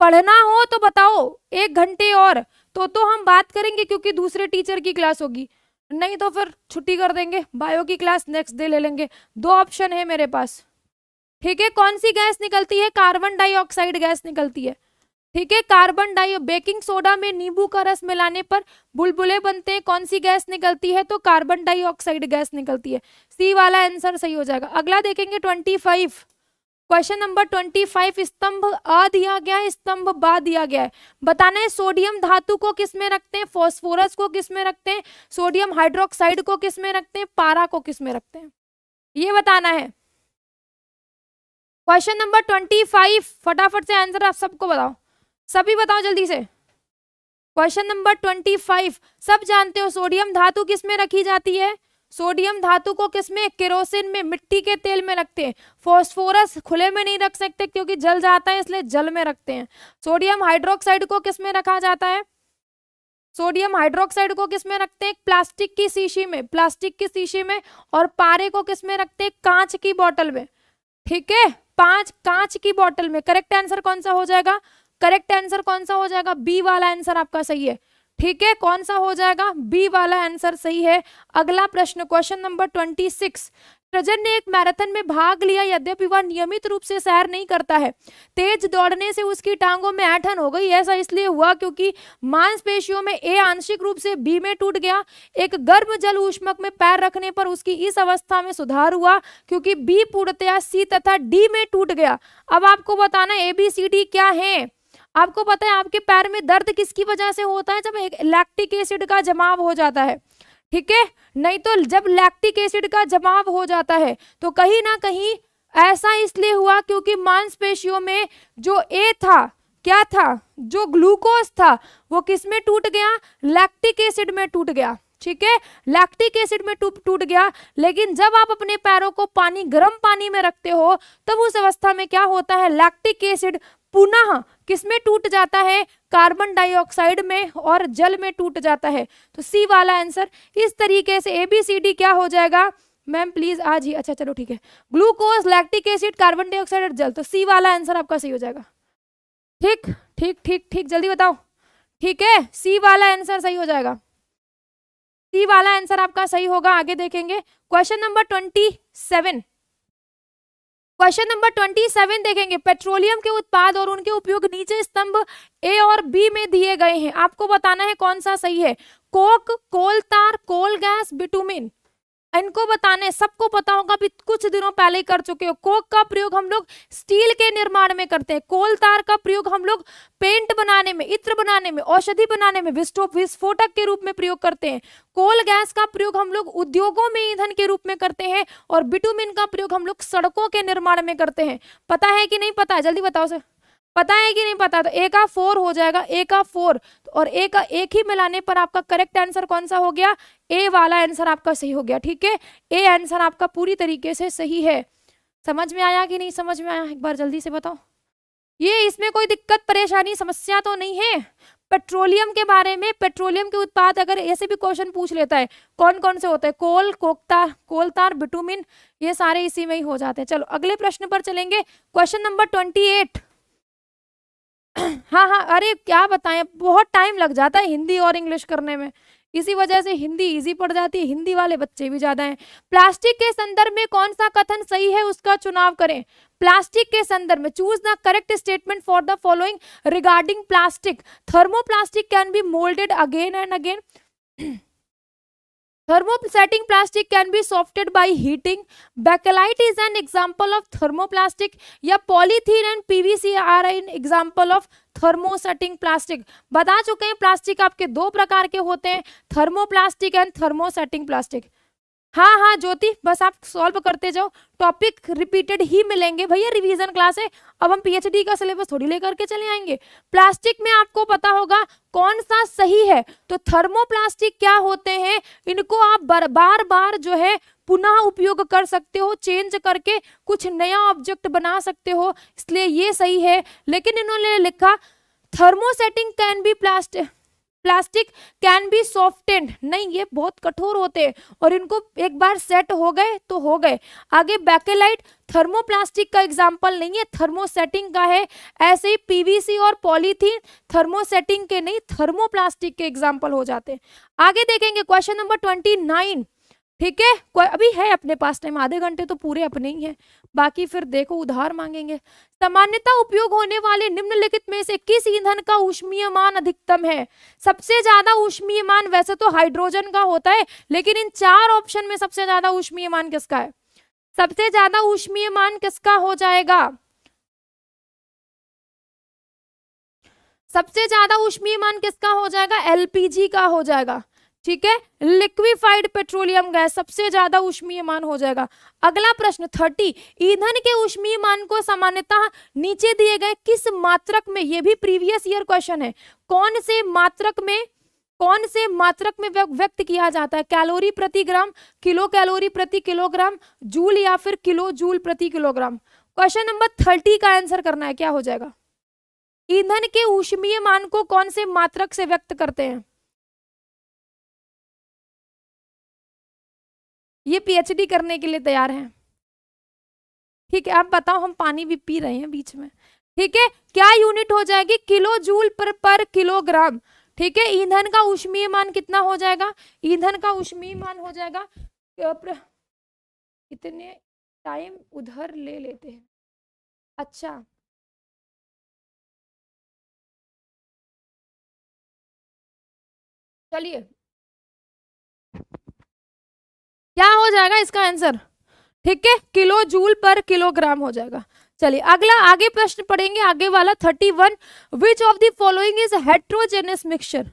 पढ़ना हो तो बताओ एक घंटे और तो तो हम बात करेंगे क्योंकि दूसरे टीचर की क्लास होगी नहीं तो फिर छुट्टी कर देंगे बायो की क्लास नेक्स्ट डे ले लेंगे दो ऑप्शन है मेरे पास ठीक है कौन सी गैस निकलती है कार्बन डाइऑक्साइड गैस निकलती है ठीक है कार्बन डाइ बेकिंग सोडा में नींबू का रस मिलाने पर बुलबुले बनते हैं कौन सी गैस निकलती है तो कार्बन डाइऑक्साइड गैस निकलती है सी वाला आंसर सही हो जाएगा अगला देखेंगे twenty five question number twenty five स्तंभ अ दिया गया है स्तंभ बा दिया गया है बताना है सोडियम धातु को किस में रखते हैं फॉस्फोरस को किस में रखते हैं सोडियम हाइड्रोक्साइड को किस में रखते हैं पारा को किस में रखते हैं ये बताना है क्वेश्चन नंबर ट्वेंटी फाइव फटाफट से आंसर आप सबको बताओ सभी बताओ जल्दी से क्वेश्चन नंबर ट्वेंटी फाइव सब जानते हो सोडियम धातु किसमें रखी जाती है सोडियम धातु को किसमें केरोसिन में मिट्टी के तेल में रखते हैं फॉस्फोरस खुले में नहीं रख सकते क्योंकि जल जाता है इसलिए जल में रखते हैं सोडियम हाइड्रोक्साइड को किसमें रखा जाता है सोडियम हाइड्रोक्साइड को किसमें रखते हैं प्लास्टिक की शीशी में प्लास्टिक की शीशी में और पारे को किसमें रखते हैं कांच की बॉटल में ठीक है पांच कांच की बॉटल में करेक्ट आंसर कौन सा हो जाएगा करेक्ट आंसर कौन सा हो जाएगा बी वाला आंसर आपका सही है ठीक है कौन सा हो जाएगा बी वाला आंसर सही है अगला प्रश्न क्वेश्चन नंबर ट्वेंटी सिक्स ट्रजन ने एक मैराथन में भाग लिया यद्यपि वह नियमित रूप से सैर नहीं करता है तेज दौड़ने से उसकी टांगों में ऐठन हो गई ऐसा इसलिए हुआ क्योंकि मांसपेशियों में ए आंशिक रूप से बी में टूट गया एक गर्म जल ऊष्मक में पैर रखने पर उसकी इस अवस्था में सुधार हुआ क्योंकि बी पूर्णतया सी तथा डी में टूट गया अब आपको बताना ए बी सी डी क्या है आपको पता है आपके पैर में दर्द किसकी वजह से होता है जब एक लैक्टिक एसिड का जमाव हो जाता है ठीक है नहीं तो जब लैक्टिक एसिड का जमाव हो जाता है तो कहीं ना कहीं ऐसा इसलिए हुआ क्योंकि मांसपेशियों में जो ए था क्या था जो ग्लूकोज था वो किस में टूट गया लैक्टिक एसिड में टूट गया ठीक है लैक्टिक एसिड में टूट टूट गया लेकिन जब आप अपने पैरों को पानी गर्म पानी में रखते हो तब उस अवस्था में क्या होता है लैक्टिक एसिड पुनः किसमें टूट जाता है कार्बन डाइऑक्साइड में और जल में टूट जाता है तो सी वाला आंसर इस तरीके से ए बी सी डी क्या हो जाएगा मैम प्लीज आज ही अच्छा चलो ठीक है glucose lactic acid carbon dioxide और जल तो सी वाला आंसर आपका सही हो जाएगा ठीक ठीक ठीक ठीक जल्दी बताओ ठीक है सी वाला आंसर सही हो जाएगा सी वाला आंसर आपका सही होगा आगे देखेंगे question number twenty seven question number twenty seven देखेंगे पेट्रोलियम के उत्पाद और उनके उपयोग नीचे स्तंभ ए और बी में दिए गए हैं आपको बताना है कौन सा सही है कोक कोल तार कोल गैस बिटुमिन इनको बताने सबको पता होगा भी कुछ दिनों पहले ही कर चुके हो कोक का प्रयोग हम लोग स्टील के निर्माण में करते हैं कोल तार का प्रयोग हम लोग पेंट बनाने में इत्र बनाने में औषधि बनाने में विस्फोटक के रूप में प्रयोग करते हैं कोल गैस का प्रयोग हम लोग उद्योगों में ईंधन के रूप में करते हैं और बिटुमिन का प्रयोग हम लोग सड़कों के निर्माण में करते हैं पता है कि नहीं पता है जल्दी बताओ सर पता है कि नहीं पता तो ए का फोर हो जाएगा ए का फोर तो और ए का एक ही मिलाने पर आपका करेक्ट आंसर कौन सा हो गया ए वाला आंसर आपका सही हो गया ठीक है ए आंसर आपका पूरी तरीके से सही है समझ में आया कि नहीं समझ में आया एक बार जल्दी से बताओ ये इसमें कोई दिक्कत परेशानी समस्या तो नहीं है पेट्रोलियम के बारे में पेट्रोलियम के उत्पाद अगर ऐसे भी क्वेश्चन पूछ लेता है कौन कौन से होते हैं कोल कोकता कोलतार बिटुमिन ये सारे इसी में ही हो जाते हैं चलो अगले प्रश्न पर चलेंगे क्वेश्चन नंबर ट्वेंटी एट हाँ हाँ अरे क्या बताएं बहुत टाइम लग जाता है हिंदी और इंग्लिश करने में इसी वजह से हिंदी इजी पड़ जाती है हिंदी वाले बच्चे भी ज्यादा हैं प्लास्टिक के संदर्भ में कौन सा कथन सही है उसका चुनाव करें प्लास्टिक के संदर्भ में choose the correct statement for the following regarding plastic thermoplastic can be moulded again and again Thermoplastic plastic can be softened by heating. Bakelite is an example of thermoplastic. या polythene and PVC are an example of thermosetting plastic बता चुके हैं plastic आपके दो प्रकार के होते हैं थर्मोप्लास्टिक एंड थर्मोसेटिंग प्लास्टिक हाँ हाँ ज्योति बस आप सॉल्व करते जाओ टॉपिक रिपीटेड ही मिलेंगे भैया रिवीजन क्लास है अब हम पीएचडी का सिलेबस थोड़ी लेकर के चले आएंगे प्लास्टिक में आपको पता होगा कौन सा सही है तो थर्मोप्लास्टिक क्या होते हैं इनको आप बार बार, बार जो है पुनः उपयोग कर सकते हो चेंज करके कुछ नया ऑब्जेक्ट बना सकते हो इसलिए ये सही है लेकिन इन्होंने लिखा thermosetting can be plastic plastic can be softened नहीं ये बहुत कठोर होते हैं और इनको एक बार सेट हो गए तो हो गए आगे बैकेलाइट थर्मोप्लास्टिक का एग्जाम्पल नहीं है थर्मोसेटिंग का है ऐसे ही पीवीसी और पॉलीथीन थर्मोसेटिंग के नहीं थर्मोप्लास्टिक के एग्जाम्पल हो जाते हैं आगे देखेंगे क्वेश्चन नंबर ट्वेंटी ठीक है अभी है अपने पास टाइम आधे घंटे तो पूरे अपने ही है बाकी फिर देखो उधार मांगेंगे सामान्यता उपयोग होने वाले निम्नलिखित में से किस ईंधन का उष्मीयमान अधिकतम है सबसे ज्यादा उष्मीयमान वैसे तो हाइड्रोजन का होता है लेकिन इन चार ऑप्शन में सबसे ज्यादा उष्मीयमान किसका है सबसे ज्यादा उष्मीयमान किसका हो जाएगा सबसे ज्यादा उष्मीयमान किसका हो जाएगा एलपीजी का हो जाएगा ठीक है लिक्विफाइड पेट्रोलियम गैस सबसे ज्यादा उष्मीय मान हो जाएगा अगला प्रश्न थर्टी ईंधन के उष्मीय मान को सामान्यतः नीचे दिए गए किस मात्रक में यह भी प्रीवियस ईयर क्वेश्चन है कौन से मात्रक में कौन से मात्रक में व्यक्त किया जाता है कैलोरी प्रति ग्राम किलो कैलोरी प्रति किलोग्राम जूल या फिर किलो जूल प्रति किलोग्राम क्वेश्चन नंबर थर्टी का आंसर करना है क्या हो जाएगा ईंधन के उष्मीय मान को कौन से मात्रक से व्यक्त करते हैं ये पीएचडी करने के लिए तैयार हैं ठीक है आप बताओ हम पानी भी पी रहे हैं बीच में ठीक है क्या यूनिट हो जाएगी किलो जूल पर पर किलोग्राम ठीक है ईंधन का उष्मीय मान कितना हो जाएगा ईंधन का उष्मीय मान हो जाएगा इतने टाइम उधर ले लेते हैं अच्छा चलिए क्या हो जाएगा इसका आंसर ठीक है किलो जूल पर किलोग्राम हो जाएगा चलिए अगला आगे प्रश्न पढ़ेंगे आगे वाला thirty one which of the following is heterogeneous mixture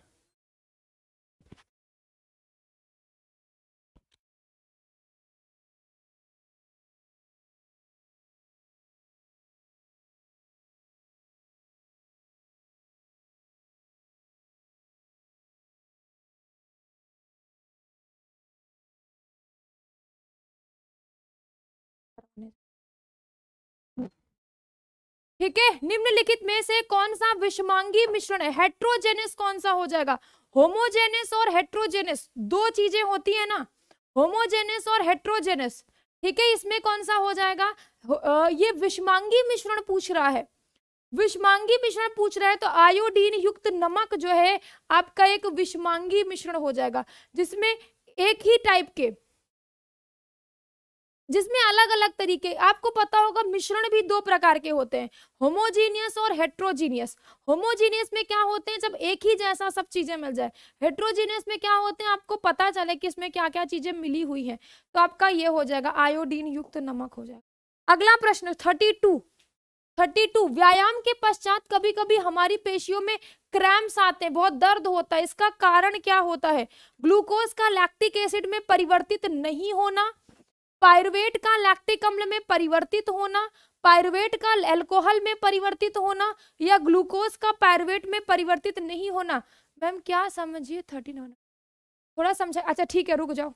ठीक है निम्नलिखित में से कौन सा विषमांगी मिश्रण है हेट्रोजेनस कौन सा हो जाएगा होमोजेनस और हेट्रोजेनस दो चीजें होती है ना होमोजेनस और हेट्रोजेनस ठीक है इसमें कौन सा हो जाएगा ये विषमांगी मिश्रण पूछ रहा है विषमांगी मिश्रण पूछ रहा है तो आयोडीन युक्त नमक जो है आपका एक विषमांगी मिश्रण हो जाएगा जिसमें एक ही टाइप के जिसमें अलग अलग तरीके आपको पता होगा मिश्रण भी दो प्रकार के होते हैं होमोजीनियस और हेट्रोजीनियस होमोजीनियस में क्या होते हैं जब एक ही जैसा सब चीजें मिल जाए हेट्रोजीनियस में क्या होते हैं आपको पता चले कि इसमें क्या क्या चीजें मिली हुई हैं तो आपका ये हो जाएगा आयोडीन युक्त नमक हो जाएगा अगला प्रश्न थर्टी टू थर्टी टू व्यायाम के पश्चात कभी कभी हमारी पेशियों में क्रैम्स आते हैं बहुत दर्द होता है इसका कारण क्या होता है ग्लूकोज का लैक्टिक एसिड में परिवर्तित नहीं होना पायरुवेट का लैक्टिक अम्ल में परिवर्तित होना पायरुवेट का एल्कोहल में परिवर्तित होना या ग्लूकोज का पायरुवेट में परिवर्तित नहीं होना मैम क्या समझिए थर्टीन होना थोड़ा समझा अच्छा ठीक है रुक जाओ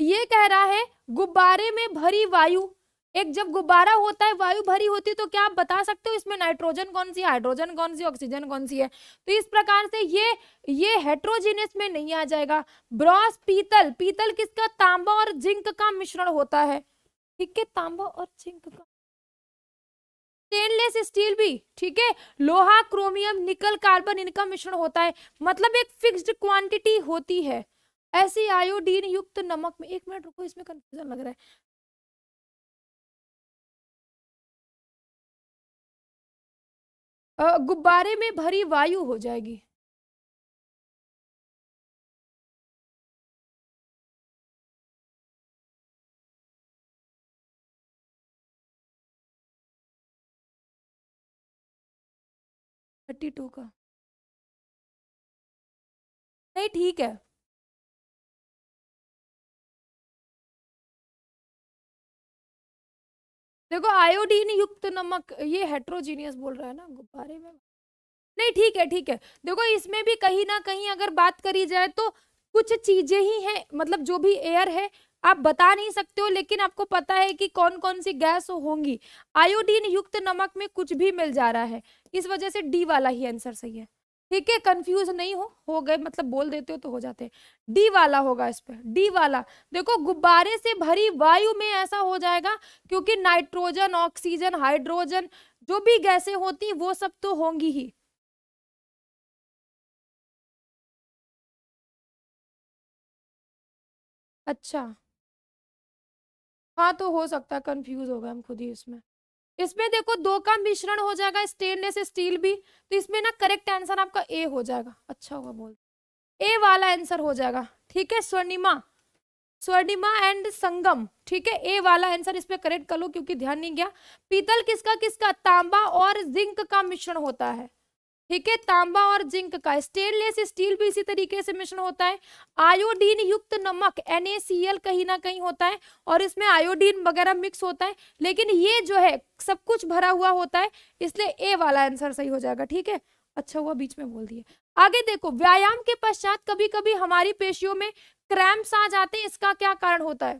ये कह रहा है गुब्बारे में भरी वायु एक जब गुब्बारा होता है वायु भरी होती है तो क्या आप बता सकते हो इसमें नाइट्रोजन कौन सी हाइड्रोजन कौन सी ऑक्सीजन कौन सी है तो इस प्रकार से ये ये हेट्रोजीनियस में नहीं आ जाएगा ब्रॉस पीतल पीतल किसका तांबा और जिंक का मिश्रण होता है ठीक है तांबा और जिंक का स्टेनलेस स्टील भी ठीक है लोहा क्रोमियम निकल कार्बन इनका मिश्रण होता है मतलब एक फिक्स्ड क्वांटिटी होती है ऐसी आयोडीन युक्त नमक में एक मिनट रुको इसमें कंफ्यूजन लग रहा है गुब्बारे में भरी वायु हो जाएगी थर्टी टू का नहीं ठीक है देखो आयोडीन युक्त नमक ये हेट्रोजीनियस बोल रहा है ना गुब्बारे में नहीं ठीक है ठीक है देखो इसमें भी कहीं ना कहीं अगर बात करी जाए तो कुछ चीजें ही हैं मतलब जो भी एयर है आप बता नहीं सकते हो लेकिन आपको पता है कि कौन कौन सी गैस होंगी आयोडीन युक्त नमक में कुछ भी मिल जा रहा है इस वजह से डी वाला ही आंसर सही है ठीक है कंफ्यूज नहीं हो हो गए मतलब बोल देते हो तो हो जाते हैं डी वाला होगा इस पर डी वाला देखो गुब्बारे से भरी वायु में ऐसा हो जाएगा क्योंकि नाइट्रोजन ऑक्सीजन हाइड्रोजन जो भी गैसें होती वो सब तो होंगी ही अच्छा हाँ तो हो सकता है कंफ्यूज हो गए हम खुद ही इसमें इसमें देखो दो का मिश्रण हो जाएगा स्टेनलेस स्टील भी तो इसमें ना करेक्ट आंसर आपका ए हो जाएगा अच्छा होगा बोल ए वाला आंसर हो जाएगा ठीक है स्वर्णिमा स्वर्णिमा एंड संगम ठीक है ए वाला आंसर इस करेक्ट कर लो क्योंकि ध्यान नहीं गया पीतल किसका किसका तांबा और जिंक का मिश्रण होता है ठीक है तांबा और जिंक का स्टेनलेस स्टील भी इसी तरीके से मिश्रण होता है आयोडीन युक्त नमक NaCl कहीं ना कहीं होता है और इसमें आयोडीन वगैरह मिक्स होता है लेकिन ये जो है सब कुछ भरा हुआ होता है इसलिए ए वाला आंसर सही हो जाएगा ठीक है अच्छा हुआ बीच में बोल दिए आगे देखो व्यायाम के पश्चात कभी कभी हमारी पेशियों में क्रैम्प्स आ जाते हैं इसका क्या कारण होता है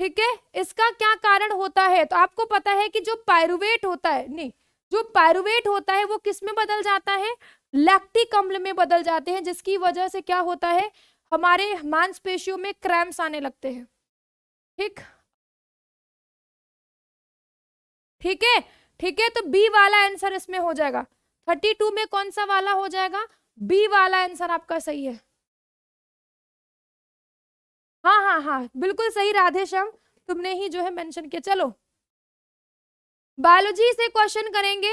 ठीक है इसका क्या कारण होता है तो आपको पता है कि जो पायरुवेट होता है नहीं जो पैरुवेट होता है वो किस में बदल जाता है लैक्टिक अम्ल में बदल जाते हैं जिसकी वजह से क्या होता है हमारे मांसपेशियों में क्रैम्स आने लगते हैं ठीक ठीक है ठीक है तो बी वाला आंसर इसमें हो जाएगा थर्टी टू में कौन सा वाला हो जाएगा बी वाला आंसर आपका सही है हाँ हाँ हाँ बिल्कुल सही राधेश्याम तुमने ही जो है मेंशन किया चलो बायोलॉजी से क्वेश्चन करेंगे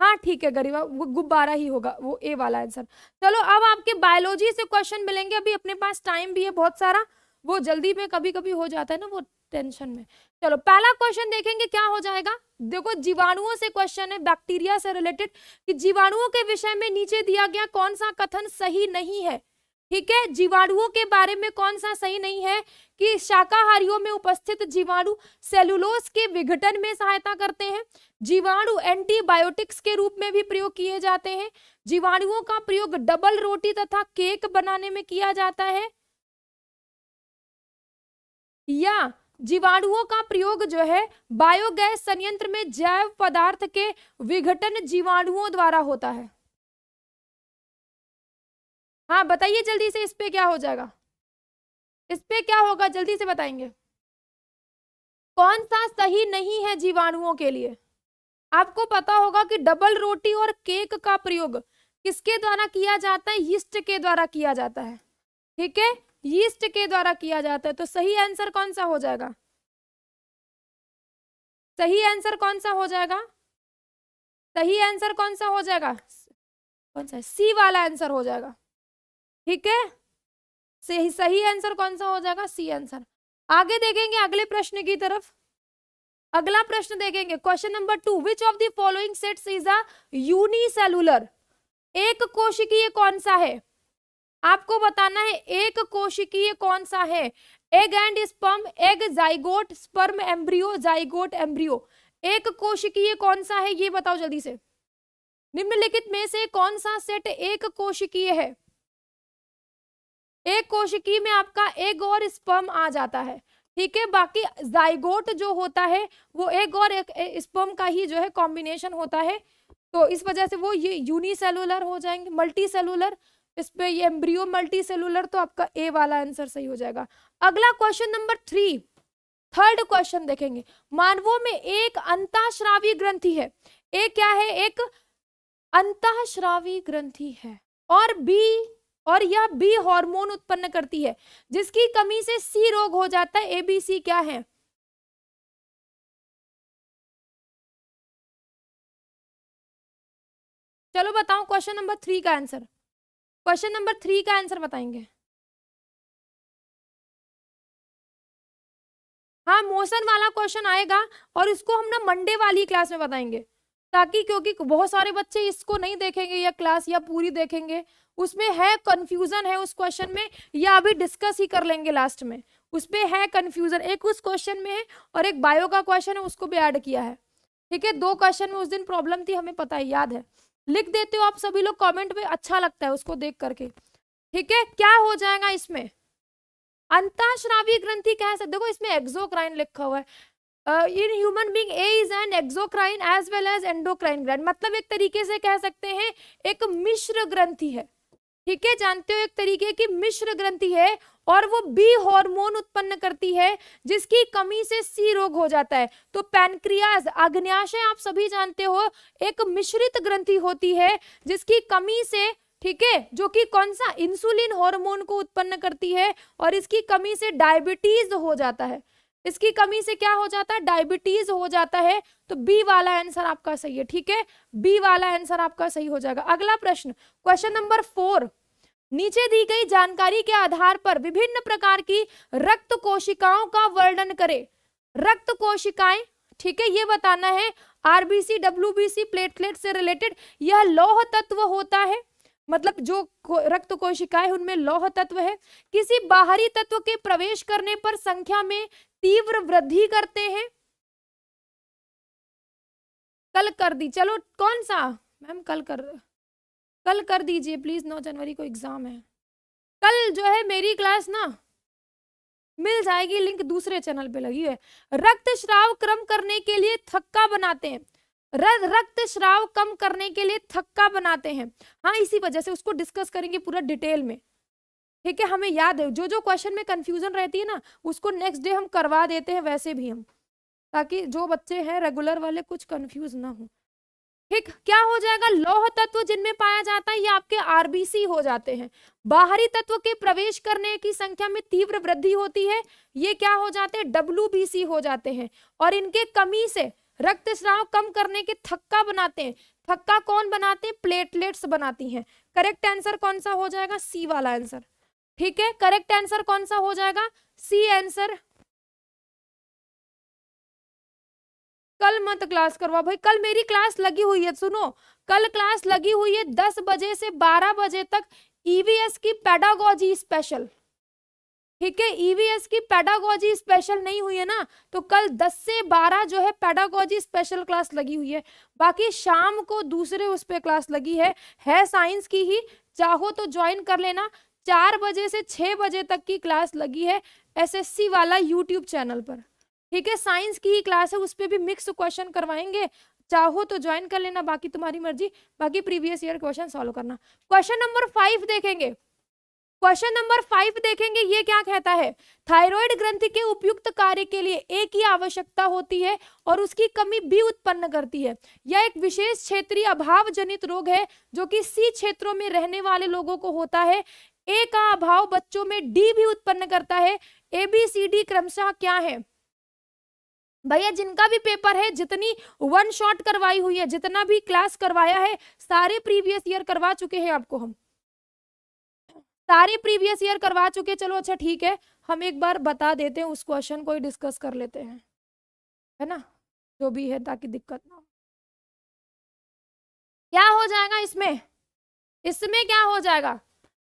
हाँ ठीक है गरीबा वो गुब्बारा ही होगा वो ए वाला आंसर चलो अब आपके बायोलॉजी से क्वेश्चन मिलेंगे अभी अपने पास टाइम भी है बहुत सारा वो जल्दी में कभी कभी हो जाता है ना वो टेंशन में चलो पहला क्वेश्चन देखेंगे क्या हो जाएगा देखो जीवाणुओं से क्वेश्चन है बैक्टीरिया से रिलेटेड कि जीवाणुओं के विषय में नीचे दिया गया कौन सा कथन सही नहीं है ठीक है जीवाणुओं के बारे में कौन सा सही नहीं है कि शाकाहारियों में उपस्थित जीवाणु सेलुलोस के विघटन में सहायता करते हैं जीवाणु एंटीबायोटिक्स के रूप में भी प्रयोग किए जाते हैं जीवाणुओं का प्रयोग डबल रोटी तथा केक बनाने में किया जाता है या जीवाणुओं का प्रयोग जो है बायोगैस संयंत्र में जैव पदार्थ के विघटन जीवाणुओं द्वारा होता है हाँ बताइए जल्दी से इस पर क्या हो जाएगा इस पर क्या होगा जल्दी से बताएंगे कौन सा सही नहीं है जीवाणुओं के लिए आपको पता होगा कि डबल रोटी और केक का प्रयोग किसके द्वारा किया जाता है यीस्ट के द्वारा किया जाता है ठीक है यीस्ट के द्वारा किया जाता है तो सही आंसर कौन सा हो जाएगा सही आंसर कौन सा हो जाएगा सही आंसर कौन सा हो जाएगा कौन सा सी वाला आंसर हो जाएगा ठीक है सही सही आंसर कौन सा हो जाएगा सी आंसर आगे देखेंगे अगले प्रश्न की तरफ अगला प्रश्न देखेंगे question number two which of the following sets is a unicellular एक कोशिकीय कौन सा है आपको बताना है एक कोशिकीय कौन सा है egg and sperm egg zygote sperm embryo zygote embryo एक कोशिकीय कौन सा है ये बताओ जल्दी से निम्नलिखित में से कौन सा सेट एक कोशिकीय है एक कोशिकी में आपका एक और स्पर्म आ जाता है ठीक है बाकी जाइगोट जो होता है वो एक और स्पर्म का ही जो है कॉम्बिनेशन होता है तो इस वजह से वो ये यूनिसेलुलर हो जाएंगे मल्टी सेलुलर इस पे ये एम्ब्रियो मल्टी सेलुलर तो आपका ए वाला आंसर सही हो जाएगा अगला question number three third question देखेंगे मानवों में एक अंतःश्रावी ग्रंथि है ए क्या है एक अंतःश्रावी ग्रंथि है और बी और यह बी हार्मोन उत्पन्न करती है जिसकी कमी से सी रोग हो जाता है एबीसी क्या है चलो बताओ क्वेश्चन नंबर थ्री का आंसर क्वेश्चन नंबर थ्री का आंसर बताएंगे हाँ मोशन वाला क्वेश्चन आएगा और इसको हम ना मंडे वाली क्लास में बताएंगे ताकि क्योंकि बहुत सारे बच्चे इसको नहीं देखेंगे या क्लास या पूरी देखेंगे उसमें है कंफ्यूजन है उस क्वेश्चन में या अभी डिस्कस ही कर लेंगे लास्ट में उसमें है कंफ्यूजन एक उस क्वेश्चन में है और एक बायो का क्वेश्चन है उसको भी ऐड किया है ठीक है दो क्वेश्चन में उस दिन प्रॉब्लम थी हमें पता है याद है लिख देते हो आप सभी लोग कमेंट में अच्छा लगता है उसको देख करके ठीक है क्या हो जाएगा इसमें अंताश्रावी ग्रंथि कह सकते देखो इसमें एक्सोक्राइन लिखा हुआ है in human being A is an exocrine as well as endocrine ग्रंथ मतलब एक तरीके से कह सकते हैं एक मिश्र ग्रंथि है ठीक है जानते हो एक तरीके की मिश्र ग्रंथि है और वो बी हार्मोन उत्पन्न करती है जिसकी कमी से सी रोग हो जाता है तो पैनक्रियाज अग्न्याशय आप सभी जानते हो एक मिश्रित ग्रंथि होती है जिसकी कमी से ठीक है जो कि कौन सा इंसुलिन हार्मोन को उत्पन्न करती है और इसकी कमी से डायबिटीज हो जाता है इसकी कमी से क्या हो जाता है डायबिटीज हो जाता है तो बी वाला आंसर आपका सही है ठीक है बी वाला आंसर आपका सही हो जाएगा अगला प्रश्न क्वेश्चन नंबर फोर नीचे दी गई जानकारी के आधार पर विभिन्न प्रकार की रक्त कोशिकाओं का वर्णन करें रक्त कोशिकाएं ठीक है ये बताना है आरबीसी डब्ल्यू प्लेटलेट से रिलेटेड यह लोह तत्व होता है मतलब जो रक्त कोशिकाएं उनमें लोह तत्व है किसी बाहरी तत्व के प्रवेश करने पर संख्या में तीव्र वृद्धि करते हैं कल कर दी चलो कौन सा मैम कल कर कल कर दीजिए प्लीज नौ जनवरी को एग्जाम है कल जो है मेरी क्लास ना मिल जाएगी लिंक दूसरे चैनल पे लगी है रक्त श्राव क्रम करने के लिए थक्का बनाते हैं रक्त श्राव कम करने के लिए थक्का बनाते हैं हाँ इसी वजह से उसको डिस्कस करेंगे पूरा डिटेल में ठीक है हमें याद है जो जो क्वेश्चन में कन्फ्यूजन रहती है ना उसको नेक्स्ट डे हम करवा देते हैं वैसे भी हम ताकि जो बच्चे हैं रेगुलर वाले कुछ कंफ्यूज ना हो ठीक क्या हो जाएगा लौह तत्व जिनमें पाया जाता है ये आपके आरबीसी हो जाते हैं बाहरी तत्व के प्रवेश करने की संख्या में तीव्र वृद्धि होती है ये क्या हो जाते हैं डब्ल्यू हो जाते हैं और इनके कमी से रक्त स्राव कम करने के थक्का बनाते हैं थक्का कौन बनाते हैं प्लेटलेट्स बनाती हैं करेक्ट आंसर कौन सा हो जाएगा सी वाला आंसर ठीक है करेक्ट आंसर कौन सा हो जाएगा सी आंसर कल मत क्लास करवा भाई कल मेरी क्लास लगी हुई है सुनो कल क्लास लगी हुई है दस बजे से बारह बजे तक ईवीएस e की पैडागोजी स्पेशल ठीक है ईवीएस e की पैडागोजी स्पेशल नहीं हुई है ना तो कल दस से बारह जो है पैडागोजी स्पेशल क्लास लगी हुई है बाकी शाम को दूसरे उस पर क्लास लगी है है साइंस की ही चाहो तो ज्वाइन कर लेना चार बजे से छः बजे तक की क्लास लगी है एसएससी वाला यूट्यूब चैनल पर ठीक है साइंस की ही क्लास है उस पर भी मिक्स क्वेश्चन करवाएंगे चाहो तो ज्वाइन कर लेना बाकी तुम्हारी मर्जी बाकी प्रीवियस ईयर क्वेश्चन सॉल्व करना क्वेश्चन नंबर फाइव देखेंगे क्वेश्चन नंबर फाइव देखेंगे ये क्या कहता है थायराइड ग्रंथि के उपयुक्त कार्य के लिए ए की आवश्यकता होती है और उसकी कमी बी उत्पन्न करती है यह एक विशेष क्षेत्रीय अभाव जनित रोग है जो कि सी क्षेत्रों में रहने वाले लोगों को होता है ए का अभाव बच्चों में डी भी उत्पन्न करता है ए बी सी डी क्रमशः क्या है भैया जिनका भी पेपर है जितनी वन शॉट करवाई हुई है जितना भी क्लास करवाया है सारे प्रीवियस ईयर करवा चुके हैं आपको हम सारे प्रीवियस ईयर करवा चुके चलो अच्छा ठीक है हम एक बार बता देते हैं उस क्वेश्चन को ही डिस्कस कर लेते हैं है ना जो भी है ताकि दिक्कत ना हो क्या हो जाएगा इसमें इसमें क्या हो जाएगा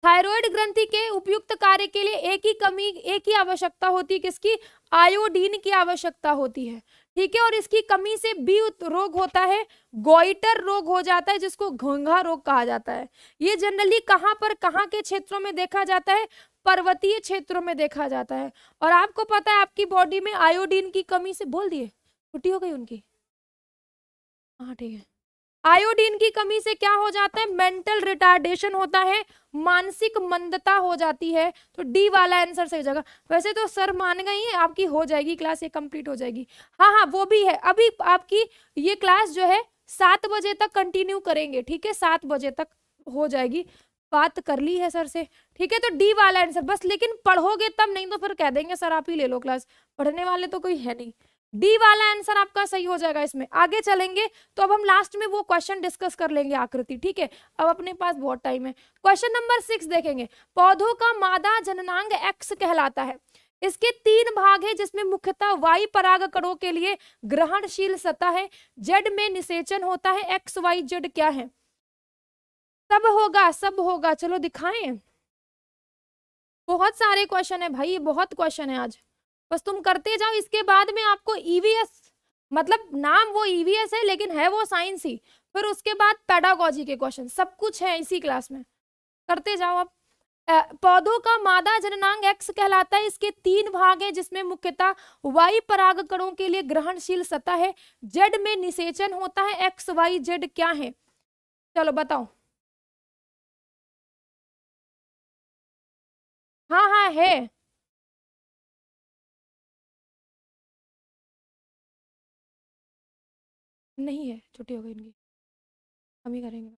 थायराइड ग्रंथि के उपयुक्त कार्य के लिए एक ही कमी एक ही आवश्यकता होती है किसकी आयोडीन की आवश्यकता होती है ठीक है और इसकी कमी से बी रोग होता है गोइटर रोग हो जाता है जिसको घोंघा रोग कहा जाता है ये जनरली कहाँ पर कहाँ के क्षेत्रों में देखा जाता है पर्वतीय क्षेत्रों में देखा जाता है और आपको पता है आपकी बॉडी में आयोडीन की कमी से बोल दिए छुट्टी हो गई उनकी हाँ ठीक है आयोडीन की कमी से क्या हो जाता है मेंटल रिटार्डेशन होता है मानसिक मंदता हो जाती है तो डी वाला आंसर सही हो जाएगा वैसे तो सर मान गए हैं आपकी हो जाएगी क्लास ये कंप्लीट हो जाएगी हाँ हाँ वो भी है अभी आपकी ये क्लास जो है सात बजे तक कंटिन्यू करेंगे ठीक है सात बजे तक हो जाएगी बात कर ली है सर से ठीक है तो डी वाला आंसर बस लेकिन पढ़ोगे तब नहीं तो फिर कह देंगे सर आप ही ले लो क्लास पढ़ने वाले तो कोई है नहीं डी वाला आंसर आपका सही हो जाएगा इसमें आगे चलेंगे तो अब हम लास्ट में वो क्वेश्चन डिस्कस कर लेंगे आकृति ठीक है अब अपने पास बहुत टाइम है क्वेश्चन नंबर सिक्स देखेंगे पौधों का मादा जननांग एक्स कहलाता है इसके तीन भाग है जिसमें मुख्यतः वाई परागकणों के लिए ग्रहणशील सतह है जेड में निषेचन होता है एक्स वाई जेड क्या है सब होगा सब होगा चलो दिखाएं बहुत सारे क्वेश्चन है भाई बहुत क्वेश्चन है आज बस तुम करते जाओ इसके बाद में आपको ईवीएस e मतलब नाम वो ईवीएस e है लेकिन है वो साइंस ही फिर उसके बाद पैडागोजी के क्वेश्चन सब कुछ है इसी क्लास में करते जाओ आप पौधों का मादा जननांग एक्स कहलाता है इसके तीन भाग हैं जिसमें मुख्यतः वाई परागकणों के लिए ग्रहणशील सतह है जेड में निषेचन होता है एक्स वाई जेड क्या है चलो बताओ हाँ हाँ है नहीं है छुट्टी हो गई इनकी हम ही करेंगे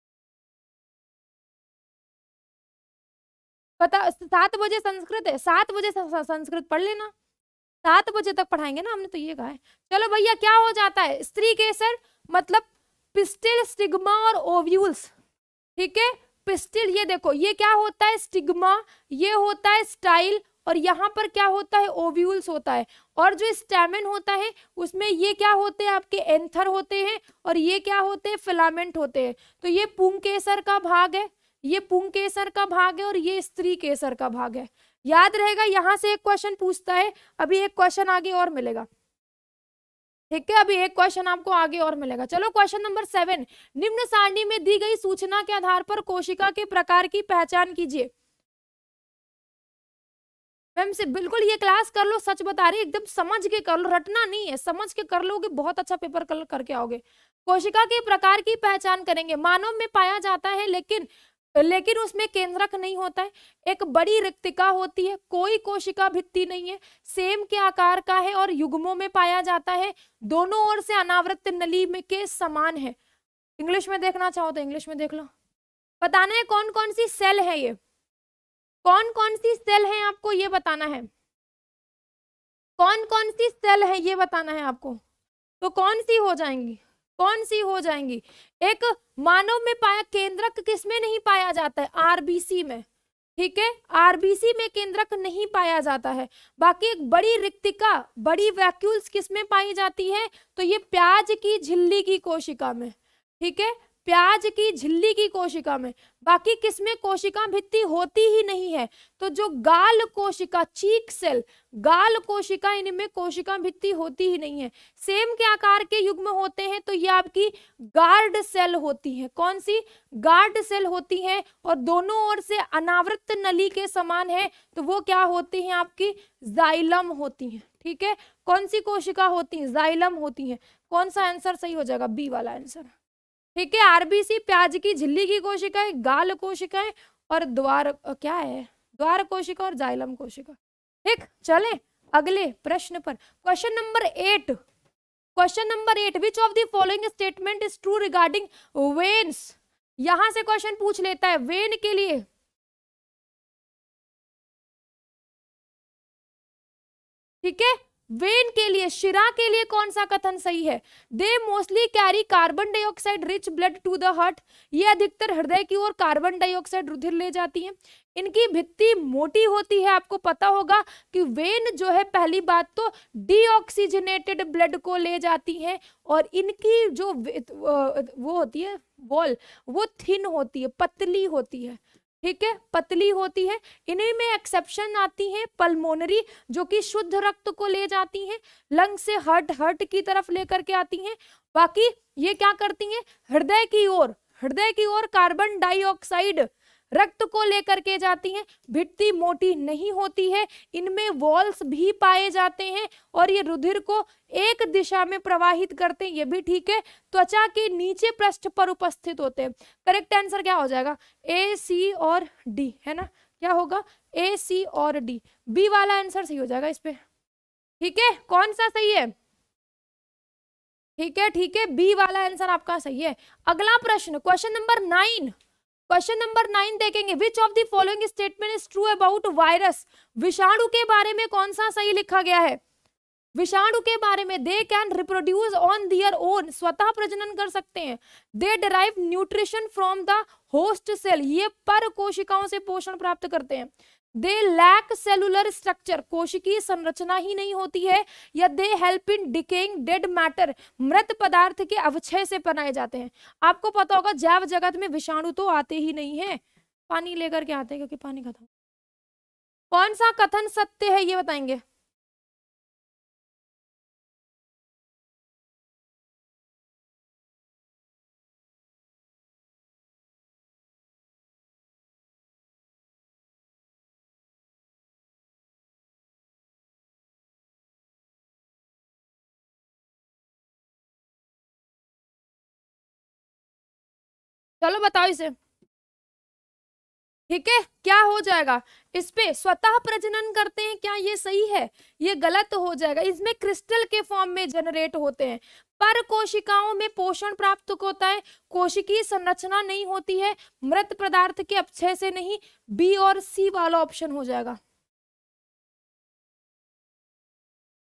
पता सात बजे संस्कृत है सात बजे संस्कृत पढ़ लेना सात बजे तक पढ़ाएंगे ना हमने तो ये कहा है चलो भैया क्या हो जाता है स्त्री केसर मतलब पिस्टिल स्टिग्मा और ओव्यूल्स ठीक है पिस्टिल ये देखो ये क्या होता है स्टिग्मा ये होता है स्टाइल और यहाँ पर क्या होता है ओव्यूल्स होता है और जो स्टेमिन होता है उसमें ये क्या होते हैं आपके एंथर होते हैं और ये क्या होते हैं फिलामेंट होते हैं तो ये पुंग केसर का भाग है ये पुंग केसर का भाग है और ये स्त्री केसर का भाग है याद रहेगा यहाँ से एक क्वेश्चन पूछता है अभी एक क्वेश्चन आगे और मिलेगा ठीक है अभी एक क्वेश्चन आपको आगे और मिलेगा चलो क्वेश्चन नंबर सेवन निम्न सारणी में दी गई सूचना के आधार पर कोशिका के प्रकार की पहचान कीजिए मैम से बिल्कुल ये क्लास कर लो सच बता रही एकदम समझ के कर लो रटना नहीं है समझ के कर लोगे बहुत अच्छा पेपर कलर करके आओगे कोशिका के प्रकार की पहचान करेंगे मानव में पाया जाता है लेकिन लेकिन उसमें केंद्रक नहीं होता है एक बड़ी रिक्तिका होती है कोई कोशिका भित्ति नहीं है सेम के आकार का है और युग्मों में पाया जाता है दोनों ओर से अनावृत नली में के समान है इंग्लिश में देखना चाहो तो इंग्लिश में देख लो बताना है कौन कौन सी सेल है ये कौन कौन सी सेल है आपको ये बताना है कौन कौन सी सेल है ये बताना है आपको तो कौन सी हो जाएंगी कौन सी हो जाएंगी एक मानव में पाया केंद्रक किसमें नहीं पाया जाता है आरबीसी में ठीक है आरबीसी में केंद्रक नहीं पाया जाता है बाकी एक बड़ी रिक्तिका बड़ी वैक्यूल्स किसमें पाई जाती है तो ये प्याज की झिल्ली की कोशिका में ठीक है प्याज की झिल्ली की कोशिका में बाकी किसमें कोशिका भित्ति होती ही नहीं है तो जो गाल कोशिका चीक सेल गाल कोशिका इनमें कोशिका भित्ति होती ही नहीं है सेम के आकार के युग्म होते हैं तो ये आपकी गार्ड सेल होती है कौन सी गार्ड सेल होती है और दोनों ओर से अनावृत नली के समान है तो वो क्या होती हैं आपकी जाइलम होती हैं ठीक है कौन सी कोशिका होती है जाइलम होती है कौन सा आंसर सही हो जाएगा बी वाला आंसर ठीक है आरबीसी प्याज की झिल्ली की कोशिकाएं गाल कोशिकाएं और द्वार क्या है द्वार कोशिका और जाइलम कोशिका ठीक चले अगले प्रश्न पर question number eight question number eight which of the following statement is true regarding veins यहां से क्वेश्चन पूछ लेता है वेन के लिए ठीक है वेन के लिए शिरा के लिए कौन सा कथन सही है they mostly carry carbon dioxide rich blood to the heart ये अधिकतर हृदय की ओर कार्बन डाइऑक्साइड रुधिर ले जाती हैं इनकी भित्ति मोटी होती है आपको पता होगा कि वेन जो है पहली बात तो डीऑक्सीजनेटेड ब्लड को ले जाती हैं और इनकी जो वो होती है वॉल वो थिन होती है पतली होती है ठीक है पतली होती है इन्हीं में एक्सेप्शन आती है पल्मोनरी जो कि शुद्ध रक्त को ले जाती है लंग से हर्ट हर्ट की तरफ लेकर के आती है बाकी ये क्या करती है हृदय की ओर हृदय की ओर कार्बन डाइऑक्साइड रक्त को लेकर के जाती हैं भिट्टी मोटी नहीं होती है इनमें वॉल्स भी पाए जाते हैं और ये रुधिर को एक दिशा में प्रवाहित करते हैं ये भी ठीक है त्वचा के नीचे पृष्ठ पर उपस्थित होते हैं करेक्ट आंसर क्या हो जाएगा ए सी और डी है ना क्या होगा ए सी और डी बी वाला आंसर सही हो जाएगा इस पर ठीक है कौन सा सही है ठीक है ठीक है बी वाला आंसर आपका सही है अगला प्रश्न question number nine question number nine देखेंगे which of the following statement is true about virus विषाणु के बारे में कौन सा सही लिखा गया है विषाणु के बारे में they can reproduce on their own स्वतः प्रजनन कर सकते हैं they derive nutrition from the host cell ये पर कोशिकाओं से पोषण प्राप्त करते हैं दे लैक सेलुलर स्ट्रक्चर कोशिकीय संरचना ही नहीं होती है या they help in decaying dead matter मृत पदार्थ के अवक्षय से बनाए जाते हैं आपको पता होगा जैव जगत में विषाणु तो आते ही नहीं है पानी लेकर के आते हैं क्योंकि पानी खत्म कौन सा कथन सत्य है ये बताएंगे चलो बताओ इसे ठीक है क्या हो जाएगा इस पे स्वतः प्रजनन करते हैं क्या ये सही है ये गलत हो जाएगा इसमें क्रिस्टल के फॉर्म में जनरेट होते हैं पर कोशिकाओं में पोषण प्राप्त होता है कोशिकीय संरचना नहीं होती है मृत पदार्थ के अच्छे से नहीं बी और सी वाला ऑप्शन हो जाएगा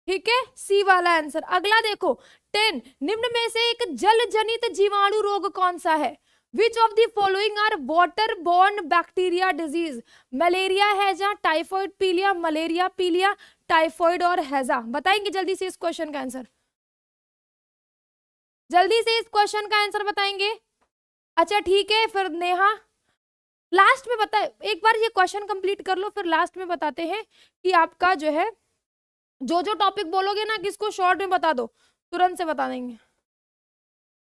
ठीक है सी वाला आंसर अगला देखो टेन निम्न में से एक जल जनित जीवाणु रोग कौन सा है which of the following are water borne bacteria disease malaria हैजा टाइफॉइड पीलिया मलेरिया पीलिया टाइफॉइड और हैजा बताएंगे जल्दी से इस क्वेश्चन का आंसर जल्दी से इस क्वेश्चन का आंसर बताएंगे अच्छा ठीक है फिर नेहा लास्ट में बता एक बार ये क्वेश्चन कंप्लीट कर लो फिर लास्ट में बताते हैं कि आपका जो है जो जो टॉपिक बोलोगे ना किसको शॉर्ट में बता दो तुरंत से बता देंगे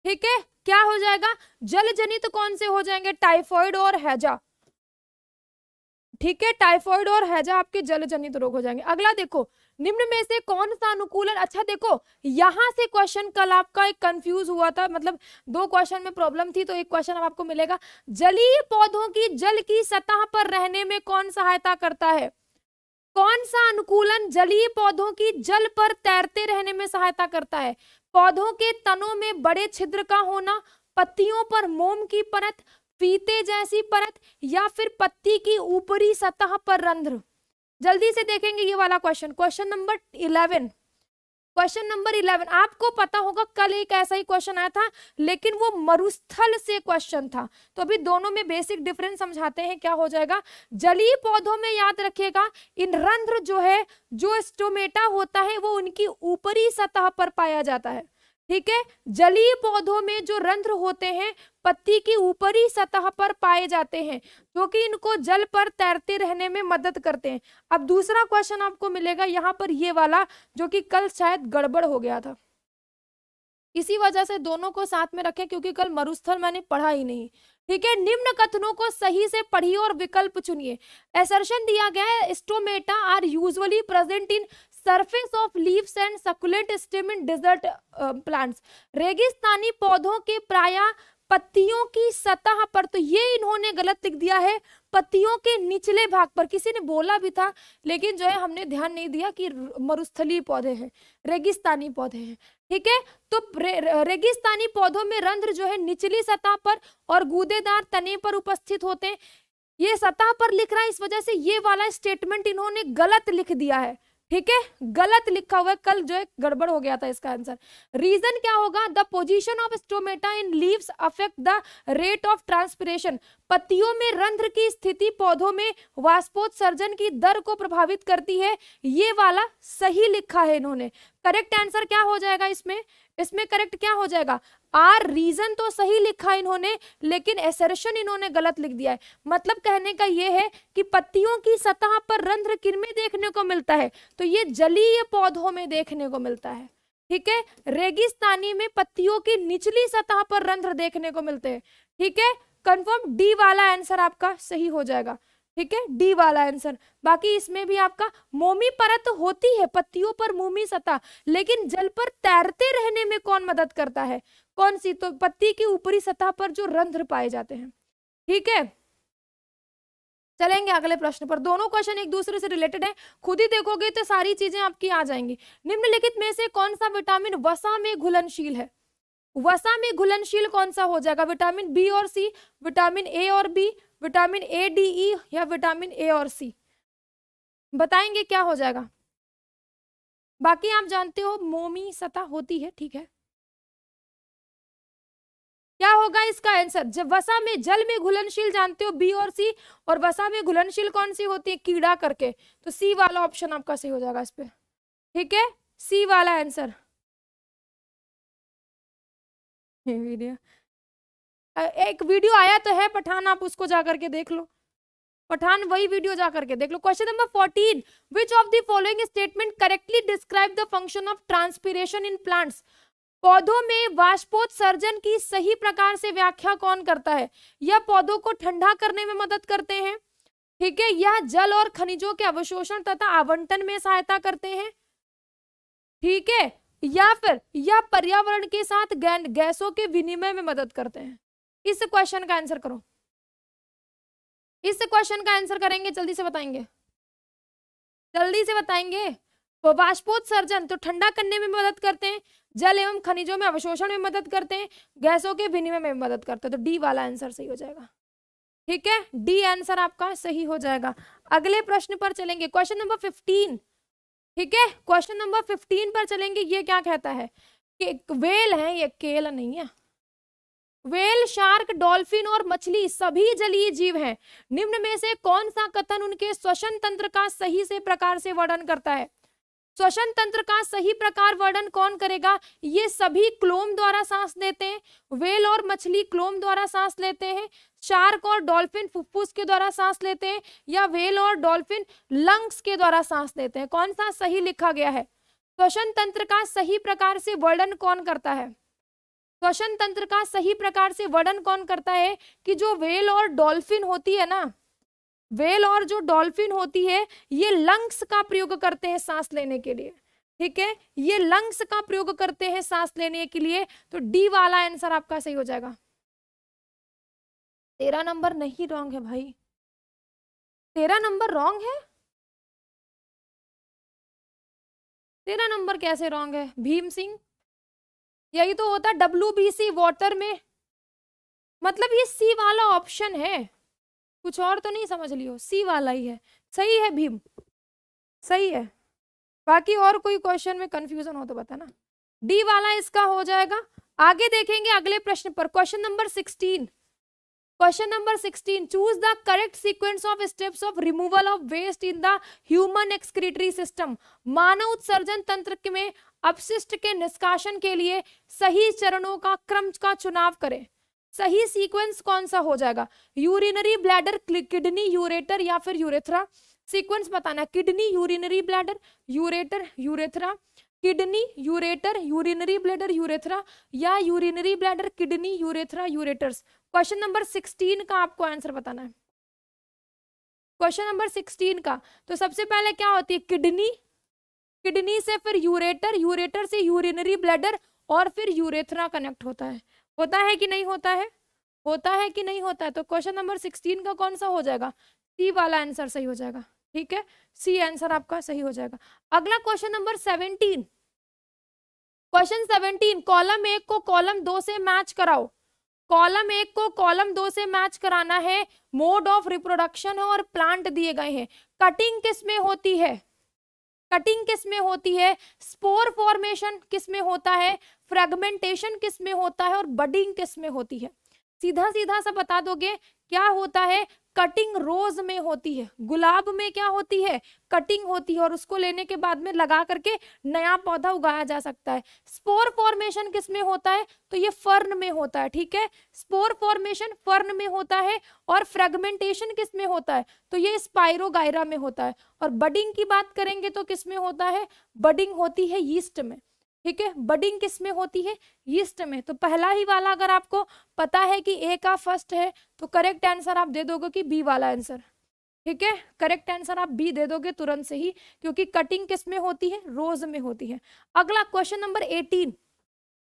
ठीक है क्या हो जाएगा जल जनित कौन से हो जाएंगे टाइफॉइड और हैजा ठीक है टाइफॉइड और हैजा आपके जल जनित रोग हो जाएंगे अगला देखो निम्न में से कौन सा अनुकूलन अच्छा देखो यहां से क्वेश्चन कल आपका एक कंफ्यूज हुआ था मतलब दो क्वेश्चन में प्रॉब्लम थी तो एक क्वेश्चन अब आपको मिलेगा जलीय पौधों की जल की सतह पर रहने में कौन सहायता करता है कौन सा अनुकूलन जलीय पौधों की जल पर तैरते रहने में सहायता करता है पौधों के तनों में बड़े छिद्र का होना पत्तियों पर मोम की परत फीते जैसी परत या फिर पत्ती की ऊपरी सतह पर रंध्र जल्दी से देखेंगे ये वाला question question number eleven question number eleven आपको पता होगा पहले एक ऐसा ही क्वेश्चन आया था लेकिन वो मरुस्थल से क्वेश्चन था तो अभी दोनों में बेसिक डिफरेंस समझाते हैं क्या हो जाएगा जलीय पौधों में याद रखिएगा इन रंध्र जो है जो स्टोमेटा होता है वो उनकी ऊपरी सतह पर पाया जाता है ठीक है जलीय पौधों में जो रंध्र होते हैं पत्ती की ऊपरी सतह पर पाए जाते हैं जो कि इनको जल पर तैरते रहने में मदद करते हैं अब दूसरा क्वेश्चन आपको मिलेगा यहाँ पर ये वाला जो कि कल शायद गड़बड़ हो गया था इसी वजह से दोनों को साथ में रखें क्योंकि कल मरुस्थल मैंने पढ़ा ही नहीं ठीक है निम्न कथनों को सही से पढ़िए और विकल्प चुनिए एसर्शन दिया गया है stomata are usually present in surface of leaves and succulent stem in desert plants रेगिस्तानी पौधों के प्राय पत्तियों की सतह पर तो ये इन्होंने गलत लिख दिया है पत्तियों के निचले भाग पर किसी ने बोला भी था लेकिन जो है हमने ध्यान नहीं दिया कि मरुस्थली पौधे हैं रेगिस्तानी पौधे हैं ठीक है तो रे, रेगिस्तानी पौधों में रंध्र जो है निचली सतह पर और गूदेदार तने पर उपस्थित होते हैं ये सतह पर लिख रहा है इस वजह से ये वाला स्टेटमेंट इन्होंने गलत लिख दिया है ठीक है गलत लिखा हुआ कल जो है गड़बड़ हो गया था इसका आंसर रीजन क्या होगा the position of stomata in leaf affect the rate of transpiration पत्तियों में रंध्र की स्थिति पौधों में वाष्पोत्सर्जन की दर को प्रभावित करती है ये वाला सही लिखा है इन्होंने करेक्ट आंसर क्या हो जाएगा इसमें इसमें करेक्ट क्या हो जाएगा आर रीजन तो सही लिखा इन्होंने लेकिन एसरेशन इन्होंने गलत लिख दिया है मतलब कहने का यह है कि पत्तियों की सतह पर रंध्र किरमें देखने को मिलता है तो ये जलीय पौधों में देखने को मिलता है ठीक है रेगिस्तानी में पत्तियों की निचली सतह पर रंध्र देखने को मिलते हैं ठीक है कंफर्म डी वाला आंसर आपका सही हो जाएगा ठीक है डी वाला आंसर बाकी इसमें भी आपका मोमी परत होती है पत्तियों पर मोमी सतह लेकिन जल पर तैरते रहने में कौन मदद करता है कौन सी तो पत्ती की ऊपरी सतह पर जो रंध्र पाए जाते हैं ठीक है चलेंगे अगले प्रश्न पर दोनों क्वेश्चन एक दूसरे से रिलेटेड हैं खुद ही देखोगे तो सारी चीजें आपकी आ जाएंगी निम्नलिखित में से कौन सा विटामिन वसा में घुलनशील है वसा में घुलनशील कौन सा हो जाएगा विटामिन बी और सी विटामिन ए और B vitamin A D E या विटामिन ए और सी बताएंगे क्या हो जाएगा बाकी आप जानते हो मोमी सतह होती है ठीक है क्या होगा इसका आंसर जब वसा में जल में घुलनशील जानते हो बी और सी और वसा में घुलनशील कौन सी होती है कीड़ा करके तो सी वाला ऑप्शन आपका सही हो जाएगा इस पर ठीक है सी वाला आंसर वीडियो एक वीडियो आया तो है पठान आप उसको जा करके देख लो पठान वही वीडियो जा करके देख लो question number fourteen which of the following statement correctly describe the function of transpiration in plants पौधों में वाष्पोत सर्जन की सही प्रकार से व्याख्या कौन करता है यह पौधों को ठंडा करने में मदद करते हैं ठीक है यह जल और खनिजों के अवशोषण तथा आवंटन में सहायता करते हैं ठीक है या फिर या पर्यावरण के साथ गैसों के विनिमय में मदद करते हैं इस क्वेश्चन का आंसर करो इस क्वेश्चन का आंसर करेंगे जल्दी से बताएंगे जल्दी से बताएंगे सर्जन तो ठंडा करने में मदद करते हैं जल एवं खनिजों में अवशोषण में मदद करते हैं गैसों के विनिमय में मदद करते हैं तो डी वाला आंसर सही हो जाएगा ठीक है डी आंसर आपका सही हो जाएगा अगले प्रश्न पर चलेंगे क्वेश्चन नंबर फिफ्टीन ठीक है क्वेश्चन नंबर फिफ्टीन पर चलेंगे ये क्या कहता है कि वेल है ये केल नहीं है वेल शार्क डॉल्फिन और मछली सभी जलीय जीव हैं निम्न में से कौन सा कथन उनके श्वसन तंत्र का सही से प्रकार से वर्णन करता है श्वसन तंत्र का सही प्रकार वर्णन कौन करेगा ये सभी क्लोम द्वारा सांस लेते हैं वेल और मछली क्लोम द्वारा सांस लेते हैं शार्क और डॉल्फिन फुफ्फुस के द्वारा सांस लेते हैं या वेल और डॉल्फिन लंग्स के द्वारा सांस लेते हैं कौन सा सही लिखा गया है श्वसन तंत्र का सही प्रकार से वर्णन कौन करता है श्वसन तंत्र का सही प्रकार से वर्णन कौन करता है कि जो वेल और डॉल्फिन होती है ना वेल और जो डॉल्फिन होती है ये लंग्स का प्रयोग करते हैं सांस लेने के लिए ठीक है ये लंग्स का प्रयोग करते हैं सांस लेने के लिए तो डी वाला आंसर आपका सही हो जाएगा तेरा नंबर नहीं रॉन्ग है भाई तेरा नंबर रॉन्ग है तेरा नंबर कैसे रॉन्ग है भीम सिंह यही तो होता है डब्ल्यू बी सी वाटर में मतलब ये सी वाला ऑप्शन है कुछ और तो नहीं समझ लियो सी वाला ही है सही है भीम सही है बाकी और कोई क्वेश्चन में कंफ्यूजन हो तो बताना डी वाला इसका हो जाएगा आगे देखेंगे अगले प्रश्न पर question number sixteen question number sixteen choose the correct sequence of steps of removal of waste in the human excretory system मानव उत्सर्जन तंत्र में अपशिष्ट के निष्काशन के लिए सही चरणों का क्रम का चुनाव करें सही सीक्वेंस कौन सा हो जाएगा यूरिनरी ब्लैडर किडनी यूरेटर या फिर यूरेथ्रा सीक्वेंस बताना kidney urinary bladder ureter urethra kidney ureter urinary bladder urethra या urinary bladder kidney urethra ureters question number sixteen का आपको आंसर बताना है क्वेश्चन नंबर सिक्सटीन का तो सबसे पहले क्या होती है किडनी किडनी से फिर यूरेटर यूरेटर से यूरिनरी ब्लैडर और फिर यूरेथ्रा कनेक्ट होता है होता है कि नहीं होता है होता है कि नहीं होता है तो क्वेश्चन नंबर सिक्सटीन का कौन सा हो जाएगा सी वाला आंसर सही हो जाएगा ठीक है सी आंसर आपका सही हो जाएगा अगला question number seventeen question seventeen column एक को कॉलम दो से मैच कराओ कॉलम एक को कॉलम दो से मैच कराना है मोड ऑफ रिप्रोडक्शन है और प्लांट दिए गए हैं कटिंग किस में होती है कटिंग किस में होती है स्पोर फॉर्मेशन किस में होता है फ्रेगमेंटेशन किस में होता है और बडिंग किस में होती है सीधा सीधा सा बता दोगे क्या होता है कटिंग रोज में होती है गुलाब में क्या होती है कटिंग होती है और उसको लेने के बाद में लगा करके नया पौधा उगाया जा सकता है स्पोर फॉर्मेशन किस में होता है तो ये फर्न में होता है ठीक है स्पोर फॉर्मेशन फर्न में होता है और फ्रेगमेंटेशन किस में होता है तो ये स्पायरोगायरा में होता है और बडिंग की बात करेंगे तो किस में होता है बडिंग होती है यीस्ट में ठीक है बडिंग किस में होती है यीस्ट में तो पहला ही वाला अगर आपको पता है कि ए का फर्स्ट है तो करेक्ट आंसर आप दे दोगे कि बी वाला आंसर ठीक है करेक्ट आंसर आप बी दे दोगे तुरंत से ही क्योंकि कटिंग किस में होती है रोज में होती है अगला क्वेश्चन नंबर एटीन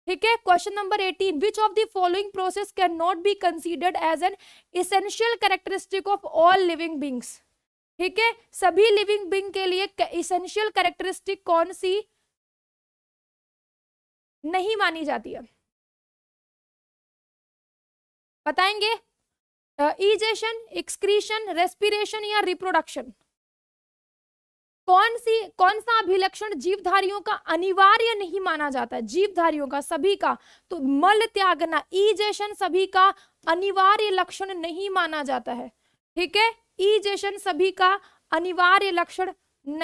ठीक है question number eighteen which of the following process can not be considered as an essential characteristic of all living beings ठीक है सभी लिविंग बींग के लिए इसेंशियल कैरेक्टरिस्टिक कौन सी नहीं मानी जाती है बताएंगे इजेशन एक्सक्रीशन रेस्पिरेशन या रिप्रोडक्शन कौन सी कौन सा अभिलक्षण जीवधारियों का अनिवार्य नहीं माना जाता है जीवधारियों का सभी का तो मल त्यागना इजेशन सभी का अनिवार्य लक्षण नहीं माना जाता है ठीक है इजेशन सभी का अनिवार्य लक्षण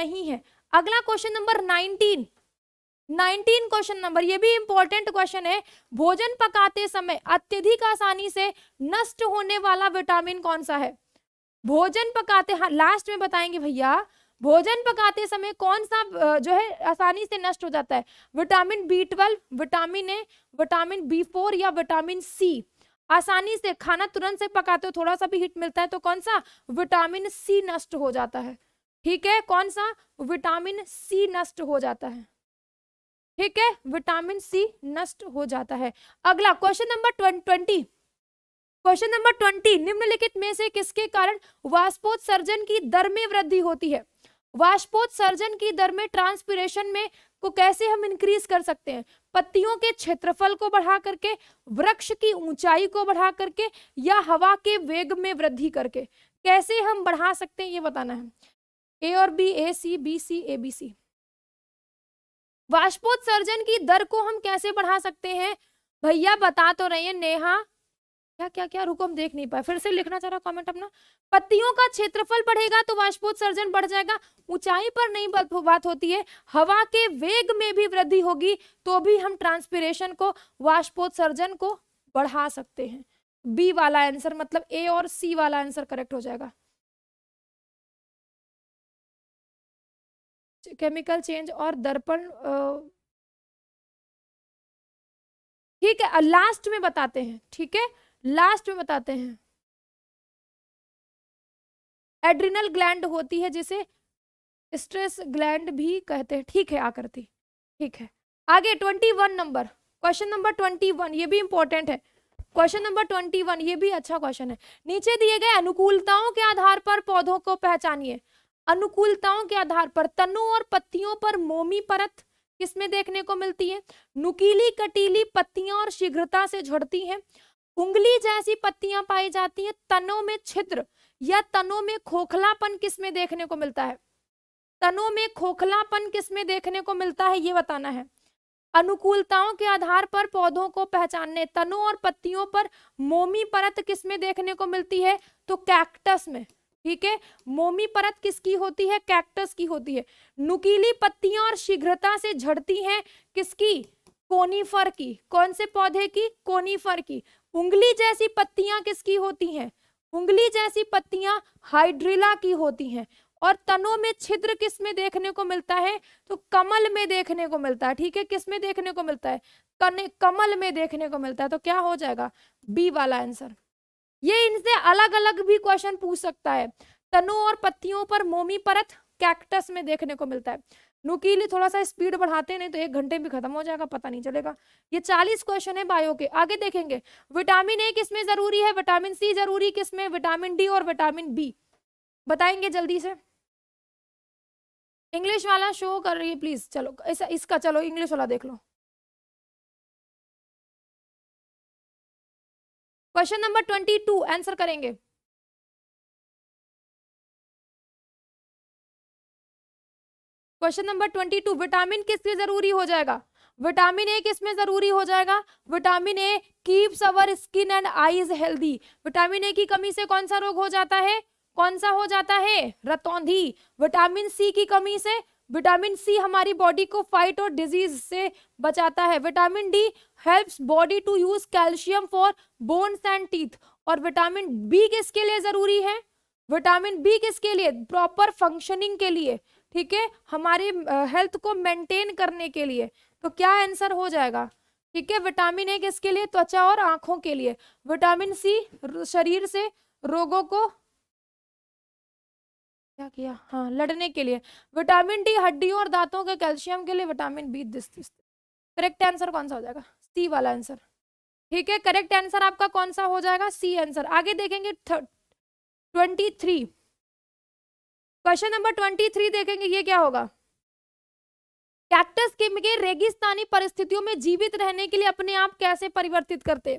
नहीं है अगला question number nineteen 19 question number ये भी इंपॉर्टेंट क्वेश्चन है भोजन पकाते समय अत्यधिक आसानी से नष्ट होने वाला विटामिन कौन सा है भोजन पकाते हाँ लास्ट में बताएंगे भैया भोजन पकाते समय कौन सा जो है आसानी से नष्ट हो जाता है vitamin B twelve vitamin A vitamin B four या विटामिन सी आसानी से खाना तुरंत से पकाते हो थोड़ा सा भी हिट मिलता है तो कौन सा विटामिन सी नष्ट हो जाता है ठीक है कौन सा विटामिन सी नष्ट हो जाता है ठीक है विटामिन सी नष्ट हो जाता है अगला question number twenty question number twenty निम्नलिखित में से किसके कारण वाष्पोत्सर्जन की दर में वृद्धि होती है वाष्पोत्सर्जन की दर में ट्रांसपीरेशन में को कैसे हम इंक्रीज कर सकते हैं पत्तियों के क्षेत्रफल को बढ़ा करके वृक्ष की ऊंचाई को बढ़ा करके या हवा के वेग में वृद्धि करके कैसे हम बढ़ा सकते हैं ये बताना है ए और B A C B C A B C वाष्पोत्सर्जन की दर को हम कैसे बढ़ा सकते हैं भैया बता तो रहे हैं नेहा क्या क्या क्या रुको हम देख नहीं पाए फिर से लिखना चाह रहा कमेंट अपना पत्तियों का क्षेत्रफल बढ़ेगा तो वाष्पोत्सर्जन बढ़ जाएगा ऊंचाई पर नहीं बात होती है हवा के वेग में भी वृद्धि होगी तो भी हम ट्रांसपिरेशन को वाष्पोत्सर्जन को बढ़ा सकते हैं बी वाला आंसर मतलब ए और सी वाला आंसर करेक्ट हो जाएगा केमिकल चेंज और दर्पण ठीक है लास्ट में बताते हैं ठीक है लास्ट में बताते हैं एड्रिनल ग्लैंड होती है जिसे स्ट्रेस ग्लैंड भी कहते हैं ठीक है आकृति ठीक है आगे twenty one number question number twenty one ये भी इंपॉर्टेंट है क्वेश्चन नंबर ट्वेंटी वन ये भी अच्छा क्वेश्चन है नीचे दिए गए अनुकूलताओं के आधार पर पौधों को पहचानिए अनुकूलताओं के आधार पर तनों और पत्तियों पर मोमी परत किसमें देखने को मिलती है नुकीली कटीली पत्तियां और शीघ्रता से झड़ती हैं उंगली जैसी पत्तियां पाई जाती हैं तनों में छिद्र या तनों में खोखलापन किसमें देखने को मिलता है तनों में खोखलापन किसमें देखने को मिलता है ये बताना है अनुकूलताओं के आधार पर पौधों को पहचानने तनों और पत्तियों पर मोमी परत किसमें देखने को मिलती है तो कैक्टस में ठीक है मोमी परत किसकी होती है कैक्टस की होती है नुकीली पत्तियां और शीघ्रता से झड़ती हैं किसकी कोनीफर की कौन से पौधे की कोनीफर की उंगली जैसी पत्तियां किसकी होती हैं उंगली जैसी पत्तियां हाइड्रिला की होती हैं और तनों में छिद्र किस में देखने को मिलता है तो कमल में देखने को मिलता है ठीक है किस में देखने को मिलता है कने कमल में देखने को मिलता है तो क्या हो जाएगा बी वाला आंसर ये इनसे अलग अलग भी क्वेश्चन पूछ सकता है तनु और पत्तियों पर मोमी परत कैक्टस में देखने को मिलता है नुकीली थोड़ा सा स्पीड बढ़ाते नहीं तो एक घंटे में खत्म हो जाएगा पता नहीं चलेगा ये चालीस क्वेश्चन है बायो के आगे देखेंगे विटामिन ए किस में जरूरी है विटामिन सी जरूरी किस में विटामिन डी और विटामिन बी बताएंगे जल्दी से इंग्लिश वाला शो कर रही है प्लीज चलो इस, इसका चलो इंग्लिश वाला देख लो question number twenty two answer करेंगे question number twenty two vitamin किस लिए जरूरी हो जाएगा विटामिन ए किस में जरूरी हो जाएगा vitamin A keeps our skin and eyes healthy vitamin A की कमी से कौन सा रोग हो जाता है कौन सा हो जाता है रतौंधी विटामिन सी की कमी से विटामिन सी हमारी बॉडी को फाइट और डिजीज से बचाता है vitamin D helps body to use calcium for bones and teeth और विटामिन बी किसके लिए जरूरी है विटामिन बी किसके लिए प्रॉपर फंक्शनिंग के लिए ठीक है हमारे हेल्थ को मेंटेन करने के लिए तो क्या आंसर हो जाएगा ठीक है विटामिन ए किसके लिए त्वचा और आंखों के लिए विटामिन सी शरीर से रोगों को क्या किया हाँ लड़ने के लिए विटामिन डी हड्डियों और दांतों के कैल्शियम के लिए vitamin B this correct answer कौन सा हो जाएगा सी वाला आंसर ठीक है करेक्ट आंसर आपका कौन सा हो जाएगा सी आंसर आगे देखेंगे twenty three question number twenty three देखेंगे ये क्या होगा कैक्टस के रेगिस्तानी परिस्थितियों में जीवित रहने के लिए अपने आप कैसे परिवर्तित करते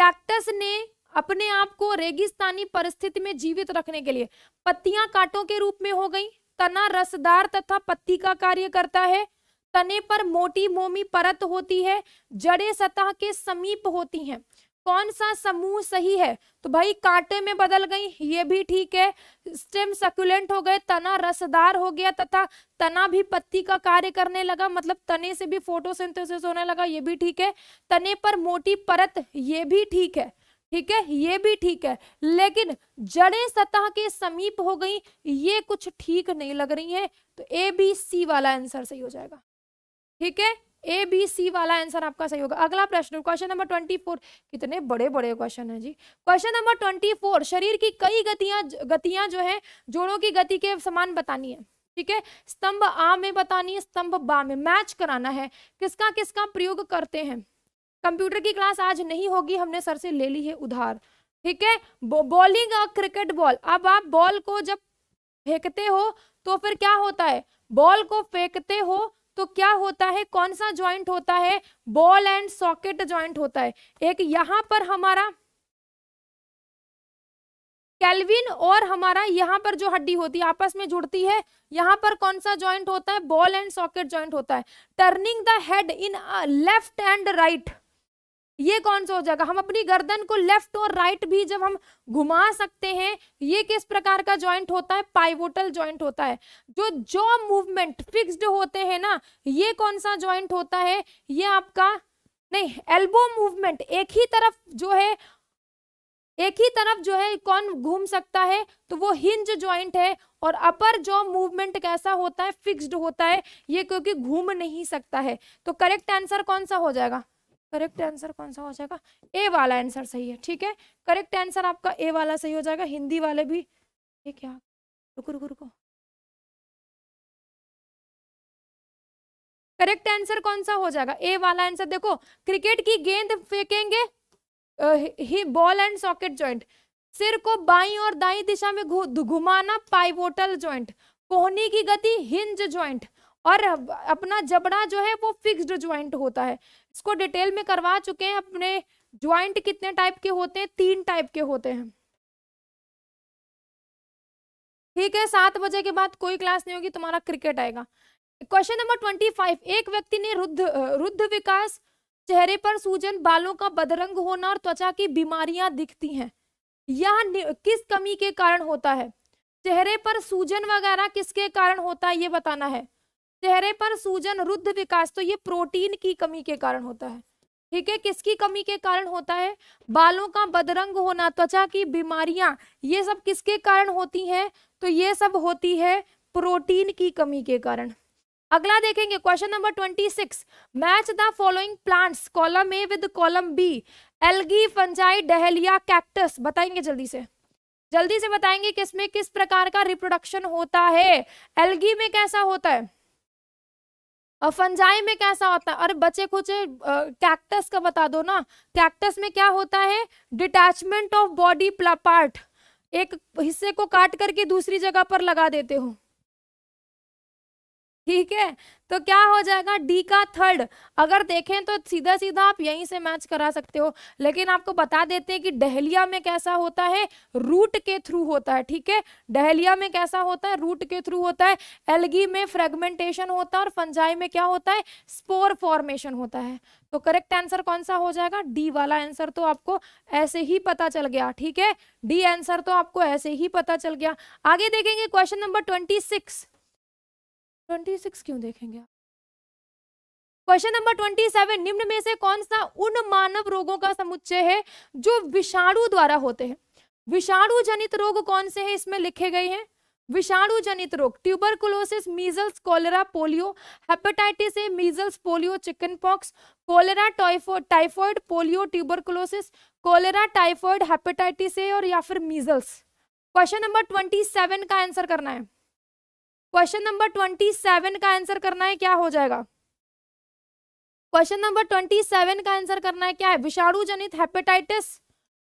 कैक्टस ने अपने आप को रेगिस्तानी परिस्थिति में जीवित रखने के लिए पत्तियां कांटों के रूप में हो गई तना रसदार तथा पत्ती का कार्य करता है तने पर मोटी मोमी परत होती है जड़े सतह के समीप होती हैं कौन सा समूह सही है तो भाई कांटे में बदल गई ये भी ठीक है स्टेम सकुलेंट हो गए तना रसदार हो गया तथा तना भी पत्ती का कार्य करने लगा मतलब तने से भी फोटोसिंथेसिस होने लगा ये भी ठीक है तने पर मोटी परत ये भी ठीक है ठीक है ये भी ठीक है लेकिन जड़े सतह के समीप हो गई ये कुछ ठीक नहीं लग रही है तो ए बी सी वाला आंसर सही हो जाएगा ठीक है ए बी सी वाला आंसर आपका सही होगा अगला प्रश्न क्वेश्चन नंबर ट्वेंटी फोर कितने बड़े बड़े क्वेश्चन है जी क्वेश्चन नंबर ट्वेंटी फोर शरीर की कई गतियां गतियां जो है जोड़ों की गति के समान बतानी है ठीक है स्तंभ आ में बतानी है स्तंभ बा में मैच कराना है किसका किसका प्रयोग करते हैं कंप्यूटर की क्लास आज नहीं होगी हमने सर से ले ली है उधार ठीक है बॉलिंग और क्रिकेट बॉल अब आप बॉल को जब फेंकते हो तो फिर क्या होता है बॉल को फेंकते हो तो क्या होता है कौन सा ज्वाइंट होता है बॉल एंड सॉकेट ज्वाइंट होता है एक यहां पर हमारा कैलविन और हमारा यहाँ पर जो हड्डी होती है आपस में जुड़ती है यहाँ पर कौन सा ज्वाइंट होता है बॉल एंड सॉकेट ज्वाइंट होता है turning the head in left and right ये कौन सा हो जाएगा हम अपनी गर्दन को लेफ्ट और राइट भी जब हम घुमा सकते हैं ये किस प्रकार का जॉइंट होता है पाइवोटल जॉइंट होता है जो जॉ मूवमेंट फिक्स्ड होते हैं ना ये कौन सा जॉइंट होता है ये आपका नहीं एल्बो मूवमेंट एक ही तरफ जो है एक ही तरफ जो है कौन घूम सकता है तो वो हिंज जॉइंट है और अपर जो मूवमेंट कैसा होता है फिक्स्ड होता है ये क्योंकि घूम नहीं सकता है तो करेक्ट आंसर कौन सा हो जाएगा करेक्ट आंसर कौन सा हो जाएगा ए वाला आंसर सही है ठीक है करेक्ट आंसर आपका ए वाला सही हो जाएगा हिंदी वाले भी ये क्या रुको रुको रुको करेक्ट आंसर कौन सा हो जाएगा ए वाला आंसर देखो क्रिकेट की गेंद फेंकेंगे ही बॉल एंड सॉकेट जॉइंट सिर को बाई और दाई दिशा में घुमाना पाइवोटल जॉइंट कोहनी की गति हिंज जॉइंट और अपना जबड़ा जो है वो फिक्स्ड ज्वाइंट होता है इसको डिटेल में करवा चुके हैं अपने ज्वाइंट कितने टाइप के होते हैं तीन टाइप के होते हैं ठीक है सात बजे के बाद कोई क्लास नहीं होगी तुम्हारा क्रिकेट आएगा क्वेश्चन नंबर ट्वेंटी फाइव एक व्यक्ति ने रुद्ध रुद्ध विकास चेहरे पर सूजन बालों का बदरंग होना और त्वचा की बीमारियां दिखती हैं यह किस कमी के कारण होता है चेहरे पर सूजन वगैरह किसके कारण होता है ये बताना है चेहरे पर सूजन रुद्ध विकास तो ये प्रोटीन की कमी के कारण होता है ठीक है किसकी कमी के कारण होता है बालों का बदरंग होना त्वचा की बीमारियां ये सब किसके कारण होती हैं तो ये सब होती है प्रोटीन की कमी के कारण अगला देखेंगे question number twenty six match the following plants column A with column B algae fungi dahlia cactus बताएंगे जल्दी से जल्दी से बताएंगे किसमें किस प्रकार का रिप्रोडक्शन होता है एलगी में कैसा होता है और फंजाई में कैसा होता है अरे बचे खुचे कैक्टस का बता दो ना कैक्टस में क्या होता है डिटैचमेंट ऑफ बॉडी पार्ट एक हिस्से को काट करके दूसरी जगह पर लगा देते हो ठीक है तो क्या हो जाएगा डी का थर्ड अगर देखें तो सीधा सीधा आप यहीं से मैच करा सकते हो लेकिन आपको बता देते हैं कि डहलिया में कैसा होता है रूट के थ्रू होता है ठीक है डहलिया में कैसा होता है रूट के थ्रू होता है एलगी में फ्रेगमेंटेशन होता है और फंजाई में क्या होता है स्पोर फॉर्मेशन होता है तो करेक्ट आंसर कौन सा हो जाएगा डी वाला आंसर तो आपको ऐसे ही पता चल गया ठीक है डी आंसर तो आपको ऐसे ही पता चल गया आगे देखेंगे question number twenty six twenty six क्यों देखेंगे आप क्वेश्चन नंबर ट्वेंटी सेवन निम्न में से कौन सा उन मानव रोगों का समुच्चय है जो विषाणु द्वारा होते हैं विषाणु जनित रोग कौन से हैं इसमें लिखे गए हैं विषाणु जनित रोग tuberculosis measles cholera polio hepatitis A measles polio chicken pox cholera typhoid polio tuberculosis cholera typhoid hepatitis A और या फिर measles question number twenty seven का आंसर करना है क्वेश्चन नंबर ट्वेंटी सेवन का आंसर करना है क्या हो जाएगा क्वेश्चन नंबर ट्वेंटी सेवन का आंसर करना है क्या है विषाणु जनित हेपेटाइटिस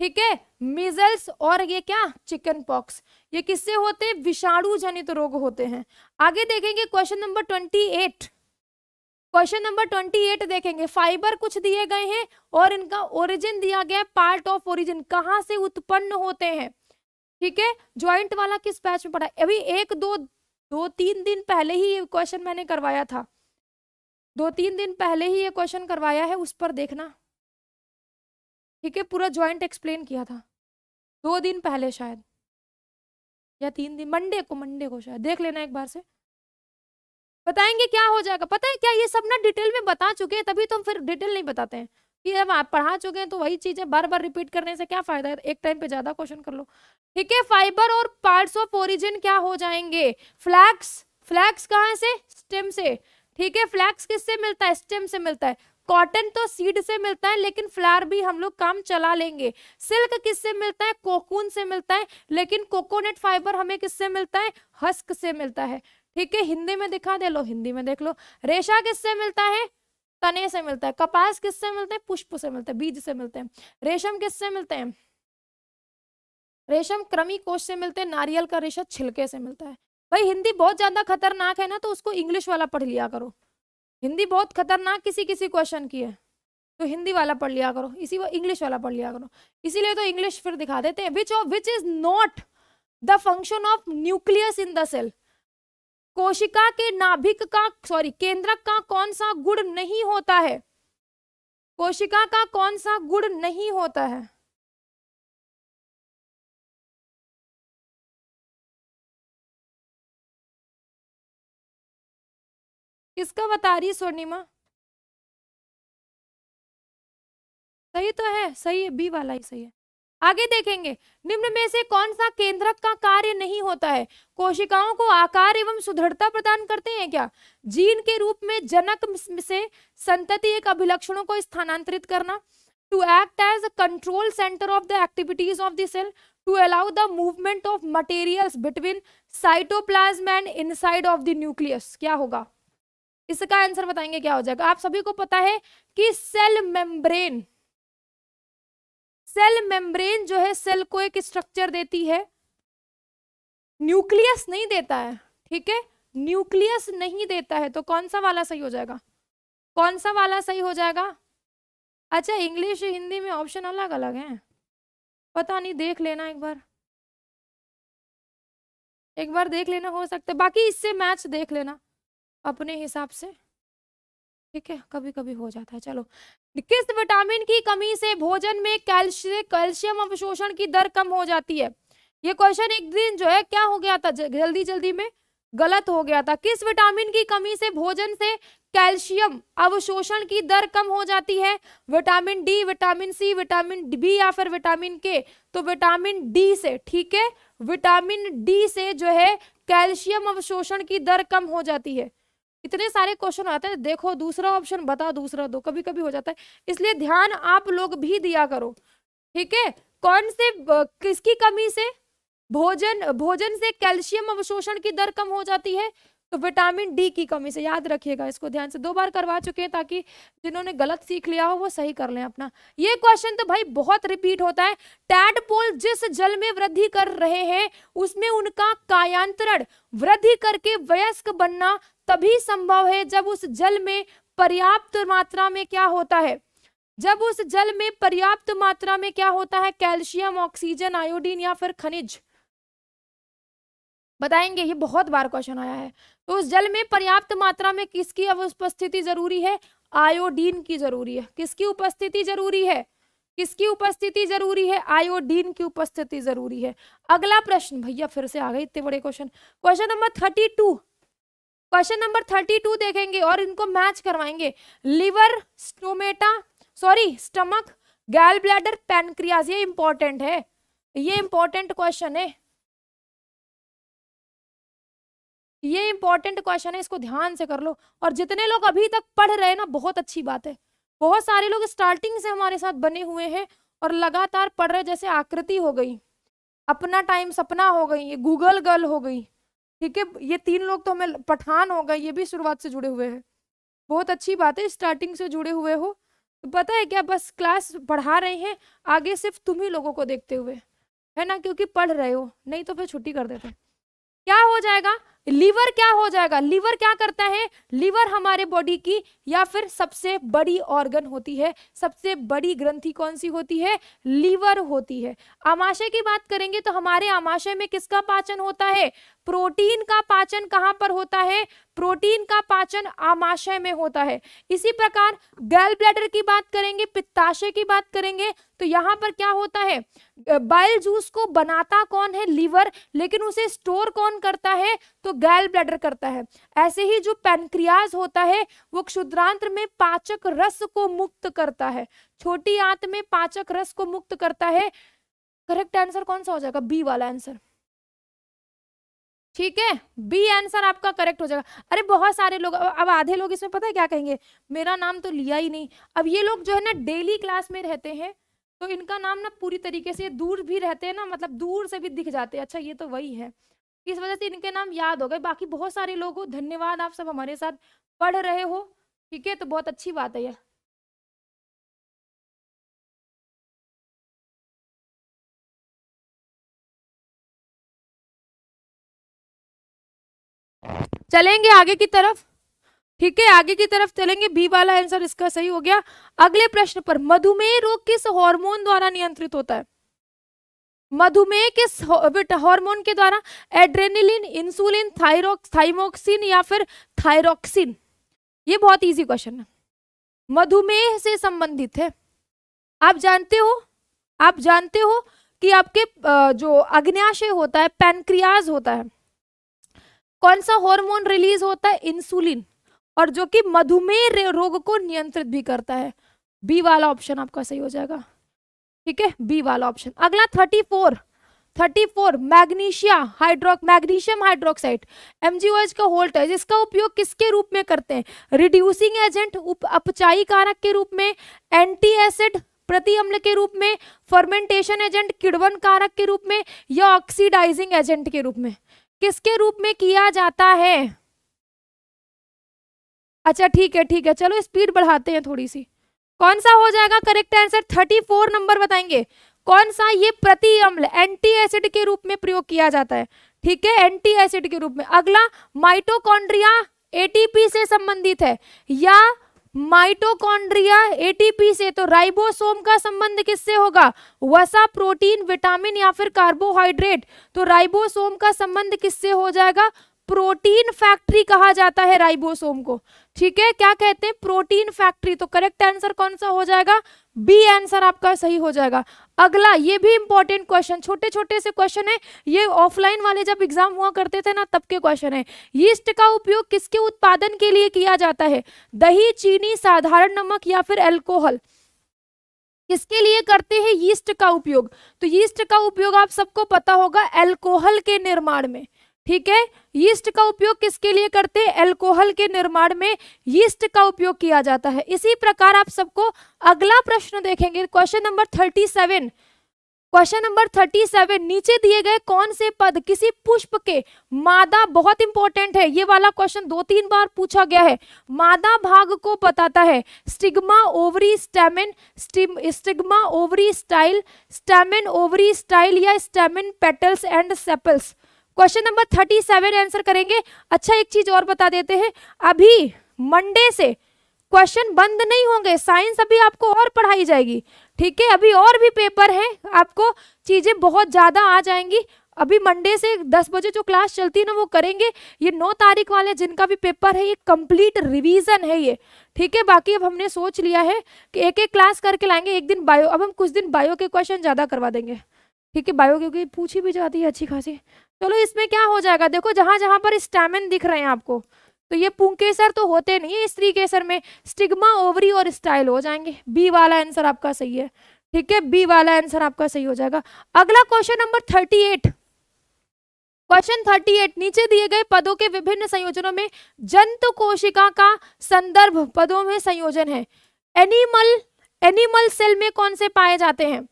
ठीक है मिजल्स और ये क्या चिकन पॉक्स ये किससे होते हैं विषाणु जनित रोग होते हैं आगे देखेंगे question number twenty eight question number twenty eight देखेंगे फाइबर कुछ दिए गए हैं और इनका ओरिजिन दिया गया है पार्ट ऑफ ओरिजिन कहाँ से उत्पन्न होते हैं ठीक है ज्वाइंट वाला किस पैच में पढ़ा अभी एक दो दो तीन दिन पहले ही ये क्वेश्चन मैंने करवाया था दो तीन दिन पहले ही ये क्वेश्चन करवाया है उस पर देखना ठीक है पूरा ज्वाइंट एक्सप्लेन किया था दो दिन पहले शायद या तीन दिन मंडे को मंडे को शायद देख लेना एक बार से बताएंगे क्या हो जाएगा पता है क्या ये सब ना डिटेल में बता चुके हैं तभी तो हम फिर डिटेल नहीं बताते हैं कि जब आप पढ़ा चुके हैं तो वही चीजें बार बार रिपीट करने से क्या फायदा है एक टाइम पे ज्यादा क्वेश्चन कर लो ठीक है फाइबर और पार्ट्स ऑफ ओरिजिन क्या हो जाएंगे फ्लैक्स फ्लैक्स कहाँ से स्टेम से ठीक है फ्लैक्स किससे मिलता है स्टेम से मिलता है कॉटन तो सीड से मिलता है लेकिन फ्लार भी हम लोग काम चला लेंगे सिल्क किससे मिलता है कोकून से मिलता है लेकिन कोकोनट फाइबर हमें किससे मिलता है हस्क से मिलता है ठीक है हिंदी में दिखा दे लो हिंदी में देख लो रेशा किससे मिलता है तने से मिलता है कपास किससे मिलते हैं पुष्प से मिलते हैं बीज से मिलते हैं रेशम किससे मिलते हैं रेशम क्रमी कोश से मिलते हैं नारियल का रेशा छिलके से मिलता है भाई हिंदी बहुत ज्यादा खतरनाक है ना तो उसको इंग्लिश वाला पढ़ लिया करो हिंदी बहुत खतरनाक किसी किसी क्वेश्चन की है तो हिंदी वाला पढ़ लिया करो इसी वो इंग्लिश वाला पढ़ लिया करो इसीलिए तो इंग्लिश फिर दिखा देते हैं which of which is not the function of nucleus in the cell कोशिका के नाभिक का सॉरी केंद्रक का कौन सा गुण नहीं होता है कोशिका का कौन सा गुण नहीं होता है किसका बता रही स्वर्णिमा सही तो है सही है बी वाला ही सही है आगे देखेंगे निम्न में से कौन सा केंद्रक का कार्य नहीं होता है कोशिकाओं को आकार एवं सुदृढ़ता प्रदान करते हैं क्या जीन के रूप में जनक से संतति एक अभिलक्षणों को स्थानांतरित करना to act as control centre of the activities of the cell to allow the movement of of between cytoplasm and and inside of the nucleus क्या होगा इसका आंसर बताएंगे क्या हो जाएगा आप सभी को पता है कि सेल मेम्ब्रेन सेल मेम्ब्रेन जो है सेल को एक स्ट्रक्चर देती है न्यूक्लियस नहीं देता है ठीक है न्यूक्लियस नहीं देता है तो कौन सा वाला सही हो जाएगा कौन सा वाला सही हो जाएगा अच्छा इंग्लिश हिंदी में ऑप्शन अलग अलग हैं पता नहीं देख लेना एक बार एक बार देख लेना हो सकता है बाकी इससे मैच देख लेना अपने हिसाब से ठीक है कभी कभी हो जाता है चलो किस विटामिन की कमी से भोजन में कैल्शियम कैल्शियम अवशोषण की दर कम हो जाती है ये क्वेश्चन एक दिन जो है क्या हो गया था जल्दी जल्दी में गलत हो गया था किस विटामिन की कमी से भोजन से कैल्शियम अवशोषण की दर कम हो जाती है vitamin D vitamin C vitamin B या फिर विटामिन के तो विटामिन डी से ठीक है विटामिन डी से जो है कैल्शियम अवशोषण की दर कम हो जाती है इतने सारे क्वेश्चन आते हैं देखो दूसरा ऑप्शन बता दूसरा दो कभी कभी हो जाता है इसलिए ध्यान आप लोग भी दिया करो ठीक है कौन से किसकी कमी से भोजन भोजन से कैल्शियम अवशोषण की दर कम हो जाती है तो विटामिन डी की कमी से याद रखिएगा इसको ध्यान से दो बार करवा चुके हैं ताकि जिन्होंने गलत सीख लिया हो वो सही कर लें अपना ये क्वेश्चन तो भाई बहुत रिपीट होता है टैडपोल जिस जल में वृद्धि कर रहे हैं उसमें उनका कायांतरण वृद्धि करके वयस्क बनना तभी संभव है जब उस जल में पर्याप्त मात्रा में क्या होता है जब उस जल में पर्याप्त मात्रा में क्या होता है कैल्शियम ऑक्सीजन आयोडीन या फिर खनिज बताएंगे ये बहुत बार क्वेश्चन आया है तो उस जल में पर्याप्त मात्रा में किसकी उपस्थिति जरूरी है आयोडीन की जरूरी है किसकी उपस्थिति जरूरी है किसकी उपस्थिति जरूरी है आयोडीन की उपस्थिति जरूरी है अगला प्रश्न भैया फिर से आ गए इतने बड़े question question number thirty two question number thirty two देखेंगे और इनको मैच करवाएंगे liver stomata sorry stomach gall bladder pancreas ये इंपॉर्टेंट है ये इंपॉर्टेंट क्वेश्चन है ये इंपॉर्टेंट क्वेश्चन है इसको ध्यान से कर लो और जितने लोग अभी तक पढ़ रहे हैं ना बहुत अच्छी बात है बहुत सारे लोग स्टार्टिंग से हमारे साथ बने हुए हैं और लगातार पढ़ रहे जैसे आकृति हो गई अपना टाइम सपना हो गई गूगल गर्ल हो गई ठीक है ये तीन लोग तो हमें पठान हो गए ये भी शुरुआत से जुड़े हुए हैं बहुत अच्छी बात है स्टार्टिंग से जुड़े हुए हो तो पता है क्या बस क्लास पढ़ा रहे हैं आगे सिर्फ तुम ही लोगों को देखते हुए है ना क्योंकि पढ़ रहे हो नहीं तो फिर छुट्टी कर देते क्या हो जाएगा लीवर क्या हो जाएगा लीवर क्या करता है लीवर हमारे बॉडी की या फिर सबसे बड़ी ऑर्गन होती है सबसे बड़ी ग्रंथि कौन सी होती है लीवर होती है आमाशय की बात करेंगे तो हमारे आमाशय में किसका पाचन होता है प्रोटीन का पाचन कहां पर होता है प्रोटीन का पाचन आमाशय में होता है इसी प्रकार गैल ब्लैडर की बात करेंगे पित्ताशय की बात करेंगे तो यहाँ पर क्या होता है बाइल जूस को बनाता कौन है लीवर लेकिन उसे स्टोर कौन करता है तो गैल ब्लैडर करता है ऐसे ही जो पेनक्रियाज होता है वो क्षुद्रांत्र में पाचक रस को मुक्त करता है छोटी आंत में पाचक रस को मुक्त करता है करेक्ट आंसर कौन सा हो जाएगा बी वाला आंसर ठीक है बी आंसर आपका करेक्ट हो जाएगा अरे बहुत सारे लोग अब आधे लोग इसमें पता है क्या कहेंगे मेरा नाम तो लिया ही नहीं अब ये लोग जो है ना डेली क्लास में रहते हैं तो इनका नाम ना पूरी तरीके से दूर भी रहते हैं ना मतलब दूर से भी दिख जाते हैं अच्छा ये तो वही है इस वजह से इनके नाम याद हो गए बाकी बहुत सारे लोग हो धन्यवाद आप सब हमारे साथ पढ़ रहे हो ठीक है तो बहुत अच्छी बात है यार चलेंगे आगे की तरफ ठीक है आगे की तरफ चलेंगे बी वाला आंसर इसका सही हो गया अगले प्रश्न पर मधुमेह रोग किस हार्मोन द्वारा नियंत्रित होता है मधुमेह किस हार्मोन के द्वारा एड्रेनिलिन इंसुलिन थाइमोक्सिन या फिर थायरोक्सिन ये बहुत इजी क्वेश्चन है मधुमेह से संबंधित है आप जानते हो आप जानते हो कि आपके जो अग्न्याशय होता है पैनक्रियाज होता है कौन सा हार्मोन रिलीज होता है इंसुलिन और जो कि मधुमेह रोग को नियंत्रित भी करता है बी वाला ऑप्शन आपका सही हो जाएगा ठीक है बी वाला ऑप्शन अगला thirty four thirty four magnesia हाइड्रोक मैग्नीशियम हाइड्रोक्साइड एम का होल्ट है जिसका उपयोग किसके रूप में करते हैं रिड्यूसिंग एजेंट अपचाई कारक के रूप में एंटी एसिड प्रति अम्ल के रूप में फर्मेंटेशन एजेंट किड़वन कारक के रूप में या ऑक्सीडाइजिंग एजेंट के रूप में किसके रूप में किया जाता है अच्छा ठीक है ठीक है चलो स्पीड बढ़ाते हैं थोड़ी सी कौन सा हो जाएगा correct answer thirty four number बताएंगे कौन सा ये प्रति अम्ल एंटी एसिड के रूप में प्रयोग किया जाता है ठीक है एंटी एसिड के रूप में अगला माइटोकॉन्ड्रिया एटीपी से संबंधित है या माइटोकॉन्ड्रिया एटीपी से तो राइबोसोम का संबंध किससे होगा वसा प्रोटीन विटामिन या फिर कार्बोहाइड्रेट तो राइबोसोम का संबंध किससे हो जाएगा प्रोटीन फैक्ट्री कहा जाता है राइबोसोम को ठीक है क्या कहते हैं प्रोटीन फैक्ट्री तो करेक्ट आंसर कौन सा हो जाएगा बी आंसर आपका सही हो जाएगा अगला ये भी इंपॉर्टेंट क्वेश्चन छोटे छोटे से क्वेश्चन है ये ऑफलाइन वाले जब एग्जाम हुआ करते थे ना तब के क्वेश्चन है यीस्ट का उपयोग किसके उत्पादन के लिए किया जाता है दही चीनी साधारण नमक या फिर एल्कोहल किसके लिए करते हैं यीस्ट का उपयोग तो यीस्ट का उपयोग आप सबको पता होगा एल्कोहल के निर्माण में ठीक है यीस्ट का उपयोग किसके लिए करते हैं एल्कोहल के निर्माण में यीस्ट का उपयोग किया जाता है इसी प्रकार आप सबको अगला प्रश्न देखेंगे question number thirty seven question number thirty seven नीचे दिए गए कौन से पद किसी पुष्प के मादा बहुत इंपॉर्टेंट है ये वाला क्वेश्चन दो तीन बार पूछा गया है मादा भाग को बताता है stigma ovary stamen stigma ovary style stamen ovary style या stamen petals and sepals question number thirty seven answer करेंगे अच्छा एक चीज और बता देते हैं अभी मंडे से क्वेश्चन बंद नहीं होंगे साइंस अभी आपको और पढ़ाई जाएगी ठीक है अभी और भी पेपर हैं आपको चीज़ें बहुत ज़्यादा आ जाएंगी अभी मंडे से 10 बजे जो क्लास चलती है ना वो करेंगे ये 9 तारीख वाले जिनका भी पेपर है ये कंप्लीट रिवीजन है ये ठीक है बाकी अब हमने सोच लिया है कि एक एक क्लास करके लाएंगे एक दिन बायो अब हम कुछ दिन बायो के क्वेश्चन ज़्यादा करवा देंगे ठीक है बायो क्योंकि पूछी भी जाती है अच्छी खासी चलो इसमें क्या हो जाएगा देखो जहाँ जहाँ पर स्टैमिन दिख रहे हैं आपको तो ये पुंकेसर तो होते नहीं है स्त्री केसर में स्टिग्मा ओवरी और स्टाइल हो जाएंगे बी वाला आंसर आपका सही है ठीक है बी वाला आंसर आपका सही हो जाएगा अगला question number thirty eight question thirty eight नीचे दिए गए पदों के विभिन्न संयोजनों में जंतु कोशिका का संदर्भ पदों में संयोजन है एनिमल एनिमल सेल में कौन से पाए जाते हैं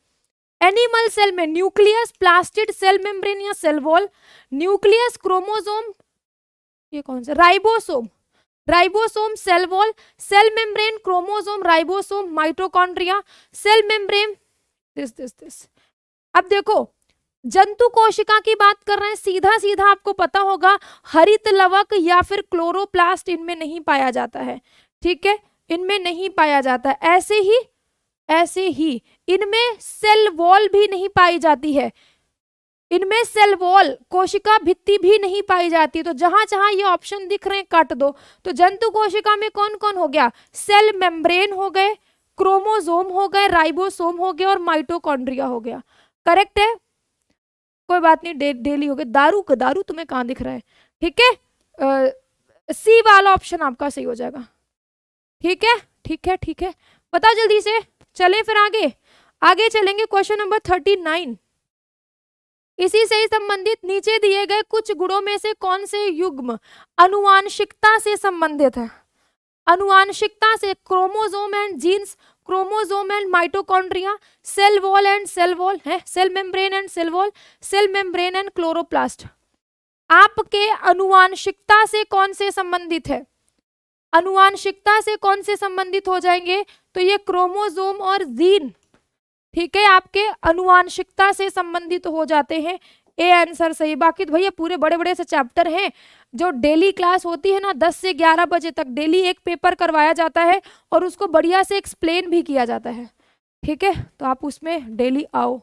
एनिमल सेल में न्यूक्लियस प्लास्टिड सेल मेम्ब्रेन या सेल वॉल न्यूक्लियस क्रोमोसोम ये कौन सा ribosome ribosome cell wall cell membrane chromosome ribosome mitochondria cell membrane this this this अब देखो जंतु कोशिका की बात कर रहे हैं सीधा सीधा आपको पता होगा हरित लवक या फिर क्लोरोप्लास्ट इनमें नहीं पाया जाता है ठीक है इनमें नहीं पाया जाता ऐसे ही ऐसे ही इनमें सेल वॉल भी नहीं पाई जाती है इनमें सेल वॉल कोशिका भित्ति भी नहीं पाई जाती तो जहां जहां ये ऑप्शन दिख रहे हैं काट दो तो जंतु कोशिका में कौन कौन हो गया सेल मेम्ब्रेन हो गए क्रोमोजोम हो गए राइबोसोम हो गए और माइटोकॉन्ड्रिया हो गया करेक्ट है कोई बात नहीं डेली हो गया दारू का दारू तुम्हें कहाँ दिख रहा है ठीक है सी वाला ऑप्शन आपका सही हो जाएगा ठीक है ठीक है ठीक है बताओ जल्दी से चले फिर आगे आगे चलेंगे क्वेश्चन नंबर थर्टी नाइन इसी से संबंधित नीचे दिए गए कुछ गुणों में से कौन से युग्म अनुवांशिकता से संबंधित है अनुवांशिकता से chromosome and genes chromosome and mitochondria cell wall and cell wall है cell membrane and cell wall cell membrane and chloroplast आपके अनुवांशिकता से कौन से संबंधित है अनुवांशिकता से कौन से संबंधित हो जाएंगे तो ये क्रोमोजोम और जीन ठीक है आपके अनुवांशिकता से संबंधित तो हो जाते हैं ए आंसर सही बाकी तो भैया पूरे बड़े बड़े से चैप्टर हैं जो डेली क्लास होती है ना 10 से 11 बजे तक डेली एक पेपर करवाया जाता है और उसको बढ़िया से एक्सप्लेन भी किया जाता है ठीक है तो आप उसमें डेली आओ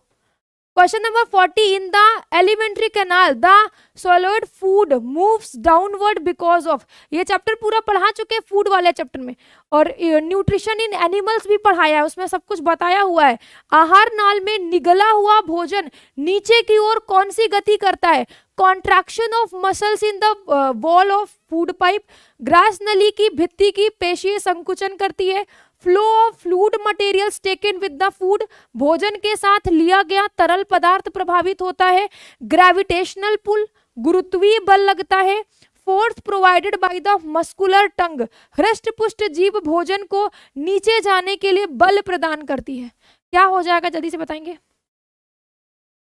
question number forty in the alimentary canal the solid food moves downward because of ये चैप्टर पूरा पढ़ा चुके हैं फूड वाले चैप्टर में और न्यूट्रिशन इन एनिमल्स भी पढ़ाया है उसमें सब कुछ बताया हुआ है आहार नाल में निगला हुआ भोजन नीचे की ओर कौन सी गति करता है contraction of muscles in the wall of food pipe ग्रास नली की भित्ती की पेशीय संकुचन करती है flow of fluid materials taken with the food भोजन के साथ लिया गया तरल पदार्थ प्रभावित होता है ग्रेविटेशनल पुल गुरुत्वीय बल लगता है force provided by the muscular tongue हृष्ट पुष्ट जीव भोजन को नीचे जाने के लिए बल प्रदान करती है क्या हो जाएगा जल्दी से बताएंगे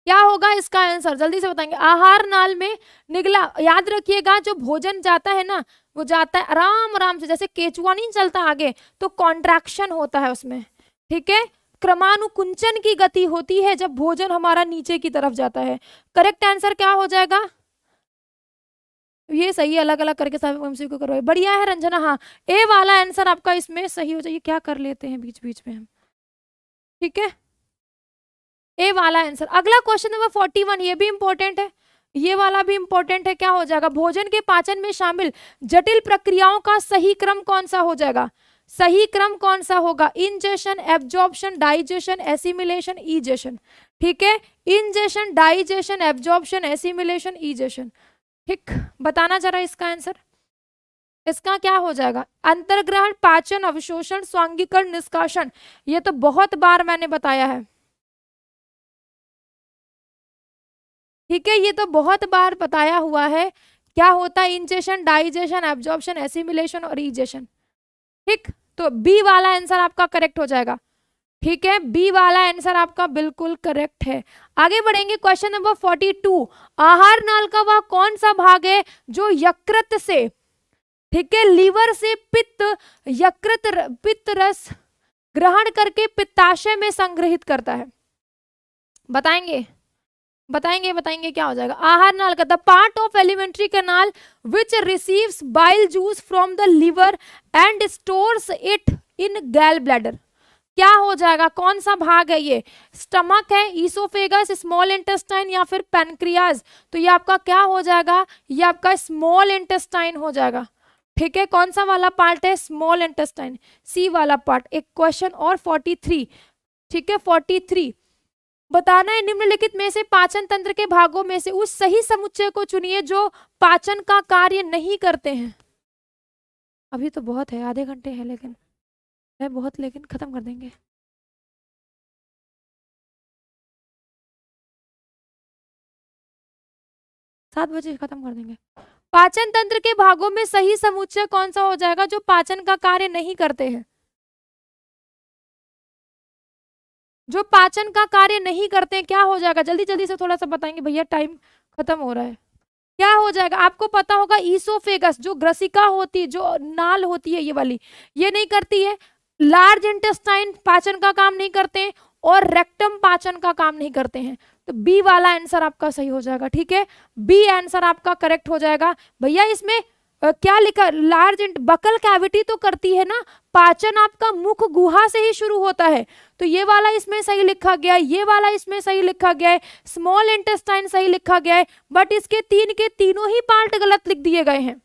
क्या होगा इसका आंसर जल्दी से बताएंगे आहार नाल में निगला याद रखिएगा जो भोजन जाता है ना वो जाता है आराम आराम से जैसे केचुआ नहीं चलता आगे तो कॉन्ट्रैक्शन होता है उसमें ठीक है क्रमानुकुंचन की गति होती है जब भोजन हमारा नीचे की तरफ जाता है करेक्ट आंसर क्या हो जाएगा ये सही अलग अलग करके सब को करवाए बढ़िया है रंजना हाँ ए वाला आंसर आपका इसमें सही हो जाए क्या कर लेते हैं बीच बीच में हम ठीक है ए वाला आंसर अगला क्वेश्चन नंबर फोर्टी वन ये भी इंपॉर्टेंट है ये वाला भी इंपॉर्टेंट है क्या हो जाएगा भोजन के पाचन में शामिल जटिल प्रक्रियाओं का सही क्रम कौन सा हो जाएगा सही क्रम कौन सा होगा ingestion absorption digestion assimilation egestion ठीक है ingestion digestion absorption assimilation egestion ठीक बताना जरा इसका आंसर इसका क्या हो जाएगा अंतर्ग्रहण पाचन अवशोषण स्वांगीकरण निष्काशन ये तो बहुत बार मैंने बताया है ठीक है ये तो बहुत बार बताया हुआ है क्या होता है इंजेशन डाइजेशन एब्जॉर्बेशन एसिमिलेशन और इजेशन ठीक तो बी वाला आंसर आपका करेक्ट हो जाएगा ठीक है बी वाला आंसर आपका बिल्कुल करेक्ट है आगे बढ़ेंगे क्वेश्चन नंबर फोर्टी टू आहार नाल का वह कौन सा भाग है जो यकृत से ठीक है लीवर से पित्त यकृत पित्त रस ग्रहण करके पित्ताशय में संग्रहित करता है बताएंगे बताएंगे बताएंगे क्या हो जाएगा आहार नाल का the part of alimentary canal which receives bile juice from the liver and stores it in gall bladder क्या हो जाएगा कौन सा भाग है ये स्टमक है ईसोफेगस स्मॉल इंटेस्टाइन या फिर पेनक्रियाज तो ये आपका क्या हो जाएगा ये आपका स्मॉल इंटेस्टाइन हो जाएगा ठीक है कौन सा वाला पार्ट है स्मॉल इंटेस्टाइन सी वाला पार्ट एक क्वेश्चन और 43 ठीक है 43 बताना है निम्नलिखित में से पाचन तंत्र के भागों में से उस सही समुच्चय को चुनिए जो पाचन का कार्य नहीं करते हैं अभी तो बहुत है आधे घंटे हैं लेकिन है बहुत लेकिन खत्म कर देंगे सात बजे खत्म कर देंगे पाचन तंत्र के भागों में सही समुच्चय कौन सा हो जाएगा जो पाचन का कार्य नहीं करते हैं जो पाचन का कार्य नहीं करते क्या हो जाएगा जल्दी जल्दी से थोड़ा सा बताएंगे भैया टाइम खत्म हो रहा है क्या हो जाएगा आपको पता होगा ईसोफेगस जो ग्रसिका होती है जो नाल होती है ये वाली ये नहीं करती है लार्ज इंटेस्टाइन पाचन का काम नहीं करते और रेक्टम पाचन का काम नहीं करते हैं तो बी वाला आंसर आपका सही हो जाएगा ठीक है बी आंसर आपका करेक्ट हो जाएगा भैया इसमें क्या लिखा लार्ज बकल कैविटी तो करती है ना पाचन आपका मुख गुहा से ही शुरू होता है तो ये वाला इसमें सही लिखा गया है ये वाला इसमें सही लिखा गया है स्मॉल इंटेस्टाइन सही लिखा गया है बट इसके तीन के तीनों ही पार्ट गलत लिख दिए गए हैं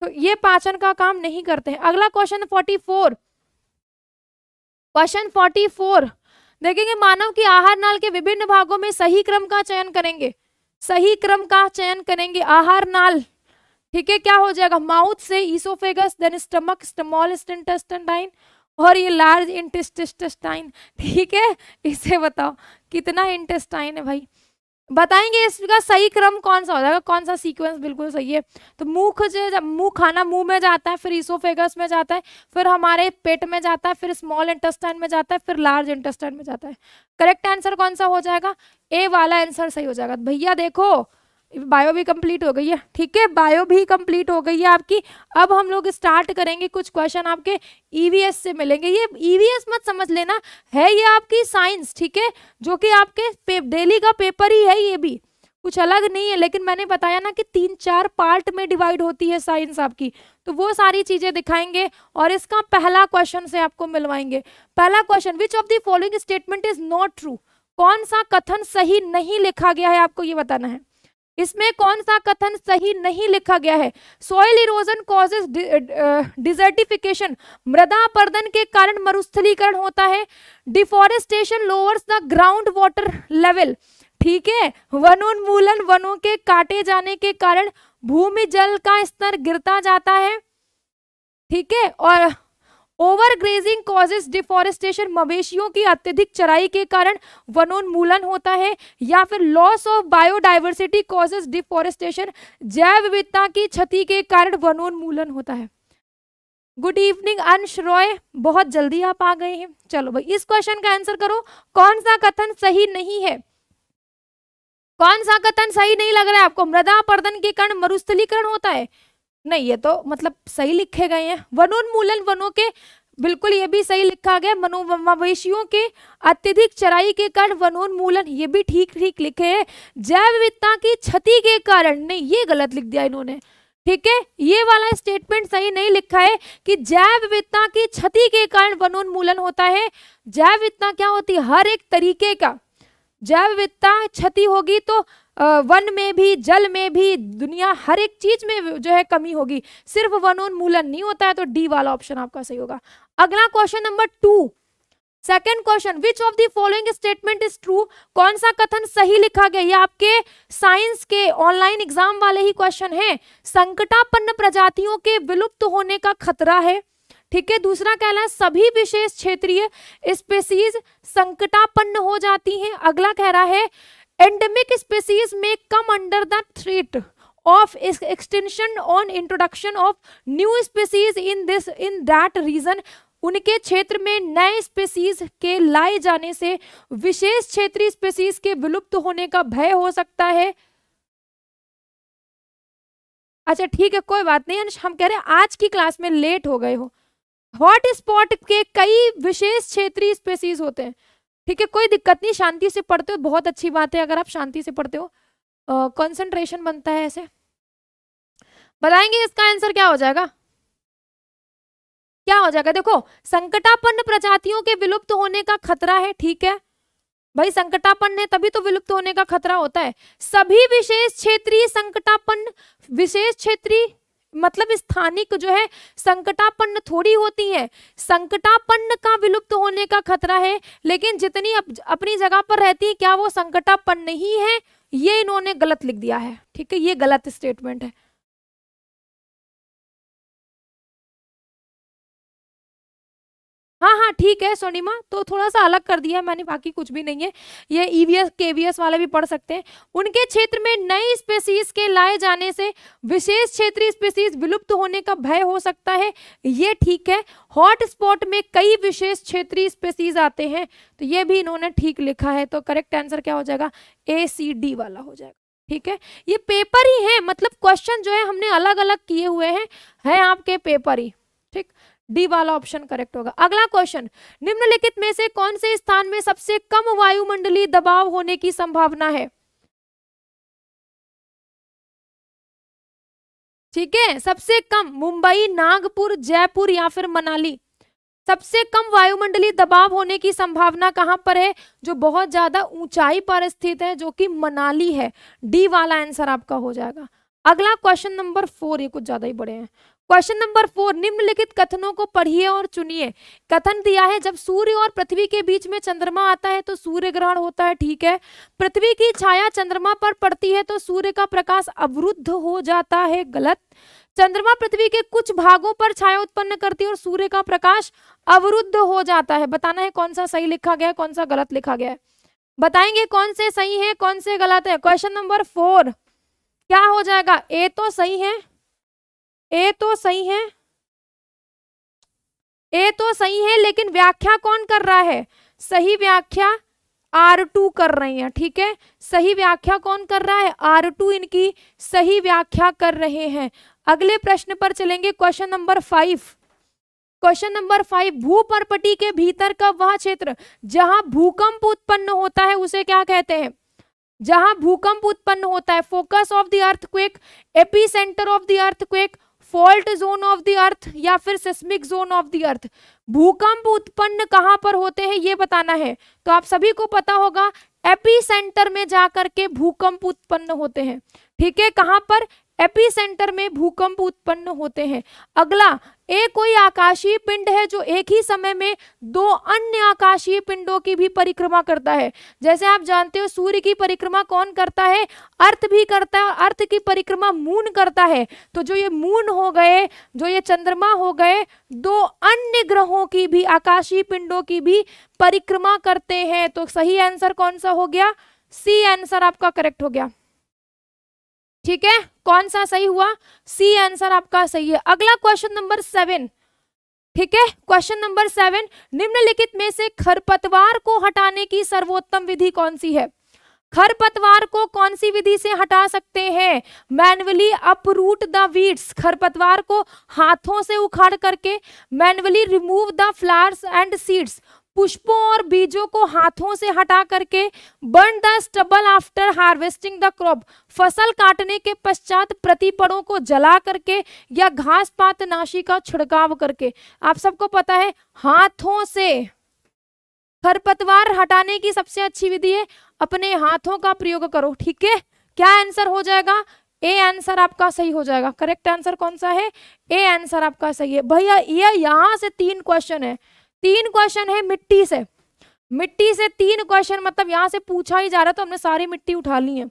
तो ये पाचन का काम नहीं करते हैं अगला question forty four question forty four देखेंगे मानव की आहार नाल के विभिन्न भागों में सही क्रम का चयन करेंगे सही क्रम का चयन करेंगे आहार नाल ठीक है क्या हो जाएगा माउथ से oesophagus then stomach smallest intestine और ये लार्ज इंटेस्टेस्टाइन ठीक है इसे बताओ कितना इंटेस्टाइन है भाई बताएंगे इसका सही क्रम कौन सा हो जाएगा कौन सा सीक्वेंस बिल्कुल सही है तो मुख से मुंह खाना मुंह में जाता है फिर इसोफेगस में जाता है फिर हमारे पेट में जाता है फिर स्मॉल इंटेस्टाइन में जाता है फिर लार्ज इंटेस्टाइन में जाता है करेक्ट आंसर कौन सा हो जाएगा ए वाला आंसर सही हो जाएगा भैया देखो बायो भी कंप्लीट हो गई है ठीक है बायो भी कंप्लीट हो गई है आपकी अब हम लोग स्टार्ट करेंगे कुछ क्वेश्चन आपके ईवीएस e से मिलेंगे ये ईवीएस e मत समझ लेना है ये आपकी साइंस ठीक है जो कि आपके डेली का पेपर ही है ये भी कुछ अलग नहीं है लेकिन मैंने बताया ना कि तीन चार पार्ट में डिवाइड होती है साइंस आपकी तो वो सारी चीज़ें दिखाएंगे और इसका पहला क्वेश्चन से आपको मिलवाएंगे पहला question which of the following statement is not true कौन सा कथन सही नहीं लिखा गया है आपको ये बताना है इसमें कौन सा कथन सही नहीं लिखा गया है सॉइल इरोजन कॉजेज डिजर्टिफिकेशन मृदा अपरदन के कारण मरुस्थलीकरण होता है deforestation lowers the ground water level ठीक है वनोन्मूलन वनों के काटे जाने के कारण भूमि जल का स्तर गिरता जाता है ठीक है और ओवरग्रेजिंग कॉजेज डिफॉरेस्टेशन मवेशियों की अत्यधिक चराई के कारण वनोन्मूलन होता है या फिर loss of biodiversity causes deforestation जैव विविधता की क्षति के कारण वनोन्मूलन होता है गुड इवनिंग अंश रॉय बहुत जल्दी आप आ गए हैं चलो भाई इस क्वेश्चन का आंसर करो कौन सा कथन सही नहीं है कौन सा कथन सही नहीं लग रहा है आपको मृदा अपरदन के कारण मरुस्थलीकरण होता है नहीं ये तो मतलब सही लिखे गए हैं वनोन्मूलन वनों के बिल्कुल ये भी सही लिखा गया मनो मवेशियों के अत्यधिक चराई के कारण वनोन्मूलन ये भी ठीक ठीक लिखे हैं जैव विविधता की क्षति के कारण नहीं ये गलत लिख दिया इन्होंने ठीक है ये वाला स्टेटमेंट सही नहीं लिखा है कि जैव विविधता की क्षति के कारण वनोन्मूलन होता है जैव विविधता क्या होती है हर एक तरीके का जैव विविधता क्षति होगी तो वन में भी जल में भी दुनिया हर एक चीज में जो है कमी होगी सिर्फ वनोन्मूलन नहीं होता है तो डी वाला ऑप्शन आपका सही होगा अगला question number two second question which of the following statement is true कौन सा कथन सही लिखा गया ये आपके साइंस के ऑनलाइन एग्जाम वाले ही क्वेश्चन है संकटापन्न प्रजातियों के विलुप्त होने का खतरा है ठीक है दूसरा कहना है सभी विशेष क्षेत्रीय स्पेसीज संकटापन्न हो जाती हैं अगला कह रहा है एंडेमिक स्पेसीज में come under the threat of extension on introduction of new species in this in that region उनके क्षेत्र में नए स्पेसीज के लाए जाने से विशेष क्षेत्रीय स्पेसीज के विलुप्त होने का भय हो सकता है अच्छा ठीक है कोई बात नहीं हम कह रहे हैं आज की क्लास में लेट हो गए हो हॉट स्पॉट के कई विशेष क्षेत्रीय स्पेसीज होते हैं ठीक है कोई दिक्कत नहीं शांति से पढ़ते हो बहुत अच्छी बात है अगर आप शांति से पढ़ते हो कंसंट्रेशन बनता है ऐसे बताएंगे इसका आंसर क्या हो जाएगा क्या हो जाएगा देखो संकटापन्न प्रजातियों के विलुप्त होने का खतरा है ठीक है भाई संकटापन्न है तभी तो विलुप्त होने का खतरा होता है सभी विशेष क्षेत्रीय संकटापन्न विशेष क्षेत्रीय मतलब स्थानिक जो है संकटापन्न थोड़ी होती है संकटापन्न का विलुप्त होने का खतरा है लेकिन जितनी अप, अपनी जगह पर रहती है क्या वो संकटापन्न ही है ये इन्होंने गलत लिख दिया है ठीक है ये गलत स्टेटमेंट है हाँ हाँ ठीक है सोनीमा तो थोड़ा सा अलग कर दिया मैंने बाकी कुछ भी नहीं है ये ईवीएस केवीएस वाले भी पढ़ सकते हैं उनके क्षेत्र में नई स्पेसीज के लाए जाने से विशेष क्षेत्रीय स्पेसीज विलुप्त होने का भय हो सकता है ये ठीक है हॉट स्पॉट में कई विशेष क्षेत्रीय स्पेसीज आते हैं तो ये भी इन्होंने ठीक लिखा है तो करेक्ट आंसर क्या हो जाएगा ए सी डी वाला हो जाएगा ठीक है ये पेपर ही है मतलब क्वेश्चन जो है हमने अलग अलग किए हुए हैं है आपके पेपर ही ठीक डी वाला ऑप्शन करेक्ट होगा अगला क्वेश्चन निम्नलिखित में से कौन से स्थान में सबसे कम वायुमंडलीय दबाव होने की संभावना है ठीक है सबसे कम मुंबई नागपुर जयपुर या फिर मनाली सबसे कम वायुमंडलीय दबाव होने की संभावना कहां पर है जो बहुत ज्यादा ऊंचाई पर स्थित है जो कि मनाली है डी वाला आंसर आपका हो जाएगा अगला क्वेश्चन नंबर फोर ये कुछ ज्यादा ही बड़े हैं क्वेश्चन नंबर फोर निम्नलिखित कथनों को पढ़िए और चुनिए कथन दिया है जब सूर्य और पृथ्वी के बीच में चंद्रमा आता है तो सूर्य ग्रहण होता है ठीक है पृथ्वी की छाया चंद्रमा पर पड़ती है तो सूर्य का प्रकाश अवरुद्ध हो जाता है गलत चंद्रमा पृथ्वी के कुछ भागों पर छाया उत्पन्न करती है और सूर्य का प्रकाश अवरुद्ध हो जाता है बताना है कौन सा सही लिखा गया है कौन सा गलत लिखा गया है बताएंगे कौन से सही है कौन से गलत है क्वेश्चन नंबर फोर क्या हो जाएगा ए तो सही है ए तो सही है ए तो सही है लेकिन व्याख्या कौन कर रहा है सही व्याख्या आर टू कर रही हैं ठीक है सही व्याख्या कौन कर रहा है आर टू इनकी सही व्याख्या कर रहे हैं अगले प्रश्न पर चलेंगे question number five question number five भूपरपटी के भीतर का वह क्षेत्र जहां भूकंप उत्पन्न होता है उसे क्या कहते हैं जहां भूकंप उत्पन्न होता है focus of the earthquake epicentre of the earth fault zone of the earth या फिर seismic zone of the earth भूकंप उत्पन्न कहाँ पर होते हैं ये बताना है तो आप सभी को पता होगा एपी सेंटर में जाकर के भूकंप उत्पन्न होते हैं ठीक है कहाँ पर एपिसेंटर में भूकंप उत्पन्न होते हैं अगला एक कोई आकाशीय पिंड है जो एक ही समय में दो अन्य आकाशीय पिंडों की भी परिक्रमा करता है जैसे आप जानते हो सूर्य की परिक्रमा कौन करता है अर्थ भी करता है अर्थ की परिक्रमा मून करता है तो जो ये मून हो गए जो ये चंद्रमा हो गए दो अन्य ग्रहों की भी आकाशीय पिंडों की भी परिक्रमा करते हैं तो सही आंसर कौन सा हो गया सी आंसर आपका करेक्ट हो गया ठीक है कौन सा सही हुआ सी आंसर आपका सही है अगला क्वेश्चन नंबर सेवन ठीक है क्वेश्चन नंबर सेवन निम्नलिखित में से खरपतवार को हटाने की सर्वोत्तम विधि कौन सी है खरपतवार को कौन सी विधि से हटा सकते हैं मैनुअली अपरूट द वीड्स खरपतवार को हाथों से उखाड़ करके manually remove the flowers and seeds पुष्पों और बीजों को हाथों से हटा करके burn the stubble after harvesting the crop फसल काटने के पश्चात प्रतिपड़ों को जला करके या घास पात नाशी का छिड़काव करके आप सबको पता है हाथों से खरपतवार हटाने की सबसे अच्छी विधि है अपने हाथों का प्रयोग करो ठीक है क्या आंसर हो जाएगा ए आंसर आपका सही हो जाएगा करेक्ट आंसर कौन सा है ए आंसर आपका सही है भैया ये यहाँ से तीन क्वेश्चन है तीन क्वेश्चन है मिट्टी से मिट्टी से तीन क्वेश्चन मतलब यहाँ से पूछा ही जा रहा है तो हमने सारी मिट्टी उठा ली है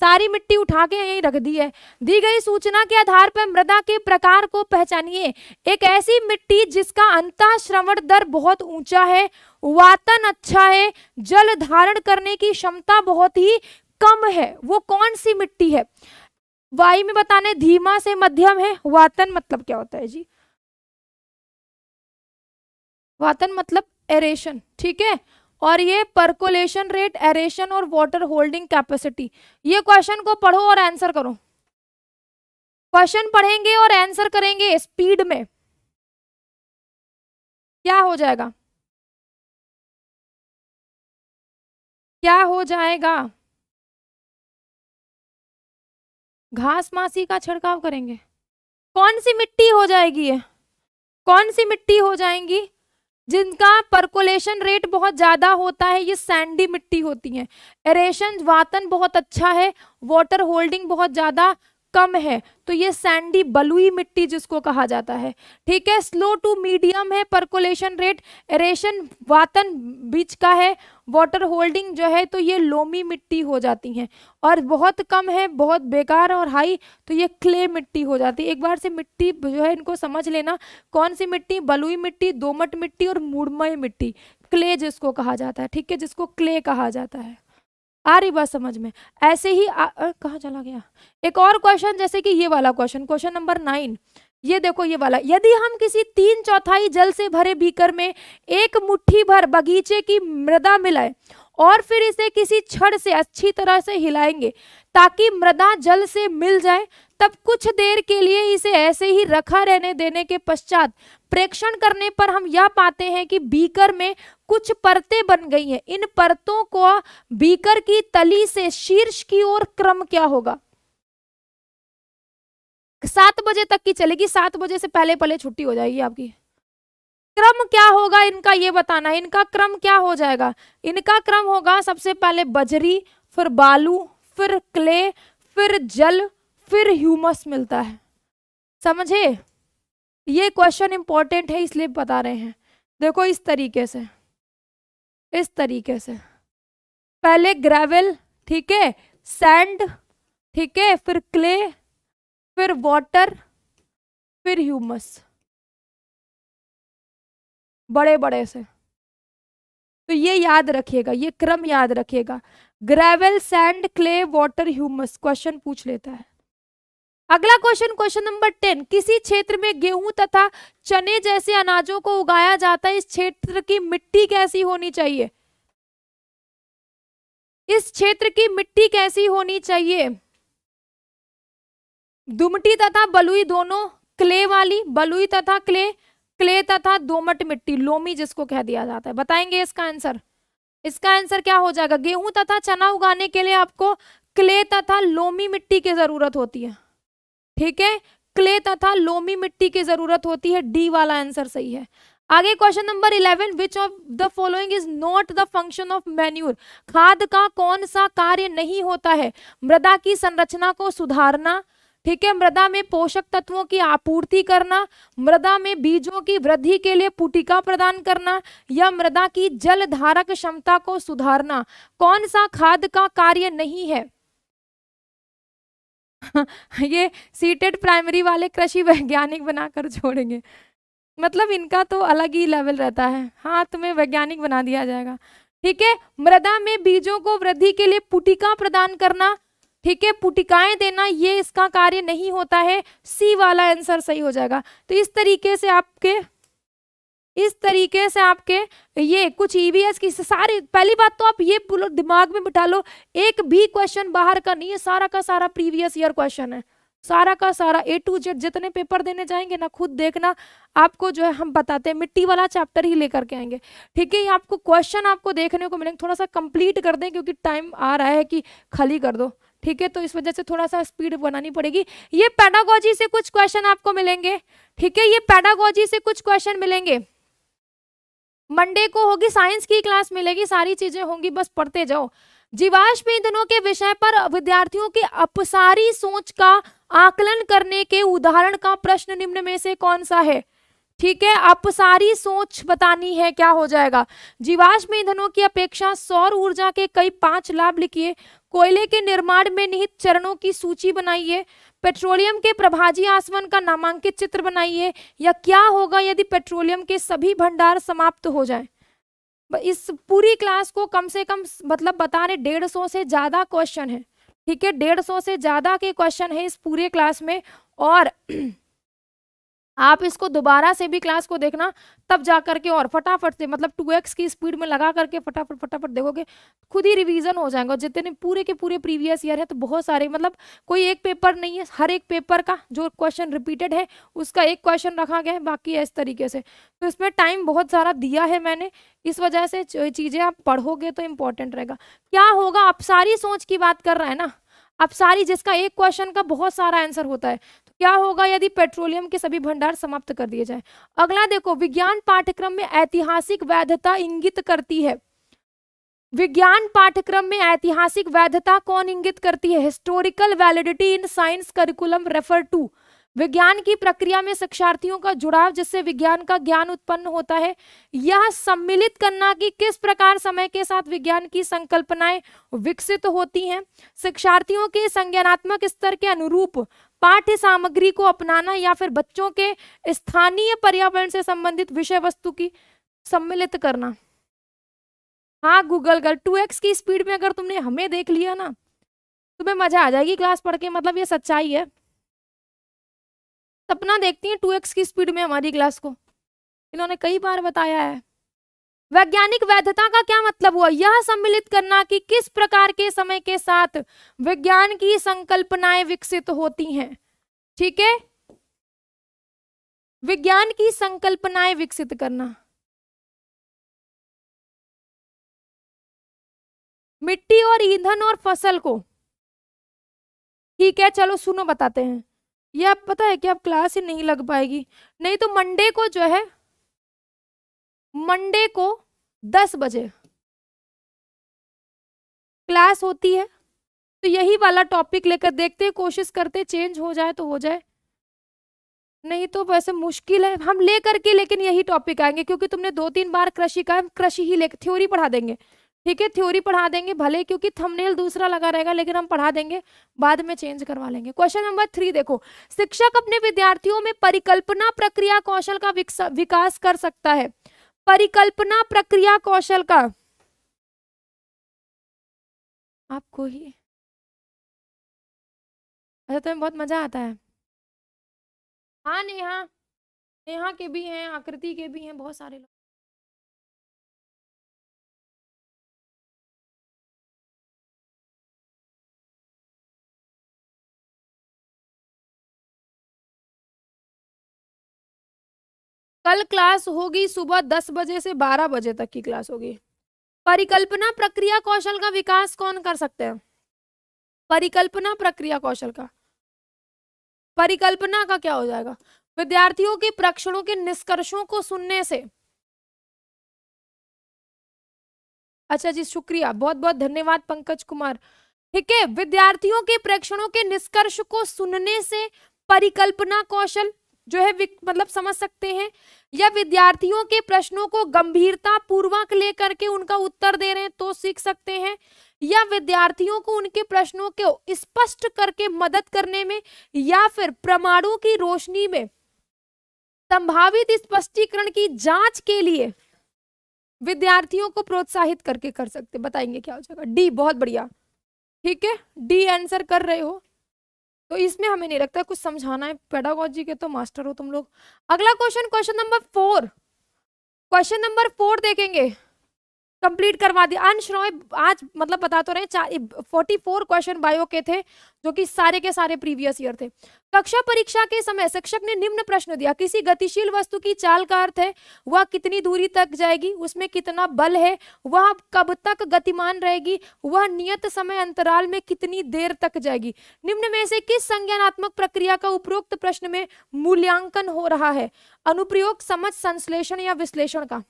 सारी मिट्टी उठा के यही रख दी है दी गई सूचना के आधार पर मृदा के प्रकार को पहचानिए एक ऐसी मिट्टी जिसका अंत श्रवण दर बहुत ऊंचा है वातन अच्छा है जल धारण करने की क्षमता बहुत ही कम है वो कौन सी मिट्टी है वायु में बताने धीमा से मध्यम है वातन मतलब क्या होता है जी वातन मतलब एरेशन ठीक है और ये परकोलेशन रेट एरेशन और वाटर होल्डिंग कैपेसिटी ये क्वेश्चन को पढ़ो और आंसर करो क्वेश्चन पढ़ेंगे और आंसर करेंगे स्पीड में क्या हो जाएगा क्या हो जाएगा घास मासी का छिड़काव करेंगे कौन सी मिट्टी हो जाएगी ये कौन सी मिट्टी हो जाएंगी जिनका परकोलेशन रेट बहुत ज़्यादा होता है ये सैंडी मिट्टी होती है एरेशन वातन बहुत अच्छा है वाटर होल्डिंग बहुत ज़्यादा कम है तो ये सैंडी बलुई मिट्टी जिसको कहा जाता है ठीक है स्लो टू मीडियम है परकोलेशन रेट एरेशन वातन बीच का है वाटर होल्डिंग जो है तो ये लोमी मिट्टी हो जाती है और बहुत कम है बहुत बेकार और हाई तो ये क्ले मिट्टी हो जाती है एक बार से मिट्टी जो है इनको समझ लेना कौन सी मिट्टी बलुई मिट्टी दोमट मिट्टी और मुड़मय मिट्टी क्ले जिसको कहा जाता है ठीक है जिसको क्ले कहा जाता है आ रही बात समझ में ऐसे ही कहा चला गया एक और क्वेश्चन जैसे कि ये वाला क्वेश्चन क्वेश्चन नंबर नाइन ये देखो ये वाला यदि हम किसी तीन चौथाई जल से भरे बीकर में एक मुट्ठी भर बगीचे की मृदा मिलाए और फिर इसे किसी छड़ से अच्छी तरह से हिलाएंगे ताकि मृदा जल से मिल जाए तब कुछ देर के लिए इसे ऐसे ही रखा रहने देने के पश्चात प्रेक्षण करने पर हम यह पाते हैं कि बीकर में कुछ परतें बन गई हैं इन परतों को बीकर की तली से शीर्ष की ओर क्रम क्या होगा सात बजे तक की चलेगी सात बजे से पहले पहले छुट्टी हो जाएगी आपकी क्रम क्या होगा इनका ये बताना है इनका क्रम क्या हो जाएगा इनका क्रम होगा सबसे पहले बजरी फिर बालू फिर क्ले फिर जल फिर ह्यूमस मिलता है समझे ये क्वेश्चन इंपॉर्टेंट है इसलिए बता रहे हैं देखो इस तरीके से इस तरीके से पहले ग्रेवल ठीक है सैंड ठीक है फिर क्ले फिर वाटर फिर ह्यूमस बड़े बड़े से तो ये याद रखिएगा ये क्रम याद रखिएगा gravel sand clay water humus question पूछ लेता है अगला क्वेश्चन क्वेश्चन नंबर टेन किसी क्षेत्र में गेहूं तथा चने जैसे अनाजों को उगाया जाता है इस क्षेत्र की मिट्टी कैसी होनी चाहिए इस क्षेत्र की मिट्टी कैसी होनी चाहिए दुमटी तथा बलुई दोनों क्ले वाली बलुई तथा क्ले क्ले तथा दोमट मिट्टी लोमी जिसको कह दिया जाता है बताएंगे इसका आंसर इसका आंसर क्या हो जाएगा गेहूं तथा चना उगाने के लिए आपको क्ले तथा लोमी मिट्टी की जरूरत होती है ठीक है क्ले तथा लोमी मिट्टी की जरूरत होती है डी वाला आंसर सही है आगे question number eleven which of the following is not the function of manure खाद का कौन सा कार्य नहीं होता है मृदा की संरचना को सुधारना ठीक है मृदा में पोषक तत्वों की आपूर्ति करना मृदा में बीजों की वृद्धि के लिए पुटिका प्रदान करना या मृदा की जल धारक क्षमता को सुधारना कौन सा खाद का कार्य नहीं है ये सीटेड प्राइमरी वाले कृषि वैज्ञानिक बनाकर छोड़ेंगे मतलब इनका तो अलग ही लेवल रहता है हाँ तुम्हें वैज्ञानिक बना दिया जाएगा ठीक है मृदा में बीजों को वृद्धि के लिए पुटिका प्रदान करना ठीक है पुटिकाएं देना ये इसका कार्य नहीं होता है सी वाला आंसर सही हो जाएगा तो इस तरीके से आपके इस तरीके से आपके ये कुछ ईवीएस e की सारी पहली बात तो आप ये दिमाग में बिठा लो एक भी क्वेश्चन बाहर का नहीं है सारा का सारा प्रीवियस ईयर क्वेश्चन है सारा का सारा ए टू जेड जितने पेपर देने जाएंगे ना खुद देखना आपको जो है हम बताते हैं मिट्टी वाला चैप्टर ही लेकर के आएंगे ठीक है ये आपको क्वेश्चन आपको देखने को मिलेंगे थोड़ा सा कंप्लीट कर दें क्योंकि टाइम आ रहा है कि खाली कर दो ठीक है तो इस वजह से थोड़ा सा स्पीड बनानी पड़ेगी ये पैडागोजी से कुछ क्वेश्चन आपको मिलेंगे ठीक है ये पैडागोजी से कुछ क्वेश्चन मिलेंगे मंडे को होगी साइंस की क्लास मिलेगी सारी चीजें होंगी बस पढ़ते जाओ जीवाश्म ईंधनों के विषय पर विद्यार्थियों की अपसारी सोच का आकलन करने के उदाहरण का प्रश्न निम्न में से कौन सा है ठीक है अपसारी सोच बतानी है क्या हो जाएगा जीवाश्म ईंधनों की अपेक्षा सौर ऊर्जा के कई पांच लाभ लिखिए कोयले के निर्माण में निहित चरणों की सूची बनाइए पेट्रोलियम के प्रभाजी आसवन का नामांकित चित्र बनाइए या क्या होगा यदि पेट्रोलियम के सभी भंडार समाप्त हो जाए इस पूरी क्लास को कम से कम मतलब बता रहे डेढ़ सौ से ज़्यादा क्वेश्चन है ठीक है डेढ़ सौ से ज़्यादा के क्वेश्चन है इस पूरे क्लास में और आप इसको दोबारा से भी क्लास को देखना तब जा करके और फटाफट से मतलब टू एक्स की स्पीड में लगा करके फटाफट फटाफट देखोगे खुद ही रिवीजन हो जाएगा जितने पूरे के पूरे प्रीवियस ईयर है तो बहुत सारे मतलब कोई एक पेपर नहीं है हर एक पेपर का जो क्वेश्चन रिपीटेड है उसका एक क्वेश्चन रखा गया है बाकी इस तरीके से तो इसमें टाइम बहुत सारा दिया है मैंने इस वजह से चीज़ें आप पढ़ोगे तो इम्पोर्टेंट रहेगा क्या होगा आप सारी सोच की बात कर रहे हैं ना अब सारी जिसका एक क्वेश्चन का बहुत सारा आंसर होता है क्या होगा यदि पेट्रोलियम के सभी भंडार समाप्त कर दिए जाए अगला देखो विज्ञान पाठ्यक्रम में ऐतिहासिक वैधता इंगित करती है विज्ञान पाठ्यक्रम में ऐतिहासिक वैधता कौन इंगित करती है historical validity in science curriculum refer to विज्ञान की प्रक्रिया में शिक्षार्थियों का जुड़ाव जिससे विज्ञान का ज्ञान उत्पन्न होता है यह सम्मिलित करना कि किस प्रकार समय के साथ विज्ञान की संकल्पनाएं विकसित होती हैं शिक्षार्थियों के संज्ञानात्मक स्तर के अनुरूप पाठ्य सामग्री को अपनाना या फिर बच्चों के स्थानीय पर्यावरण से संबंधित विषय वस्तु की सम्मिलित करना हाँ गूगल कर टू एक्स की स्पीड में अगर तुमने हमें देख लिया ना तुम्हें मजा आ जाएगी क्लास पढ़ के मतलब ये सच्चाई है सपना देखती है टू एक्स की स्पीड में हमारी क्लास को इन्होंने कई बार बताया है वैज्ञानिक वैधता का क्या मतलब हुआ यह सम्मिलित करना कि किस प्रकार के समय के साथ विज्ञान की संकल्पनाएं विकसित होती हैं ठीक है विज्ञान की संकल्पनाएं विकसित करना मिट्टी और ईंधन और फसल को ठीक है चलो सुनो बताते हैं ये आप पता है कि अब क्लास ही नहीं लग पाएगी नहीं तो मंडे को जो है मंडे को दस बजे क्लास होती है तो यही वाला टॉपिक लेकर देखते हैं कोशिश करते चेंज हो जाए तो हो जाए नहीं तो वैसे मुश्किल है हम ले करके लेकिन यही टॉपिक आएंगे क्योंकि तुमने दो तीन बार कृषि का कृषि ही ले थ्योरी पढ़ा देंगे ठीक है थ्योरी पढ़ा देंगे भले क्योंकि थंबनेल दूसरा लगा रहेगा लेकिन हम पढ़ा देंगे बाद में चेंज करवा लेंगे क्वेश्चन नंबर थ्री देखो शिक्षक अपने विद्यार्थियों में परिकल्पना प्रक्रिया कौशल का विकास कर सकता है परिकल्पना प्रक्रिया कौशल का आपको ही अच्छा तुम्हें बहुत मजा आता है हाँ नेहा नेहा के भी हैं आकृति के भी हैं बहुत सारे लोग कल क्लास होगी सुबह दस बजे से बारह बजे तक की क्लास होगी परिकल्पना प्रक्रिया कौशल का विकास कौन कर सकते हैं परिकल्पना प्रक्रिया कौशल का परिकल्पना का क्या हो जाएगा विद्यार्थियों के प्रक्षणों के निष्कर्षों को सुनने से अच्छा जी शुक्रिया बहुत बहुत धन्यवाद पंकज कुमार ठीक है विद्यार्थियों के प्रेक्षणों के निष्कर्ष को सुनने से परिकल्पना कौशल जो है मतलब समझ सकते हैं या विद्यार्थियों के प्रश्नों को गंभीरता पूर्वक लेकर के उनका उत्तर दे रहे हैं तो सीख सकते हैं या विद्यार्थियों को उनके प्रश्नों को स्पष्ट करके मदद करने में या फिर प्रमाणों की रोशनी में संभावित स्पष्टीकरण की जांच के लिए विद्यार्थियों को प्रोत्साहित करके कर सकते बताएंगे क्या हो जाएगा डी बहुत बढ़िया ठीक है डी आंसर कर रहे हो तो इसमें हमें नहीं लगता कुछ समझाना है पेडागोजी के तो मास्टर हो तुम लोग अगला question question number four question number four देखेंगे कंप्लीट करवा दिया अंश रॉय आज मतलब बता तो रहे फोर्टी फोर क्वेश्चन बायो के थे जो कि सारे के सारे प्रीवियस ईयर थे कक्षा परीक्षा के समय शिक्षक ने निम्न प्रश्न दिया किसी गतिशील वस्तु की चाल का अर्थ है वह कितनी दूरी तक जाएगी उसमें कितना बल है वह कब तक गतिमान रहेगी वह नियत समय अंतराल में कितनी देर तक जाएगी निम्न में से किस संज्ञानात्मक प्रक्रिया का उपरोक्त प्रश्न में मूल्यांकन हो रहा है अनुप्रयोग समझ संश्लेषण या विश्लेषण का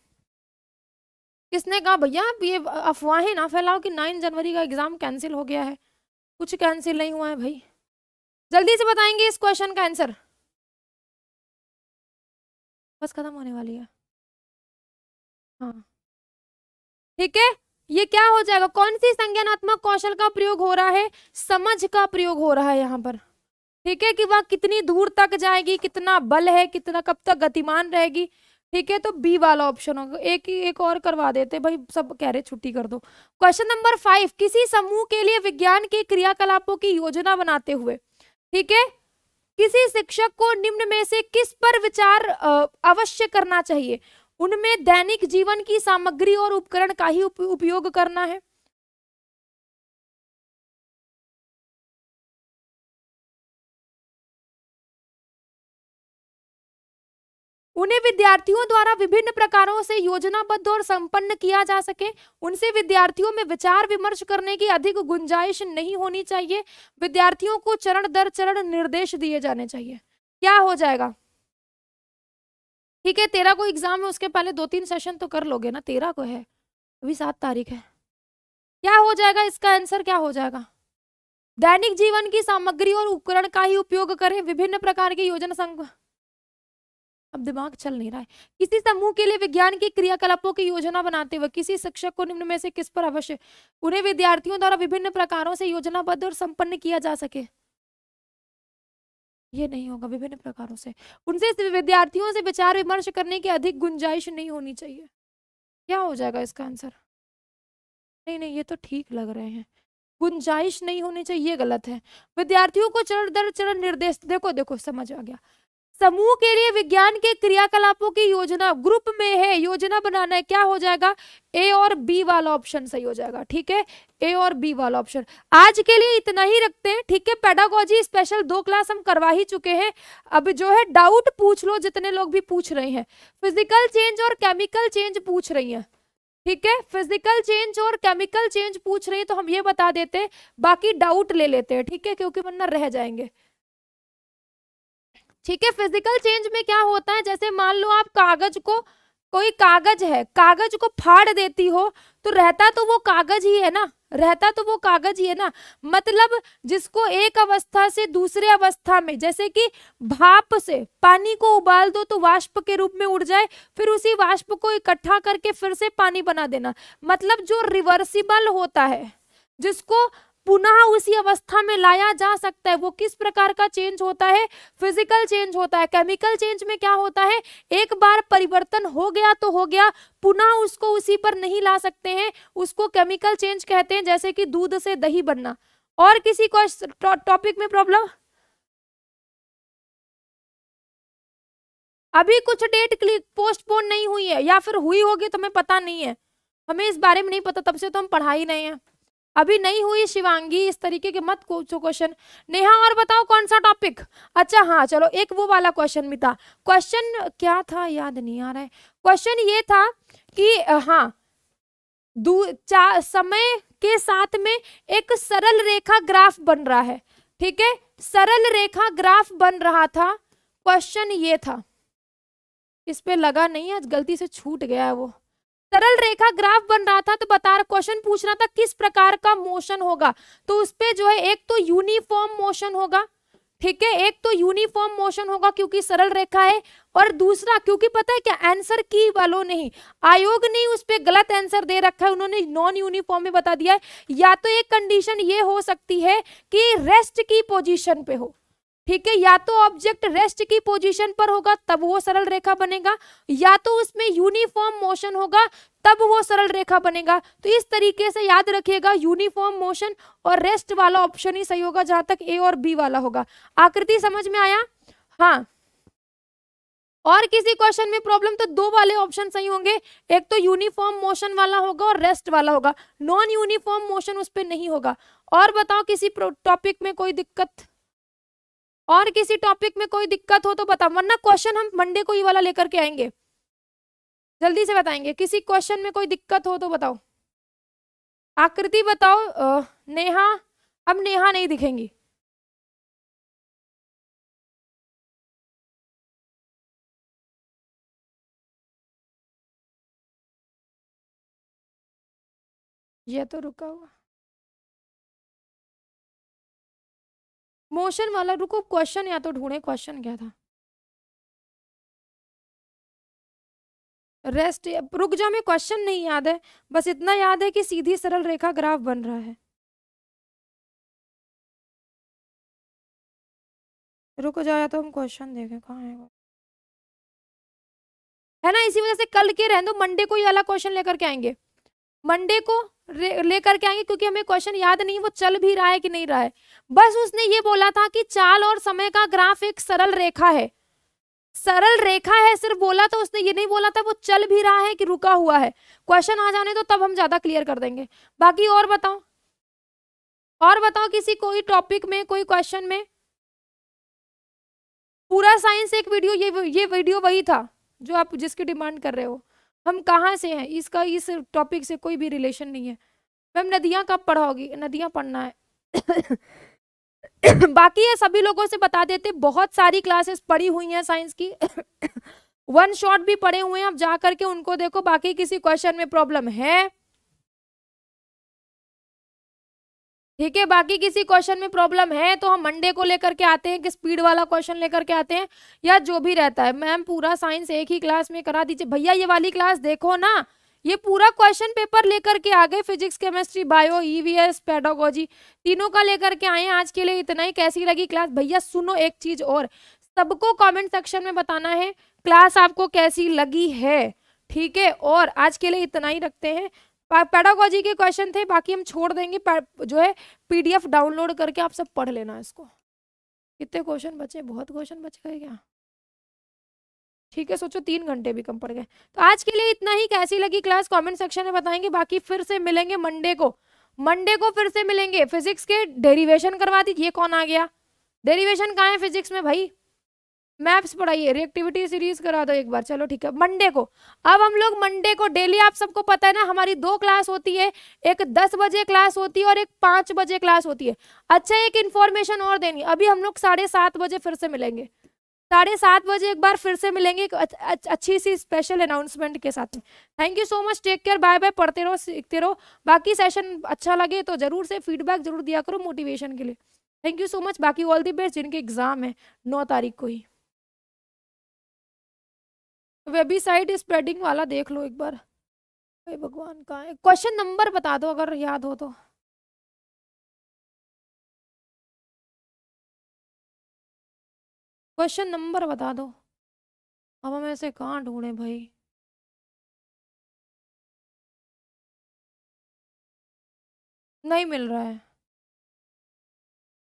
किसने कहा भैया आप ये अफवाहें ना फैलाओ कि नाइन जनवरी का एग्ज़ाम कैंसिल हो गया है कुछ कैंसिल नहीं हुआ है भाई जल्दी से बताएंगे इस क्वेश्चन का आंसर बस ख़त्म होने वाली है हाँ ठीक है ये क्या हो जाएगा कौन सी संज्ञानात्मक कौशल का प्रयोग हो रहा है समझ का प्रयोग हो रहा है यहाँ पर ठीक है कि वह कितनी दूर तक जाएगी कितना बल है कितना कब तक गतिमान रहेगी ठीक है तो बी वाला ऑप्शन होगा एक ही एक और करवा देते भाई सब कह रहे छुट्टी कर दो क्वेश्चन नंबर फाइव किसी समूह के लिए विज्ञान के क्रियाकलापों की योजना बनाते हुए ठीक है किसी शिक्षक को निम्न में से किस पर विचार अवश्य करना चाहिए उनमें दैनिक जीवन की सामग्री और उपकरण का ही उपयोग करना है उन्हें विद्यार्थियों द्वारा विभिन्न प्रकारों से योजनाबद्ध और संपन्न किया जा सके उनसे विद्यार्थियों में विचार विमर्श करने की अधिक गुंजाइश नहीं होनी चाहिए विद्यार्थियों को चरण दर चरण निर्देश दिए जाने चाहिए क्या हो जाएगा ठीक है तेरह को एग्जाम है उसके पहले दो तीन सेशन तो कर लोगे ना तेरह को है अभी सात तारीख है क्या हो जाएगा इसका आंसर क्या हो जाएगा दैनिक जीवन की सामग्री और उपकरण का ही उपयोग करें विभिन्न प्रकार की योजना संघ अब दिमाग चल नहीं रहा है किसी समूह के लिए विज्ञान के क्रियाकलापों की योजना बनाते हुए किसी शिक्षक को निम्न में से किस पर अवश्य उन्हें विद्यार्थियों द्वारा विभिन्न प्रकारों से योजनाबद्ध और संपन्न किया जा सके ये नहीं होगा विभिन्न प्रकारों से उनसे विद्यार्थियों से विचार विमर्श करने की अधिक गुंजाइश नहीं होनी चाहिए क्या हो जाएगा इसका आंसर नहीं नहीं ये तो ठीक लग रहे हैं गुंजाइश नहीं होनी चाहिए गलत है विद्यार्थियों को चरण दर चरण निर्देश देखो देखो समझ आ गया समूह के लिए विज्ञान के क्रियाकलापों की योजना ग्रुप में है योजना बनाना है क्या हो जाएगा ए और बी वाला ऑप्शन सही हो जाएगा ठीक है ए और बी वाला ऑप्शन आज के लिए इतना ही रखते हैं ठीक है पेडागोजी स्पेशल दो क्लास हम करवा ही चुके हैं अब जो है डाउट पूछ लो जितने लोग भी पूछ रहे हैं फिजिकल चेंज और केमिकल चेंज पूछ रही है ठीक है फिजिकल चेंज और केमिकल चेंज पूछ रही है तो हम ये बता देते हैं बाकी डाउट ले लेते हैं ठीक है क्योंकि वरना रह जाएंगे ठीक है फिजिकल चेंज में क्या होता है जैसे मान लो आप कागज को कोई कागज है कागज को फाड़ देती हो तो रहता तो वो कागज ही है ना रहता तो वो कागज ही है ना मतलब जिसको एक अवस्था से दूसरे अवस्था में जैसे कि भाप से पानी को उबाल दो तो वाष्प के रूप में उड़ जाए फिर उसी वाष्प को इकट्ठा करके फिर से पानी बना देना मतलब जो रिवर्सिबल होता है जिसको पुनः उसी अवस्था में लाया जा सकता है वो किस प्रकार का चेंज होता है फिजिकल चेंज होता है केमिकल चेंज में क्या होता है एक बार परिवर्तन हो गया तो हो गया पुनः उसको उसी पर नहीं ला सकते हैं उसको केमिकल चेंज कहते हैं जैसे कि दूध से दही बनना और किसी को टॉपिक में प्रॉब्लम अभी कुछ डेट क्लिक पोस्टपोन नहीं हुई है या फिर हुई होगी तो हमें पता नहीं है हमें इस बारे में नहीं पता तब से तो हम पढ़ा ही नहीं है अभी नहीं हुई शिवांगी इस तरीके के मत पूछो क्वेश्चन नेहा और बताओ कौन सा टॉपिक अच्छा हाँ चलो एक वो वाला क्वेश्चन भी था क्वेश्चन क्या था याद नहीं आ रहा है क्वेश्चन ये था कि हाँ समय के साथ में एक सरल रेखा ग्राफ बन रहा है ठीक है सरल रेखा ग्राफ बन रहा था क्वेश्चन ये था इस पे लगा नहीं आज गलती से छूट गया है वो सरल रेखा ग्राफ बन रहा था तो बता रहा क्वेश्चन पूछ रहा था किस प्रकार का मोशन होगा तो उसपे जो है एक तो यूनिफॉर्म मोशन होगा ठीक है एक तो यूनिफॉर्म मोशन होगा क्योंकि सरल रेखा है और दूसरा क्योंकि पता है क्या आंसर की वालों नहीं आयोग ने उस पर गलत आंसर दे रखा है उन्होंने नॉन यूनिफॉर्म में बता दिया है या तो एक कंडीशन ये हो सकती है कि रेस्ट की पोजीशन पे हो ठीक है या तो ऑब्जेक्ट रेस्ट की पोजीशन पर होगा तब वो सरल रेखा बनेगा या तो उसमें यूनिफॉर्म मोशन होगा तब वो सरल रेखा बनेगा तो इस तरीके से याद रखिएगा यूनिफॉर्म मोशन और रेस्ट वाला ऑप्शन ही सही होगा जहां तक ए और बी वाला होगा आकृति समझ में आया हाँ और किसी क्वेश्चन में प्रॉब्लम तो दो वाले ऑप्शन सही होंगे एक तो यूनिफॉर्म मोशन वाला होगा और रेस्ट वाला होगा नॉन यूनिफॉर्म मोशन उस पर नहीं होगा और बताओ किसी टॉपिक में कोई दिक्कत और किसी टॉपिक में कोई दिक्कत हो तो बताओ वरना क्वेश्चन हम मंडे को ये वाला लेकर के आएंगे जल्दी से बताएंगे किसी क्वेश्चन में कोई दिक्कत हो तो बताओ आकृति बताओ नेहा अब नेहा नहीं दिखेंगी यह तो रुका हुआ मोशन वाला रुको क्वेश्चन या तो ढूंढे क्वेश्चन क्या था रेस्ट रुक जा में क्वेश्चन नहीं याद है बस इतना याद है कि सीधी सरल रेखा ग्राफ बन रहा है रुक जाओ या तो हम क्वेश्चन देखें कहाँ है वो है ना इसी वजह से कल के रहें तो मंडे को ही वाला क्वेश्चन लेकर के आएंगे मंडे को लेकर के आएंगे क्योंकि हमें क्वेश्चन याद नहीं वो चल भी रहा है कि नहीं रहा है बस उसने ये बोला था कि चाल और समय का ग्राफ एक सरल रेखा है सरल रेखा है सिर्फ बोला तो उसने ये नहीं बोला था वो चल भी रहा है कि रुका हुआ है क्वेश्चन आ जाने तो तब हम ज्यादा क्लियर कर देंगे बाकी और बताओ और बताओ किसी कोई टॉपिक में कोई क्वेश्चन में पूरा साइंस एक वीडियो ये ये वीडियो वही था जो आप जिसकी डिमांड कर रहे हो हम कहाँ से हैं इसका इस टॉपिक से कोई भी रिलेशन नहीं है मैम नदियाँ कब पढ़ाओगी नदियाँ पढ़ना है बाकी ये सभी लोगों से बता देते बहुत सारी क्लासेस पड़ी हुई हैं साइंस की वन शॉट भी पढ़े हुए हैं आप जा करके उनको देखो बाकी किसी क्वेश्चन में प्रॉब्लम है ठीक है बाकी किसी क्वेश्चन में प्रॉब्लम है तो हम मंडे को लेकर के आते हैं कि स्पीड वाला क्वेश्चन लेकर के आते हैं या जो भी रहता है मैम पूरा साइंस एक ही क्लास में करा दीजिए भैया ये वाली क्लास देखो ना ये पूरा क्वेश्चन पेपर लेकर के आ गए physics chemistry bio EVS pedagogy तीनों का लेकर के आए आज के लिए इतना ही कैसी लगी क्लास भैया सुनो एक चीज और सबको कमेंट सेक्शन में बताना है क्लास आपको कैसी लगी है ठीक है और आज के लिए इतना ही रखते हैं पेडागोजी के क्वेश्चन थे बाकी हम छोड़ देंगे जो है पीडीएफ डाउनलोड करके आप सब पढ़ लेना इसको कितने क्वेश्चन बचे बहुत क्वेश्चन बच गए क्या ठीक है सोचो तीन घंटे भी कम पड़ गए तो आज के लिए इतना ही कैसी लगी क्लास कमेंट सेक्शन में बताएंगे बाकी फिर से मिलेंगे मंडे को मंडे को फिर से मिलेंगे फिजिक्स के डेरिवेशन करवा दी ये कौन आ गया डेरिवेशन कहाँ है फिजिक्स में भाई मैप्स पढ़ाइए रिएक्टिविटी सीरीज करा दो एक बार चलो ठीक है मंडे को अब हम लोग मंडे को डेली आप सबको पता है ना हमारी दो क्लास होती है एक दस बजे क्लास होती है और एक पाँच बजे क्लास होती है अच्छा एक इन्फॉर्मेशन और देनी अभी हम लोग साढ़े सात बजे फिर से मिलेंगे साढ़े सात बजे एक बार फिर से मिलेंगे एक अच्छी सी स्पेशल अनाउंसमेंट के साथ में thank you so much take care bye bye पढ़ते रहो सीखते रहो बाकी सेशन अच्छा लगे तो ज़रूर से फीडबैक जरूर दिया करो मोटिवेशन के लिए थैंक यू सो मच बाकी ऑल दी बेस्ट जिनके एग्ज़ाम है नौ तारीख को ही वेबीसाइट तो स्प्रेडिंग वाला देख लो एक बार अरे भगवान कहाँ है क्वेश्चन नंबर बता दो अगर याद हो तो क्वेश्चन नंबर बता दो अब हम ऐसे कहाँ ढूंढें भाई नहीं मिल रहा है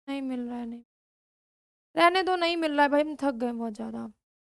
नहीं मिल रहा है नहीं रहने दो नहीं मिल रहा है भाई हम थक गए बहुत ज़्यादा